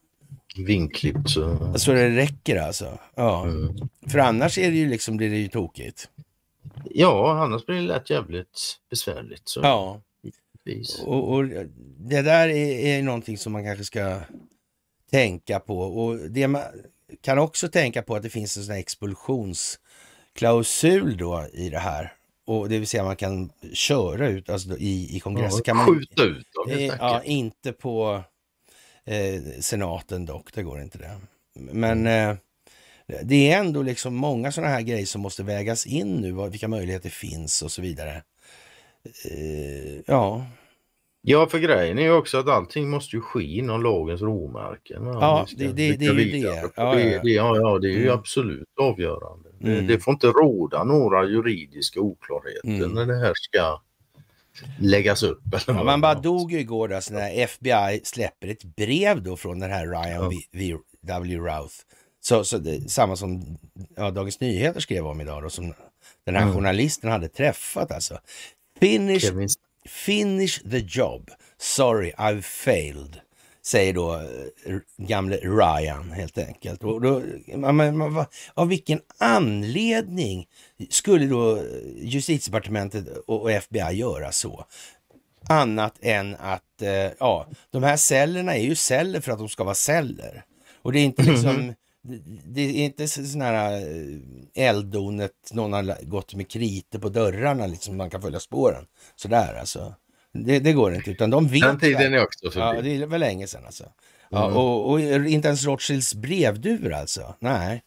Vinklippt så... Så det räcker alltså. Ja. Mm. För annars är det ju liksom, blir det ju tokigt. Ja, annars blir det lätt jävligt besvärligt. Så. Ja. Givetvis. Och, och eh, det där är, är någonting som man kanske ska tänka på. Och det man kan också tänka på att det finns en sån expulsionsklausul då i det här. Och det vill säga man kan köra ut alltså i, i kongressen. Ja, kan man, skjuta ut dem eh, Ja, inte på eh, senaten dock, det går inte det. Men mm. eh, det är ändå liksom många sådana här grejer som måste vägas in nu, vilka möjligheter finns och så vidare. Eh, ja. Ja, för grejen är ju också att allting måste ju ske inom lagens råmärken. Ja, det, det, det är ju det. Ja, det, ja, ja, det är ju mm. absolut avgörande. Mm. Det, får inte råda några juridiska oklarheter mm. när det här ska läggas upp. Ja, man bara dog ju igår då, när FBI släpper ett brev då från den här Ryan ja. W. Routh. Så, så det, samma som ja, Dagens Nyheter skrev om idag då, som den här mm. journalisten hade träffat alltså. Finish, finish the job. Sorry, I've failed. Säger då eh, gamle Ryan helt enkelt. Och då, man, man, man, av vilken anledning skulle då eh, justitiedepartementet och FBI göra så? Annat än att eh, ja, de här cellerna är ju celler för att de ska vara celler. Och det är inte mhm. liksom det är inte sån här eh, elddonet, någon har gått med krite på dörrarna, liksom, man kan följa spåren. Sådär alltså. Det, det går inte, utan de vet. Den tiden är också förbi. Ja, det är väl länge sedan alltså. Ja, mm. och, och, inte ens Rothschilds brevdur alltså. Nej.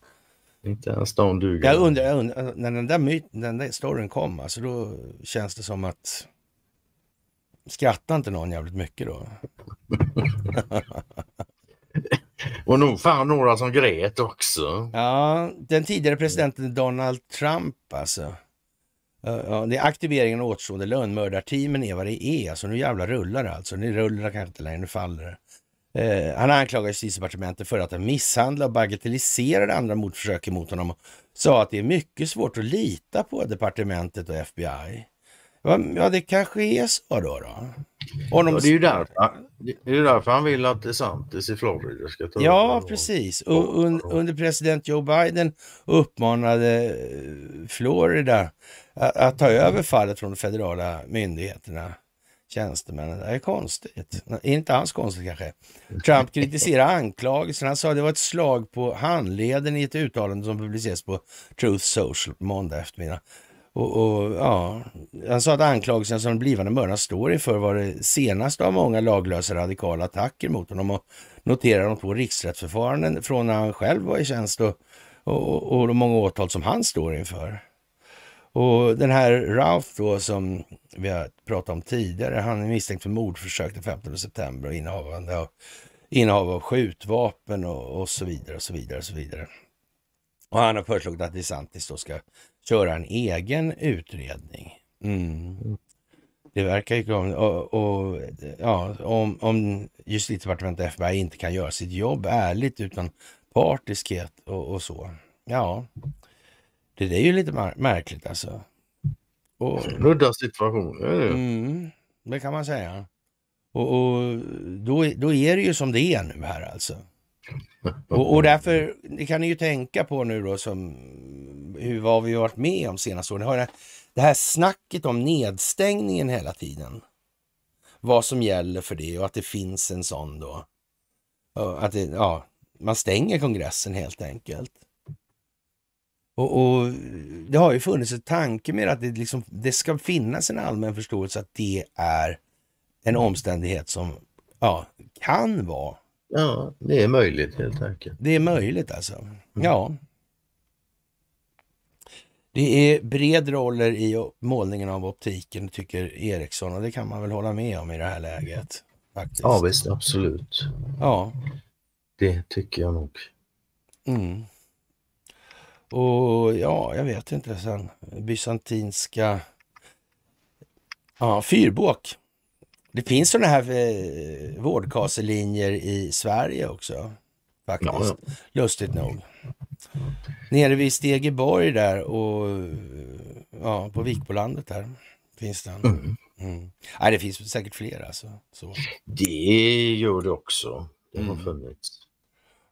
Inte ens de duger. Jag undrar, jag undrar, när den där myten, den där storyn kom, alltså då känns det som att skrattar inte någon jävligt mycket då? Och nog fan några som grät också. Ja, den tidigare presidenten Donald Trump alltså. Ja, det är aktiveringen av återstående lönnmördarteamen är vad det är. Alltså nu jävlar rullar det alltså. Nu rullar det kanske inte längre, nu faller det. Eh, han anklagar justitiedepartementet för att ha misshandlat och bagatelliserat andra mordförsök emot honom och sa att det är mycket svårt att lita på departementet och FBI. Ja, det kanske är så då. då. De... Ja, det är ju därför, det är därför han vill att DeSantis i Florida ska ta Ja, precis. Och un, under president Joe Biden uppmanade eh, Florida att, att, ta över fallet från de federala myndigheterna, tjänstemännen. Det är konstigt. Inte alls konstigt kanske. Trump kritiserar anklagelserna. Han sa att det var ett slag på handleden i ett uttalande som publicerades på Truth Social på måndag eftermiddag. Och, och, ja, han sa att anklagelserna som den blivande mördaren står inför var det senaste av många laglösa radikala attacker mot honom och noterar de två riksrättsförfaranden från när han själv var i tjänst och, och, och de många åtal som han står inför. Och den här Ralph då som vi har pratat om tidigare, han är misstänkt för mordförsök den 15 september och innehavande av, innehav av skjutvapen och, och så vidare och så vidare och så vidare. Och han har föreslagit att DeSantis då ska köra en egen utredning. Mm. mm. Det verkar ju komma. Och, och, ja, om, om justitiedepartementet och FBI inte kan göra sitt jobb ärligt utan partiskhet och, och så. Ja, det, det är ju lite märkligt alltså. Och, Rudda situationer. Mm, det kan man säga. Och, och, då, då är det ju som det är nu här alltså. Och, och därför, det kan ni ju tänka på nu då som hur, vad vi har varit med om senaste åren. Ni det här snacket om nedstängningen hela tiden. Vad som gäller för det och att det finns en sån då. Att det, ja, man stänger kongressen helt enkelt. Och, och, Det har ju funnits en tanke med att det, liksom, det ska finnas en allmän förståelse att det är en omständighet som ja, kan vara Ja, det är möjligt helt enkelt. Det är möjligt alltså. Mm. Ja. Det är bred roller i målningen av optiken tycker Eriksson och det kan man väl hålla med om i det här läget. Faktiskt. Ja visst, absolut. Ja. Det tycker jag nog. Mm. Och ja, jag vet inte sen. Bysantinska... Ja, fyrbåk det finns sådana här eh, vårdcaselinjer i Sverige också. Faktiskt. Ja, ja. Lustigt nog. Nere vid Stegeborg där och ja, på Vikbolandet där finns den. Mm. Mm. Nej, det finns säkert fler alltså. Så. Det gör det också. Det har mm. funnits.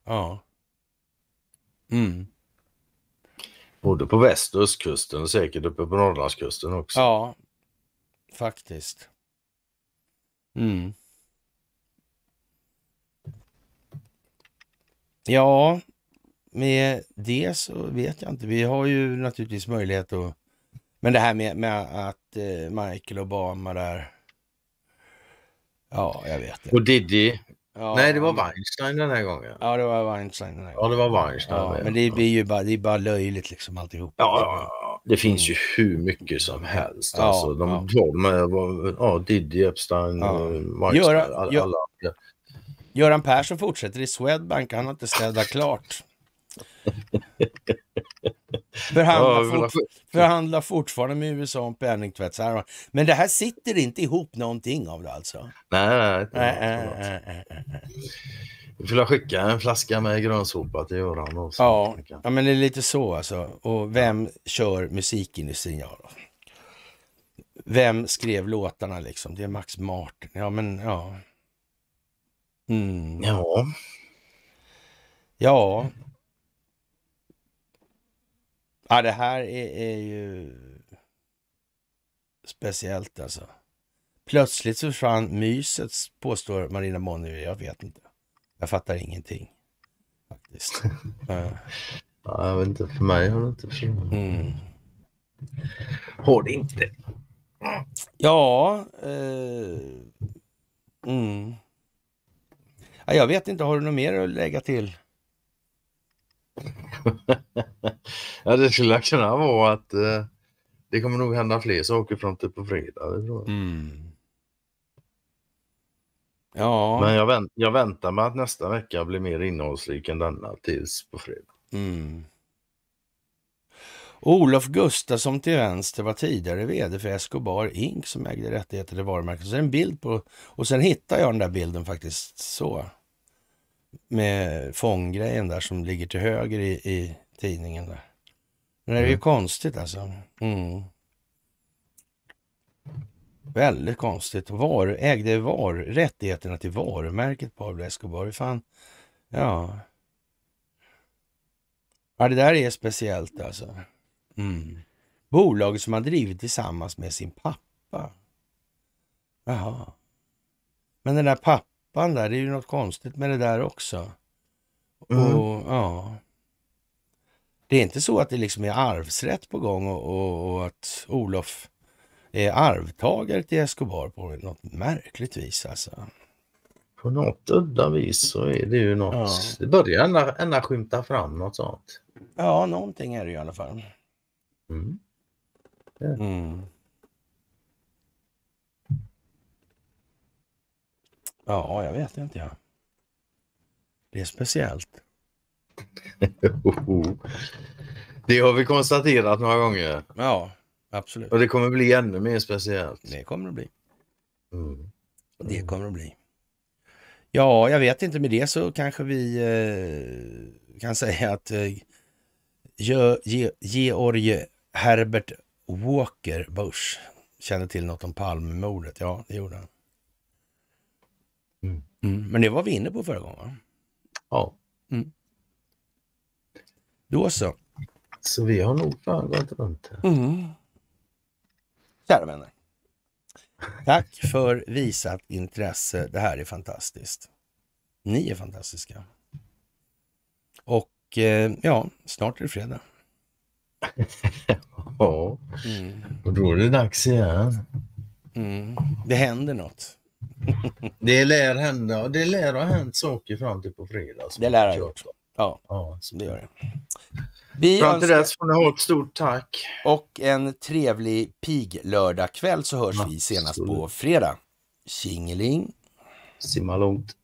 Ja. Mm. Både på väst och östkusten och säkert uppe på Norrlandskusten också. Ja, faktiskt. Mm. Ja, med det så vet jag inte. Vi har ju naturligtvis möjlighet att... Men det här med, med att eh, Michael Obama där... Ja, jag vet. det. Och Diddy. Ja, Nej, det var Weinstein den här gången. Ja, det var Weinstein den här gången. Ja, det var Weinstein. Ja, men det, blir ju bara, det är bara löjligt liksom alltihop. Ja, ja, ja. Det finns ju mm. hur mycket som helst. Ja, alltså, de, ja. de, de, ja, Diddy, Epstein, ja. Eh, Marx, Göran, alla, Gör, alla. Göran Persson fortsätter i Swedbank, han har inte städat klart. Förhandlar, ja, fort, förhandlar fortfarande med USA om penningtvätt. Men det här sitter inte ihop någonting av det alltså? Nej, nej, nej. nej, nej, nej vi skulle skicka en flaska med grönsopa till Göran. Och så. Ja, ja, men det är lite så alltså. Och vem kör musikindustrin? Ja, då? Vem skrev låtarna liksom? Det är Max Martin. Ja, men ja. Mm. Ja. Ja. Ja, det här är, är ju speciellt alltså. Plötsligt så försvann myset, påstår Marina Monier. Jag vet inte. Jag fattar ingenting. Faktiskt. Eh. ja. jag vet inte, för mig har det inte försvunnit. Mm. Har det inte. Ja. Eh, mm. Jag vet inte, har du något mer att lägga till? ja, det skulle kunna vara att eh, det kommer nog hända fler saker fram till på fredag. Mm. Ja. Men jag, vänt, jag väntar mig att nästa vecka blir mer innehållsrik än denna tills på fredag. Mm. Olof Gustafsson till vänster var tidigare vd för Escobar Inc som ägde rättigheter till varumärket. Så en bild på, och sen hittade jag den där bilden faktiskt så. Med fånggrejen där som ligger till höger i, i tidningen. Där. Men det är ju mm. konstigt alltså. Mm. Väldigt konstigt. Var, ägde var, rättigheterna till varumärket Pablo Escobar. Fan, ja. Ja, det där är speciellt alltså. Mm. Bolaget som han drivit tillsammans med sin pappa. Jaha. Men den där pappan där, det är ju något konstigt med det där också. Mm. Och, ja. Det är inte så att det liksom är arvsrätt på gång och, och, och att Olof är arvtagare till Escobar på något märkligt vis alltså. På något udda vis så är det ju något. Ja. Det börjar ändå, ändå skymta fram något sånt. Ja, någonting är det ju i alla fall. Mm. Mm. Ja, jag vet inte. Ja. Det är speciellt. det har vi konstaterat några gånger. Ja. Absolut. Och det kommer bli ännu mer speciellt. Det kommer det bli. Mm. Det kommer det bli. Ja, jag vet inte. Med det så kanske vi eh, kan säga att eh, Ge Ge Georg Herbert Walker Bush kände till något om Palmemordet. Ja, det gjorde han. Mm. Mm. Men det var vi inne på förra gången, Ja. Mm. Då så. Så vi har nog fan gått runt här. Mm. Kära vänner. Tack för visat intresse. Det här är fantastiskt. Ni är fantastiska. Och eh, ja, snart är det fredag. ja, mm. och då är det dags igen. Mm. Det händer något. det lär hända. Det lär ha hänt saker fram till på fredag. Det lär ha gjort. Ja, ja. Så det gör det. Vi Fram till önskar... dess får ni ha ett stort tack. Och en trevlig piglördagkväll så hörs ja, vi senast så. på fredag. Tjingeling! Simma långt.